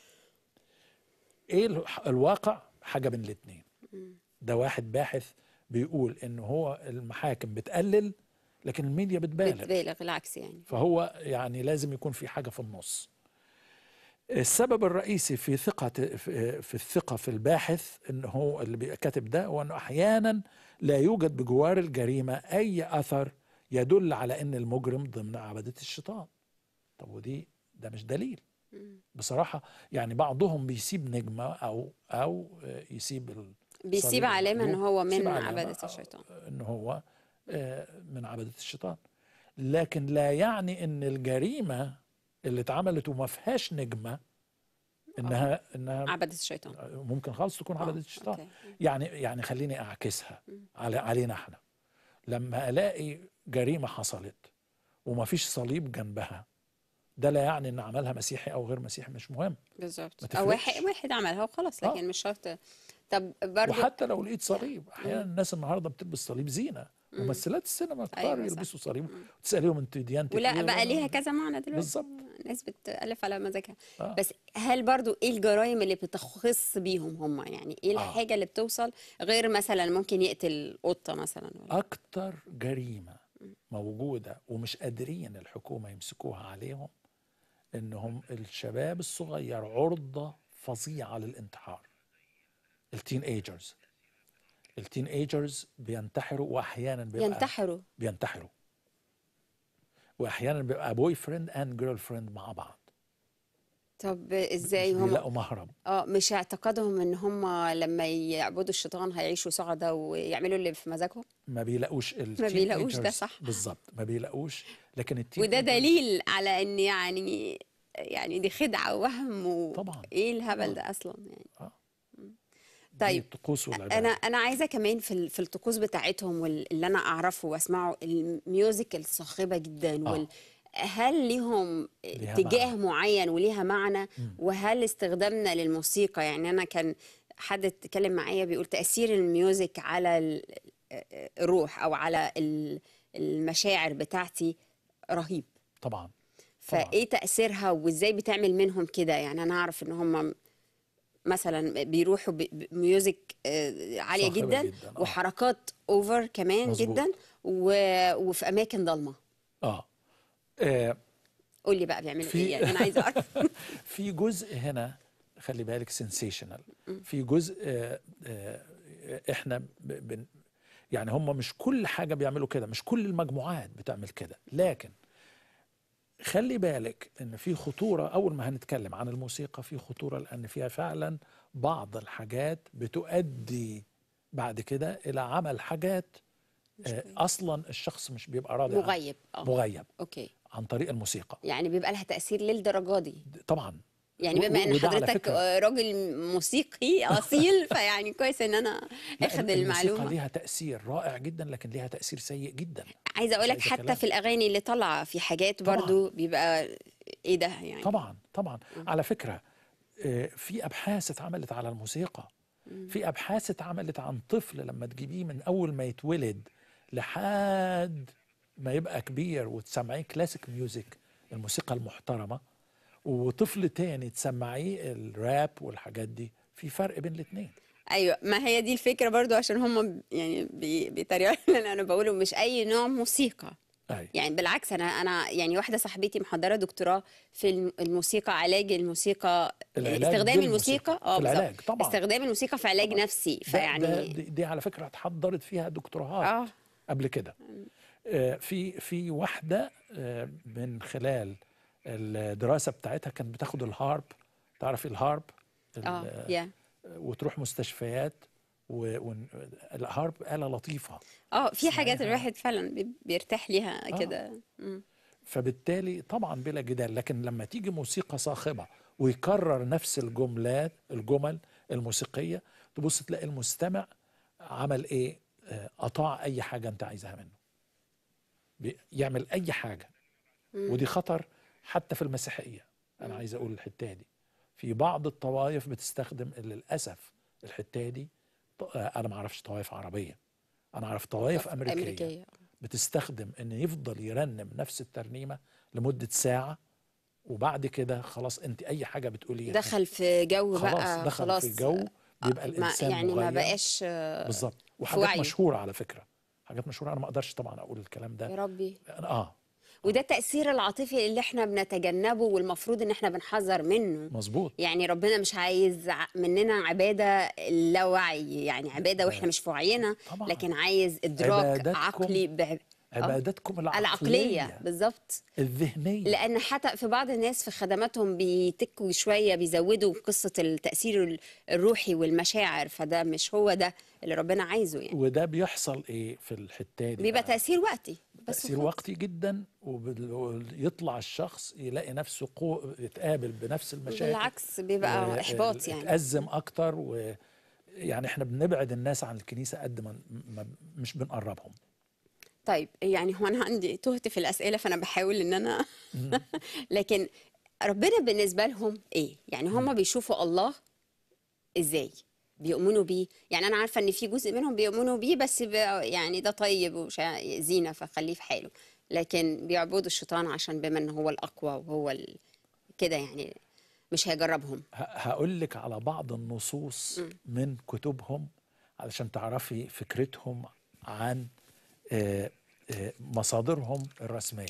ايه الواقع حاجه بين الاثنين ده واحد باحث بيقول ان هو المحاكم بتقلل لكن الميديا بتبالغ بتبالغ العكس يعني فهو يعني لازم يكون في حاجه في النص السبب الرئيسي في ثقة في الثقة في الباحث ان هو اللي كاتب ده هو انه احيانا لا يوجد بجوار الجريمة اي اثر يدل على ان المجرم ضمن عبدة الشيطان طب ودي ده مش دليل بصراحة يعني بعضهم بيسيب نجمة أو أو يسيب بيسيب علامة إن هو من عبدة الشيطان إن هو آه، من عبدة الشيطان لكن لا يعني إن الجريمة اللي اتعملت وما فيهاش نجمة إنها آه. إنها عبدة الشيطان ممكن خالص تكون آه، عبدة الشيطان يعني يعني خليني أعكسها علينا إحنا لما ألاقي جريمة حصلت ومفيش صليب جنبها ده لا يعني ان عملها مسيحي او غير مسيحي مش مهم بالظبط او واحد واحد عملها وخلاص لكن آه. مش شرط طب برضه وحتى لو لقيت صليب احيانا الناس النهارده بتلبس صليب زينه ممثلات السينما الكبار أيوة يلبسوا صليب وتساليهم انت ديانتك ولا إيه؟ بقى ليها كذا معنى دلوقتي بالظبط الناس بتالف على مزاجها آه. بس هل برضو ايه الجرائم اللي بتخص بيهم هم يعني ايه آه. الحاجه آه. اللي بتوصل غير مثلا ممكن يقتل قطه مثلا ولا؟ اكتر جريمه موجوده ومش قادرين الحكومه يمسكوها عليهم انهم الشباب الصغير عرضه فظيعه للانتحار التين ايجرز التين ايجرز بينتحروا واحيانا بيبقى ينتحروا بينتحروا واحيانا بيبقى بوي فريند اند جيرل فريند مع بعض طب ازاي هم يلاقوا مهرب اه مش اعتقادهم ان هم لما يعبدوا الشيطان هيعيشوا سعداء ويعملوا اللي في مزاجهم ما بيلاقوش ما بيلاقوش ده صح بالظبط ما بيلاقوش لكن التيم وده دليل على ان يعني يعني دي خدعه ووهم و... طبعا ايه الهبل آه. ده اصلا يعني اه طيب الطقوس انا انا عايزه كمان في في الطقوس بتاعتهم واللي انا اعرفه واسمعه الميوزيكال الصاخبه جدا آه. وال هل لهم اتجاه معين وليها معنى وهل استخدامنا للموسيقى يعني انا كان حد اتكلم معايا بيقول تاثير الميوزك على الروح او على المشاعر بتاعتي رهيب طبعا, طبعا. فايه تاثيرها وازاي بتعمل منهم كده يعني انا اعرف ان هم مثلا بيروحوا بميوزك آه، عاليه جدا, جداً. آه. وحركات اوفر كمان مزبوط. جدا و... وفي اماكن ضلمه اه آه، قول لي بقى بيعملوا ايه يعني انا عايزه اعرف في جزء هنا خلي بالك سنسيشنال في جزء آه، آه، احنا بن يعني هم مش كل حاجه بيعملوا كده مش كل المجموعات بتعمل كده لكن خلي بالك ان في خطوره اول ما هنتكلم عن الموسيقى في خطوره لان فيها فعلا بعض الحاجات بتؤدي بعد كده الى عمل حاجات اصلا الشخص مش بيبقى راضي مغيب عنه. مغيب اوكي عن طريق الموسيقى يعني بيبقى لها تاثير للدرجه دي طبعا يعني بما ان حضرتك راجل موسيقي اصيل فيعني كويس ان انا اخد المعلومه الموسيقى ليها تاثير رائع جدا لكن ليها تاثير سيء جدا عايزه اقول لك حتى كلام. في الاغاني اللي طالعه في حاجات طبعاً. بيبقى ايه ده يعني طبعا طبعا م. على فكره آه، في ابحاث اتعملت على الموسيقى في ابحاث اتعملت عن طفل لما تجيبيه من اول ما يتولد لحد ما يبقى كبير وتسمعيه كلاسيك ميوزك الموسيقى المحترمه وطفل تاني تسمعيه الراب والحاجات دي في فرق بين الاثنين ايوه ما هي دي الفكره برضو عشان هم يعني بيتريقوا اللي انا بقوله مش اي نوع موسيقى أيوة. يعني بالعكس انا انا يعني واحده صاحبتي محضره دكتوراه في الموسيقى علاج الموسيقى استخدام الموسيقى اه العلاج طبعا استخدام الموسيقى في علاج طبعًا. نفسي فيعني دي, دي على فكره اتحضرت فيها دكتوراهات آه. قبل كده آه، في في واحده آه، من خلال الدراسه بتاعتها كانت بتاخد الهارب تعرف الهارب آه،, اه وتروح مستشفيات والهارب آلة لطيفة اه في حاجات إيه؟ الواحد فعلا بيرتاح ليها كده فبالتالي طبعا بلا جدال لكن لما تيجي موسيقى صاخبة ويكرر نفس الجملات الجمل الموسيقية تبص تلاقي المستمع عمل ايه قطع اي حاجة انت عايزها منه يعمل اي حاجه مم. ودي خطر حتى في المسيحيه انا عايز اقول الحته دي في بعض الطوائف بتستخدم للاسف الحته دي آه، انا ما اعرفش طوائف عربيه انا اعرف طوائف امريكيه, أمريكية. بتستخدم ان يفضل يرنم نفس الترنيمه لمده ساعه وبعد كده خلاص انت اي حاجه بتقوليها دخل في جو خلاص بقى دخل خلاص في جو بيبقى الانسان يعني مغير. ما بقاش بالظبط وحاجات مشهوره على فكره حاجات مشهوره انا ما اقدرش طبعا اقول الكلام ده يا ربي أنا اه وده التأثير العاطفي اللي احنا بنتجنبه والمفروض ان احنا بنحذر منه مظبوط يعني ربنا مش عايز مننا عبادة لا وعي يعني عبادة واحنا مش في وعينا لكن عايز ادراك عقلي عبادتكم العقلية, العقلية بالظبط الذهنية لأن حتى في بعض الناس في خدماتهم بيتكوا شوية بيزودوا قصة التأثير الروحي والمشاعر فده مش هو ده اللي ربنا عايزه يعني وده بيحصل إيه في الحتة دي بيبقى تأثير وقتي بس تأثير وقتي جدا ويطلع الشخص يلاقي نفسه قو... يتقابل بنفس المشاكل بالعكس بيبقى و... آه، إحباط آه، يعني يتأزم أكتر و... يعني احنا بنبعد الناس عن الكنيسة قد ما مش بنقربهم طيب يعني هو انا عندي تهت في الاسئله فانا بحاول ان انا لكن ربنا بالنسبه لهم ايه يعني هم بيشوفوا الله ازاي بيؤمنوا بيه يعني انا عارفه ان في جزء منهم بيؤمنوا بيه بس يعني ده طيب ومش زينه فخليه في حاله لكن بيعبدوا الشيطان عشان بما ان هو الاقوى وهو ال... كده يعني مش هيجربهم هقول لك على بعض النصوص م. من كتبهم علشان تعرفي فكرتهم عن آه، آه، مصادرهم الرسميه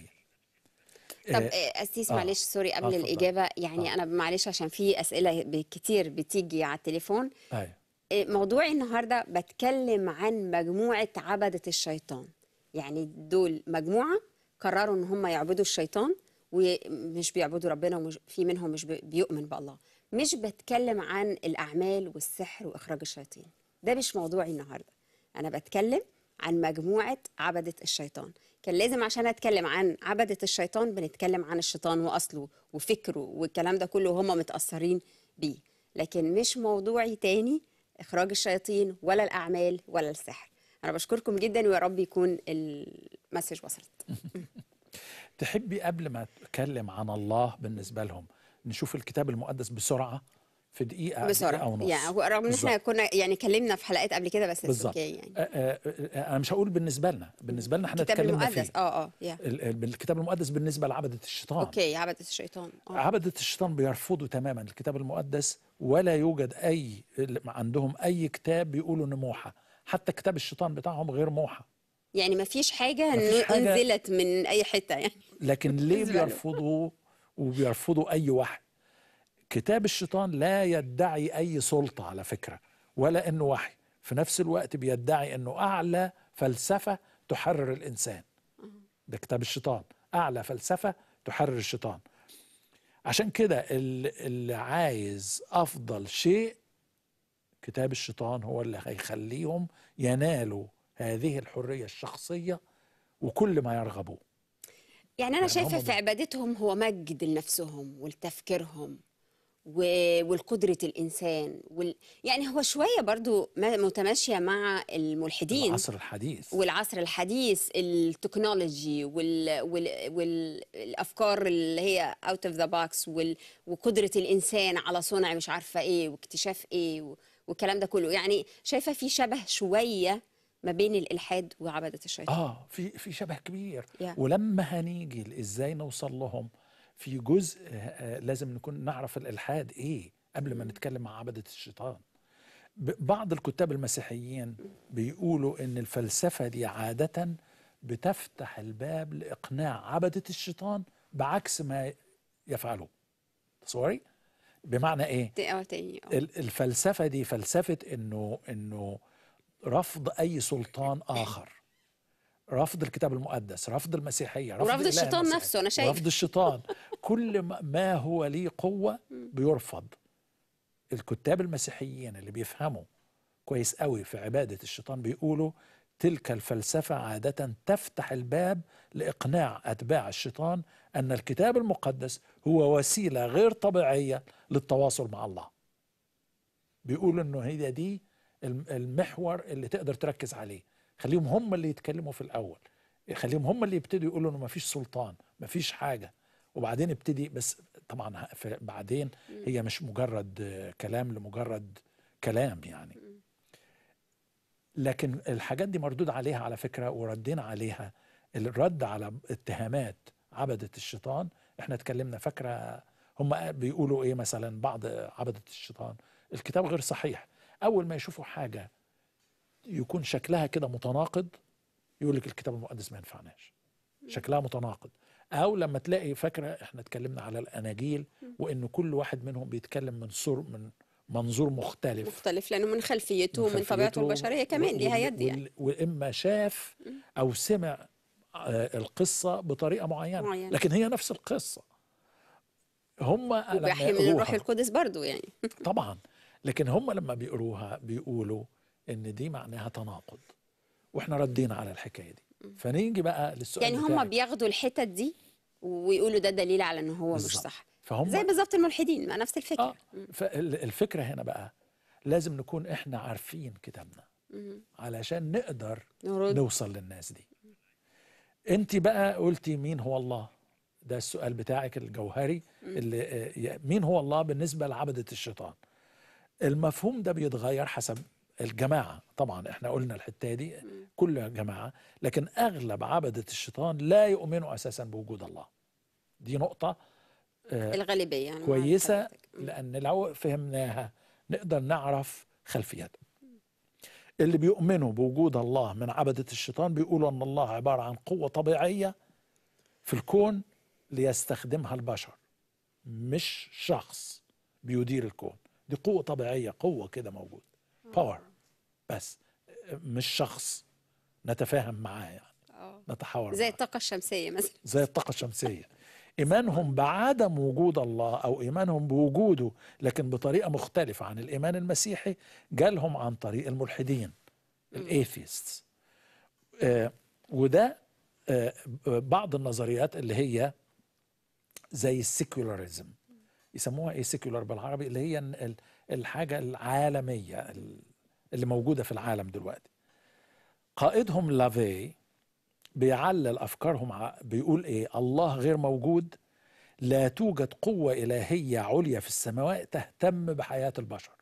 طب آه، اسيس معلش آه. سوري قبل آه الاجابه يعني آه. انا معلش عشان في اسئله كتير بتيجي على التليفون أيوه. موضوعي النهارده بتكلم عن مجموعه عبده الشيطان يعني دول مجموعه قرروا ان هم يعبدوا الشيطان ومش بيعبدوا ربنا وفي منهم مش بيؤمن بالله مش بتكلم عن الاعمال والسحر واخراج الشياطين ده مش موضوعي النهارده انا بتكلم عن مجموعة عبدة الشيطان كان لازم عشان اتكلم عن عبدة الشيطان بنتكلم عن الشيطان واصله وفكره والكلام ده كله هم متأثرين بيه لكن مش موضوعي تاني اخراج الشياطين ولا الاعمال ولا السحر انا بشكركم جدا ويا رب يكون المسج وصلت تحبي قبل ما اتكلم عن الله بالنسبه لهم نشوف الكتاب المقدس بسرعه في دقيقه بسرعه دقيقة ونص يعني رغم ان احنا كنا يعني اتكلمنا في حلقات قبل كده بس بالظبط يعني آآ آه، آه، آه، انا مش هقول بالنسبه لنا بالنسبه لنا احنا اتكلمنا المقدس اه اه الكتاب المقدس بالنسبه لعبده الشيطان اوكي عبده الشيطان اه عبده الشيطان بيرفضوا تماما الكتاب المقدس ولا يوجد اي عندهم اي كتاب بيقولوا ان موحى حتى كتاب الشيطان بتاعهم غير موحى يعني ما فيش حاجه انزلت من اي حته يعني لكن ليه بيرفضوا وبيرفضوا اي وحي كتاب الشيطان لا يدعي أي سلطة على فكرة ولا أنه وحي في نفس الوقت بيدعي أنه أعلى فلسفة تحرر الإنسان ده كتاب الشيطان أعلى فلسفة تحرر الشيطان عشان كده اللي عايز أفضل شيء كتاب الشيطان هو اللي هيخليهم ينالوا هذه الحرية الشخصية وكل ما يرغبوه يعني أنا يعني شايفة في عبادتهم هو مجد لنفسهم ولتفكيرهم والقدرة الإنسان وال... يعني هو شوية برضو متماشية مع الملحدين العصر الحديث والعصر الحديث التكنولوجي وال... وال... والأفكار اللي هي أوت أوف ذا بوكس وقدرة الإنسان على صنع مش عارفة إيه واكتشاف إيه و... والكلام ده كله يعني شايفة في شبه شوية ما بين الإلحاد وعبدة الشيطان آه في في شبه كبير yeah. ولما هنيجي إزاي نوصل لهم في جزء آه، لازم نكون نعرف الالحاد ايه قبل ما نتكلم مع عبده الشيطان بعض الكتاب المسيحيين بيقولوا ان الفلسفه دي عاده بتفتح الباب لاقناع عبده الشيطان بعكس ما يفعله تصوري بمعنى ايه آه، آه. الفلسفه دي فلسفه انه انه رفض اي سلطان اخر رفض الكتاب المقدس رفض المسيحية رفض, رفض الشيطان نفسه أنا شايف رفض الشيطان كل ما هو ليه قوة بيرفض الكتاب المسيحيين اللي بيفهموا كويس قوي في عبادة الشيطان بيقولوا تلك الفلسفة عادة تفتح الباب لإقناع أتباع الشيطان أن الكتاب المقدس هو وسيلة غير طبيعية للتواصل مع الله بيقولوا أنه هي دي المحور اللي تقدر تركز عليه خليهم هم اللي يتكلموا في الاول خليهم هم اللي يبتدوا يقولوا انه ما فيش سلطان ما فيش حاجه وبعدين ابتدي بس طبعا بعدين هي مش مجرد كلام لمجرد كلام يعني لكن الحاجات دي مردود عليها على فكره وردينا عليها الرد على اتهامات عبده الشيطان احنا اتكلمنا فاكره هم بيقولوا ايه مثلا بعض عبده الشيطان الكتاب غير صحيح اول ما يشوفوا حاجه يكون شكلها كده متناقض يقول لك الكتاب المقدس ما ينفعناش شكلها متناقض او لما تلاقي فاكره احنا اتكلمنا على الاناجيل وان كل واحد منهم بيتكلم من سور من منظور مختلف مختلف لانه من خلفيته ومن طبيعته البشريه كمان ليها يد يعني واما شاف او سمع آه، القصه بطريقه معينه معين. لكن هي نفس القصه هم لما من الروح القدس برضو يعني طبعا لكن هم لما بيقروها بيقولوا ان دي معناها تناقض واحنا ردينا على الحكايه دي فنيجي بقى للسؤال يعني هم بياخدوا الحتت دي ويقولوا ده دليل على ان هو بالزبط. مش صح فهم زي بالظبط الملحدين ما نفس الفكره آه. فالفكره هنا بقى لازم نكون احنا عارفين كتابنا علشان نقدر نرد. نوصل للناس دي انت بقى قلتي مين هو الله ده السؤال بتاعك الجوهري اللي آه، مين هو الله بالنسبه لعبده الشيطان المفهوم ده بيتغير حسب الجماعة طبعا احنا قلنا الحتة دي كل جماعة لكن أغلب عبدة الشيطان لا يؤمنوا أساسا بوجود الله دي نقطة آه، الغالبية يعني كويسة لأن لو فهمناها نقدر نعرف خلفيتها اللي بيؤمنوا بوجود الله من عبدة الشيطان بيقولوا أن الله عبارة عن قوة طبيعية في الكون ليستخدمها البشر مش شخص بيدير الكون دي قوة طبيعية قوة كده موجودة باور بس مش شخص نتفاهم معاه يعني آه. نتحاور زي الطاقة الشمسية مثلا زي الطاقة الشمسية إيمانهم بعدم وجود الله أو إيمانهم بوجوده لكن بطريقة مختلفة عن الإيمان المسيحي جالهم عن طريق الملحدين الايثيست آه وده آه بعض النظريات اللي هي زي السيكولاريزم يسموها ايه سيكولار بالعربي اللي هي الحاجه العالميه اللي موجوده في العالم دلوقتي قائدهم لافي بيعلل افكارهم بيقول ايه الله غير موجود لا توجد قوه الهيه عليا في السماوات تهتم بحياه البشر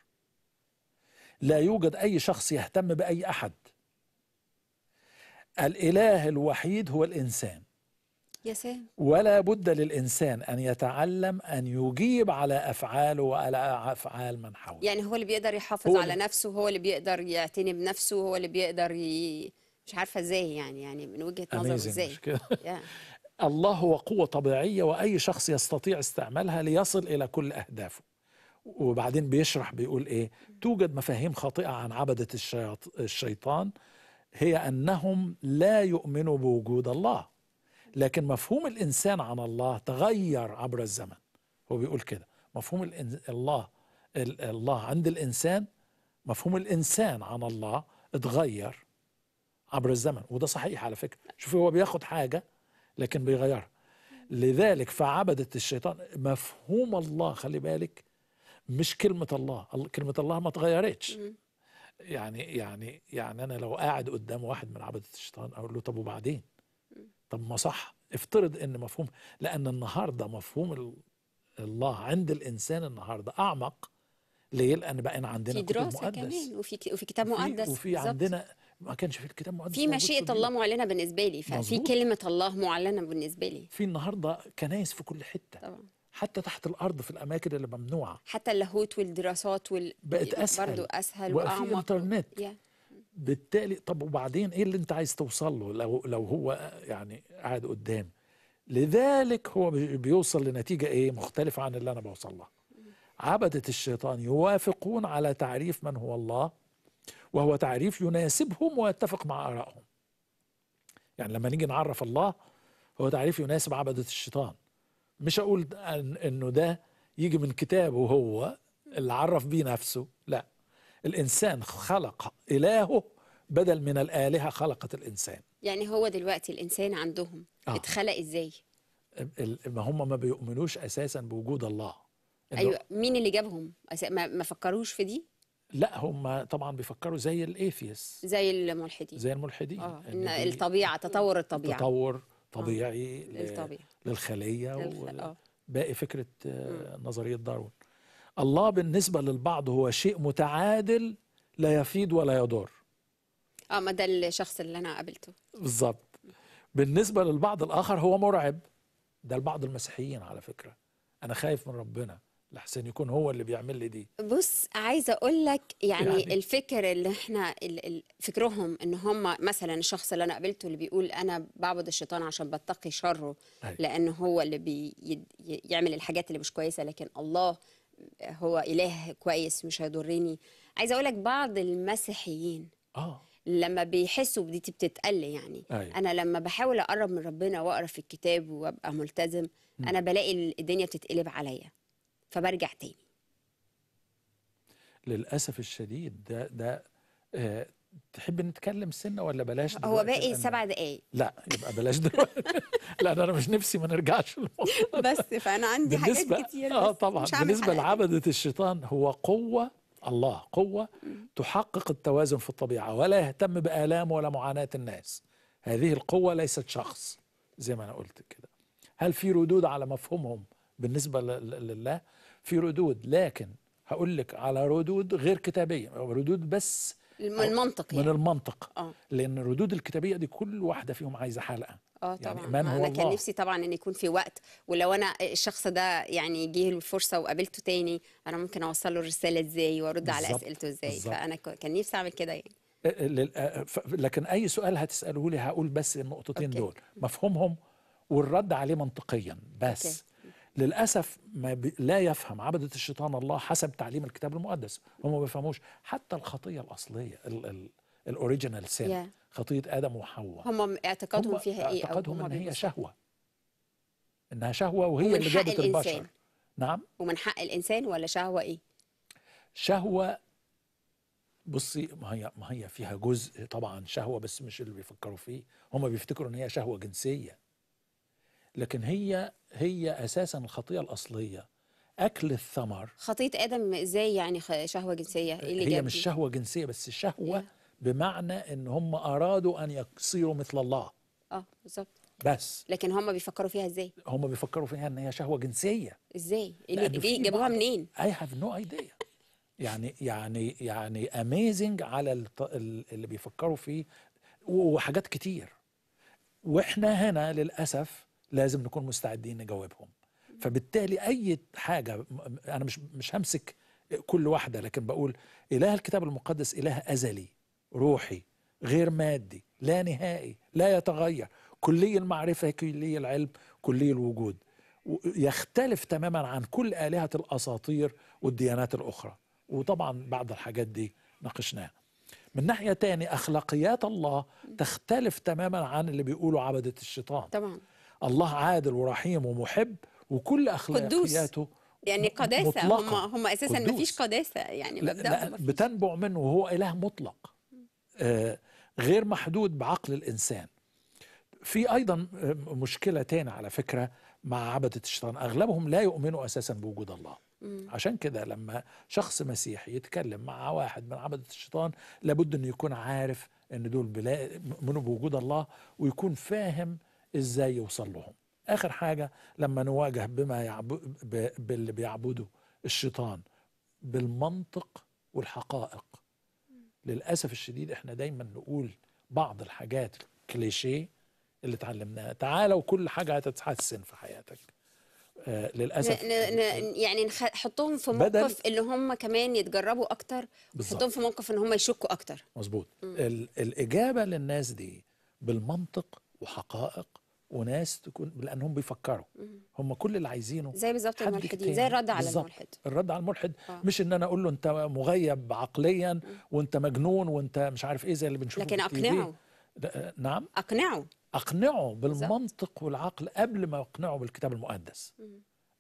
لا يوجد اي شخص يهتم باي احد الاله الوحيد هو الانسان يا سلام ولا بد للإنسان أن يتعلم أن يجيب على أفعاله وعلى أفعال من حوله يعني هو اللي بيقدر يحافظ هو على نفسه هو اللي بيقدر يعتني بنفسه هو اللي بيقدر ي... مش عارفة إزاي يعني يعني من وجهة نظره إزاي الله هو قوة طبيعية وأي شخص يستطيع استعمالها ليصل إلى كل أهدافه وبعدين بيشرح بيقول إيه توجد مفاهيم خاطئة عن عبدة الشيطان هي أنهم لا يؤمنوا بوجود الله لكن مفهوم الإنسان عن الله تغير عبر الزمن هو بيقول كده مفهوم الله الله عند الإنسان مفهوم الإنسان عن الله اتغير عبر الزمن وده صحيح على فكرة شوفي هو بياخد حاجة لكن بيغيرها لذلك فعبدة الشيطان مفهوم الله خلي بالك مش كلمة الله كلمة الله ما اتغيرتش يعني يعني يعني أنا لو قاعد قدام واحد من عبدة الشيطان أقول له طب وبعدين طب ما صح افترض ان مفهوم لان النهارده مفهوم الله عند الانسان النهارده اعمق ليه لان بقينا عندنا في دراسه كتب مقدس كمان وفي وفي كتاب مقدس وفي عندنا ما كانش في الكتاب مقدس في مشيئه الله معلنه بالنسبه لي ففي كلمه الله معلنه بالنسبه لي في النهارده كنايس في كل حته طبعا حتى تحت الارض في الاماكن اللي ممنوعه حتى اللاهوت والدراسات وال... بقت اسهل برضه اسهل واعمق وفي انترنت yeah. بالتالي طب وبعدين ايه اللي انت عايز توصل له لو لو هو يعني قاعد قدام لذلك هو بيوصل لنتيجه ايه مختلفه عن اللي انا بوصل لها عبده الشيطان يوافقون على تعريف من هو الله وهو تعريف يناسبهم ويتفق مع ارائهم يعني لما نيجي نعرف الله هو تعريف يناسب عبده الشيطان مش اقول انه ده يجي من كتابه هو اللي عرف بيه نفسه الإنسان خلق إلهه بدل من الآلهة خلقت الإنسان يعني هو دلوقتي الإنسان عندهم آه. اتخلق إزاي؟ ما هم ما بيؤمنوش أساسا بوجود الله أيوة مين اللي جابهم؟ ما, فكروش في دي؟ لا هم طبعا بيفكروا زي الايثيوس زي الملحدين زي الملحدين اه ان الطبيعه تطور الطبيعه تطور آه، طبيعي آه. للطبيعه للخليه للخ... وباقي آه. فكره آه نظريه داروين الله بالنسبة للبعض هو شيء متعادل لا يفيد ولا يضر اه ما ده الشخص اللي انا قابلته بالظبط بالنسبة للبعض الآخر هو مرعب ده البعض المسيحيين على فكرة أنا خايف من ربنا لحسن يكون هو اللي بيعمل لي دي بص عايزه اقول لك يعني, يعني الفكر اللي احنا فكرهم ان هم مثلا الشخص اللي انا قابلته اللي بيقول انا بعبد الشيطان عشان بتقي شره أيوة. لان هو اللي بيعمل الحاجات اللي مش كويسه لكن الله هو إله كويس مش هيضرني عايزة أقول لك بعض المسيحيين آه لما بيحسوا بدي بتتقل يعني أيوة. انا لما بحاول اقرب من ربنا واقرا في الكتاب وابقى ملتزم م. انا بلاقي الدنيا بتتقلب عليا فبرجع تاني للاسف الشديد ده ده آه، تحب نتكلم سنه ولا بلاش دلوقتي هو باقي سبع دقايق لا يبقى بلاش دلوقتي لا انا مش نفسي ما نرجعش بس فانا عندي حاجات كتير اه طبعا بالنسبه لعبده الشيطان هو قوه الله قوه تحقق التوازن في الطبيعه ولا يهتم بالام ولا معاناه الناس هذه القوه ليست شخص زي ما انا قلت كده هل في ردود على مفهومهم بالنسبه لله في ردود لكن هقول لك على ردود غير كتابيه ردود بس من المنطق يعني. من المنطق آه. لان الردود الكتابيه دي كل واحده فيهم عايزه حلقه اه يعني طبعا يعني من هو انا الله. كان نفسي طبعا ان يكون في وقت ولو انا الشخص ده يعني جه الفرصه وقابلته تاني انا ممكن اوصل له الرساله ازاي وارد على اسئلته ازاي فانا كان نفسي اعمل كده يعني لكن اي سؤال هتساله لي هقول بس النقطتين أوكي. دول مفهومهم والرد عليه منطقيا بس أوكي. للأسف ما بي... لا يفهم عبدة الشيطان الله حسب تعليم الكتاب المقدس هم ما بيفهموش حتى الخطية الأصلية الأوريجينال سين yeah. خطية آدم وحواء هم اعتقادهم هم فيها إيه اعتقادهم إن هي شهوة إنها شهوة وهي اللي جابت البشر الإنسان. نعم ومن حق الإنسان ولا شهوة إيه؟ شهوة بصي ما هي ما هي فيها جزء طبعا شهوه بس مش اللي بيفكروا فيه هم بيفتكروا ان هي شهوه جنسيه لكن هي هي اساسا الخطيه الاصليه اكل الثمر خطيه ادم ازاي يعني شهوه جنسيه ايه اللي هي مش شهوه جنسيه بس شهوه إيه؟ بمعنى ان هم ارادوا ان يصيروا مثل الله اه بالظبط بس لكن هم بيفكروا فيها ازاي هم بيفكروا فيها ان هي شهوه جنسيه ازاي ليه جابوها منين اي هاف نو ايديا يعني يعني يعني اميزنج على اللي بيفكروا فيه وحاجات كتير واحنا هنا للاسف لازم نكون مستعدين نجاوبهم فبالتالي اي حاجه انا مش مش همسك كل واحده لكن بقول اله الكتاب المقدس اله ازلي روحي غير مادي لا نهائي لا يتغير كلي المعرفه كلي العلم كلي الوجود يختلف تماما عن كل الهه الاساطير والديانات الاخرى وطبعا بعض الحاجات دي ناقشناها من ناحيه تاني اخلاقيات الله تختلف تماما عن اللي بيقولوا عبده الشيطان طبعا الله عادل ورحيم ومحب وكل اخلاقياته يعني قداسه مطلقة. هم هم اساسا ما فيش قداسه يعني لا, لا بتنبع منه وهو اله مطلق آه غير محدود بعقل الانسان في ايضا آه، مشكله تاني على فكره مع عبده الشيطان اغلبهم لا يؤمنوا اساسا بوجود الله عشان كده لما شخص مسيحي يتكلم مع واحد من عبده الشيطان لابد انه يكون عارف ان دول بلا من بوجود الله ويكون فاهم ازاي يوصل لهم اخر حاجه لما نواجه بما يعبو ب... باللي بيعبده الشيطان بالمنطق والحقائق للاسف الشديد احنا دايما نقول بعض الحاجات الكليشيه اللي اتعلمناها تعالى وكل حاجه هتتحسن في حياتك آه للاسف ن ن يعني نحطهم في موقف اللي هم كمان يتجربوا اكتر نحطهم في موقف ان هم يشكوا اكتر مظبوط الاجابه للناس دي بالمنطق وحقائق وناس تكون لانهم بيفكروا هم كل اللي عايزينه زي بالظبط الملحدين زي الرد على الملحد الرد على الملحد آه. مش ان انا اقول له انت مغيب عقليا وانت مجنون وانت مش عارف ايه زي اللي بنشوفه لكن اقنعه آه، نعم اقنعه اقنعه بالمنطق والعقل قبل ما اقنعه بالكتاب المقدس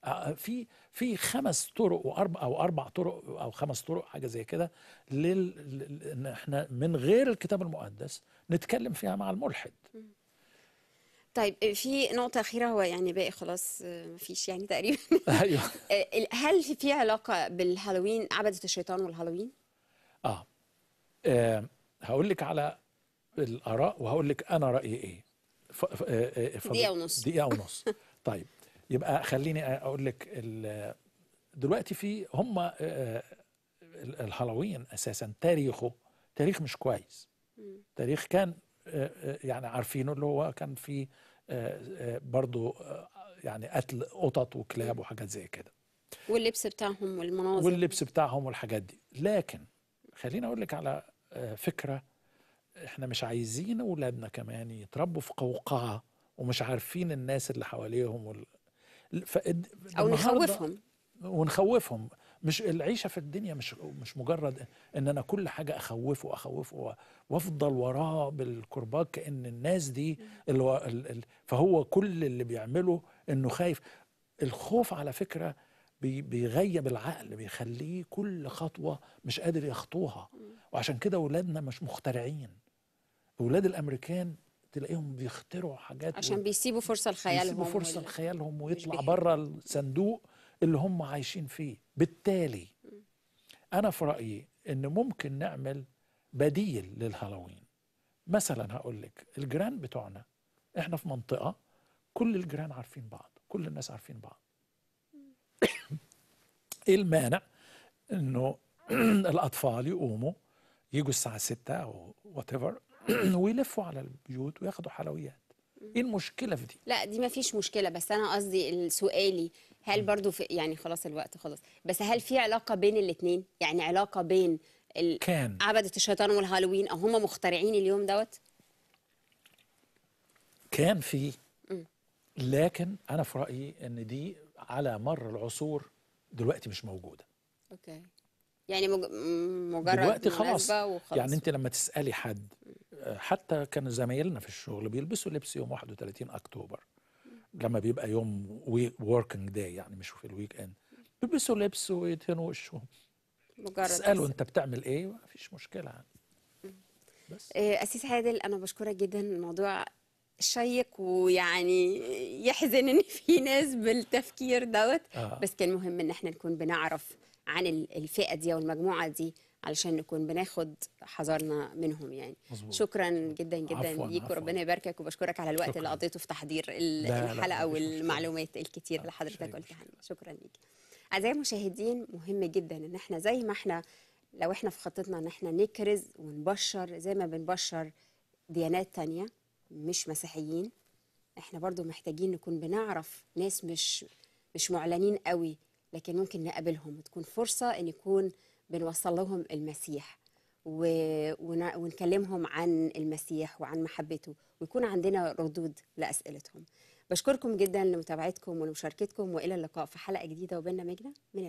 آه، آه، في في خمس طرق واربع او اربع طرق او خمس طرق حاجه زي كده لل ان احنا من غير الكتاب المقدس نتكلم فيها مع الملحد طيب آه، في نقطة أخيرة هو يعني باقي خلاص آه، مفيش يعني تقريبا أيوه آه، هل في علاقة بالهالوين عبدة الشيطان والهالوين؟ آه, آه هقول لك على الآراء وهقول لك أنا رأيي إيه ف... ف... دقيقة ونص دقيقة ونص طيب يبقى خليني أقول لك ال... دلوقتي في هم الهالوين أساسا تاريخه تاريخ مش كويس تاريخ كان آه، آه، يعني عارفينه اللي هو كان في آه، برضه يعني قتل قطط وكلاب وحاجات زي كده واللبس بتاعهم والمناظر واللبس بتاعهم والحاجات دي لكن خليني اقول لك على فكره احنا مش عايزين اولادنا كمان يتربوا في قوقعه ومش عارفين الناس اللي حواليهم وال... فإد... او نخوفهم ونخوفهم مش العيشه في الدنيا مش مش مجرد ان انا كل حاجه اخوفه اخوفه وافضل وراه بالكرباج كان الناس دي اللي فهو كل اللي بيعمله انه خايف الخوف على فكره بيغيب العقل بيخليه كل خطوه مش قادر يخطوها وعشان كده اولادنا مش مخترعين اولاد الامريكان تلاقيهم بيخترعوا حاجات عشان و... بيسيبوا فرصه لخيالهم بيسيبوا فرصه لخيالهم ويطلع بره الصندوق اللي هم عايشين فيه بالتالي أنا في رأيي إن ممكن نعمل بديل للهالوين مثلا هقول لك الجيران بتوعنا احنا في منطقة كل الجيران عارفين بعض كل الناس عارفين بعض ايه المانع انه الاطفال يقوموا يجوا الساعة 6 او وات ايفر ويلفوا على البيوت وياخدوا حلويات ايه المشكله في دي لا دي ما فيش مشكله بس انا قصدي سؤالي هل برضو في يعني خلاص الوقت خلاص بس هل في علاقه بين الاثنين يعني علاقه بين ال... كان عبده الشيطان والهالوين او هم مخترعين اليوم دوت كان في لكن انا في رايي ان دي على مر العصور دلوقتي مش موجوده اوكي يعني مج... مجرد دلوقتي خلاص يعني انت لما تسالي حد حتى كانوا زمايلنا في الشغل بيلبسوا لبس يوم 31 اكتوبر لما بيبقى يوم وركينج داي يعني مش في الويك اند بيلبسوا لبس ويدهنوا وشهم مجرد اسالوا انت بتعمل ايه مفيش مشكله يعني بس إيه، اسيس عادل انا بشكرك جدا الموضوع شيق ويعني يحزن ان في ناس بالتفكير دوت آه. بس كان مهم ان احنا نكون بنعرف عن الفئه دي والمجموعه دي علشان نكون بناخد حذرنا منهم يعني مزبوط. شكرا جدا جدا ليك وربنا يباركك وبشكرك على الوقت شكرا. اللي قضيته في تحضير الحلقه والمعلومات الكتير اللي حضرتك قلتها شكرا ليك اعزائي المشاهدين مهم جدا ان احنا زي ما احنا لو احنا في خطتنا ان احنا نكرز ونبشر زي ما بنبشر ديانات تانية مش مسيحيين احنا برضو محتاجين نكون بنعرف ناس مش مش معلنين قوي لكن ممكن نقابلهم وتكون فرصة ان يكون بنوصل لهم المسيح و... ون... ونكلمهم عن المسيح وعن محبته ويكون عندنا ردود لأسئلتهم بشكركم جدا لمتابعتكم ولمشاركتكم وإلى اللقاء في حلقة جديدة وبرنامجنا من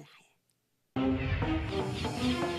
الحياة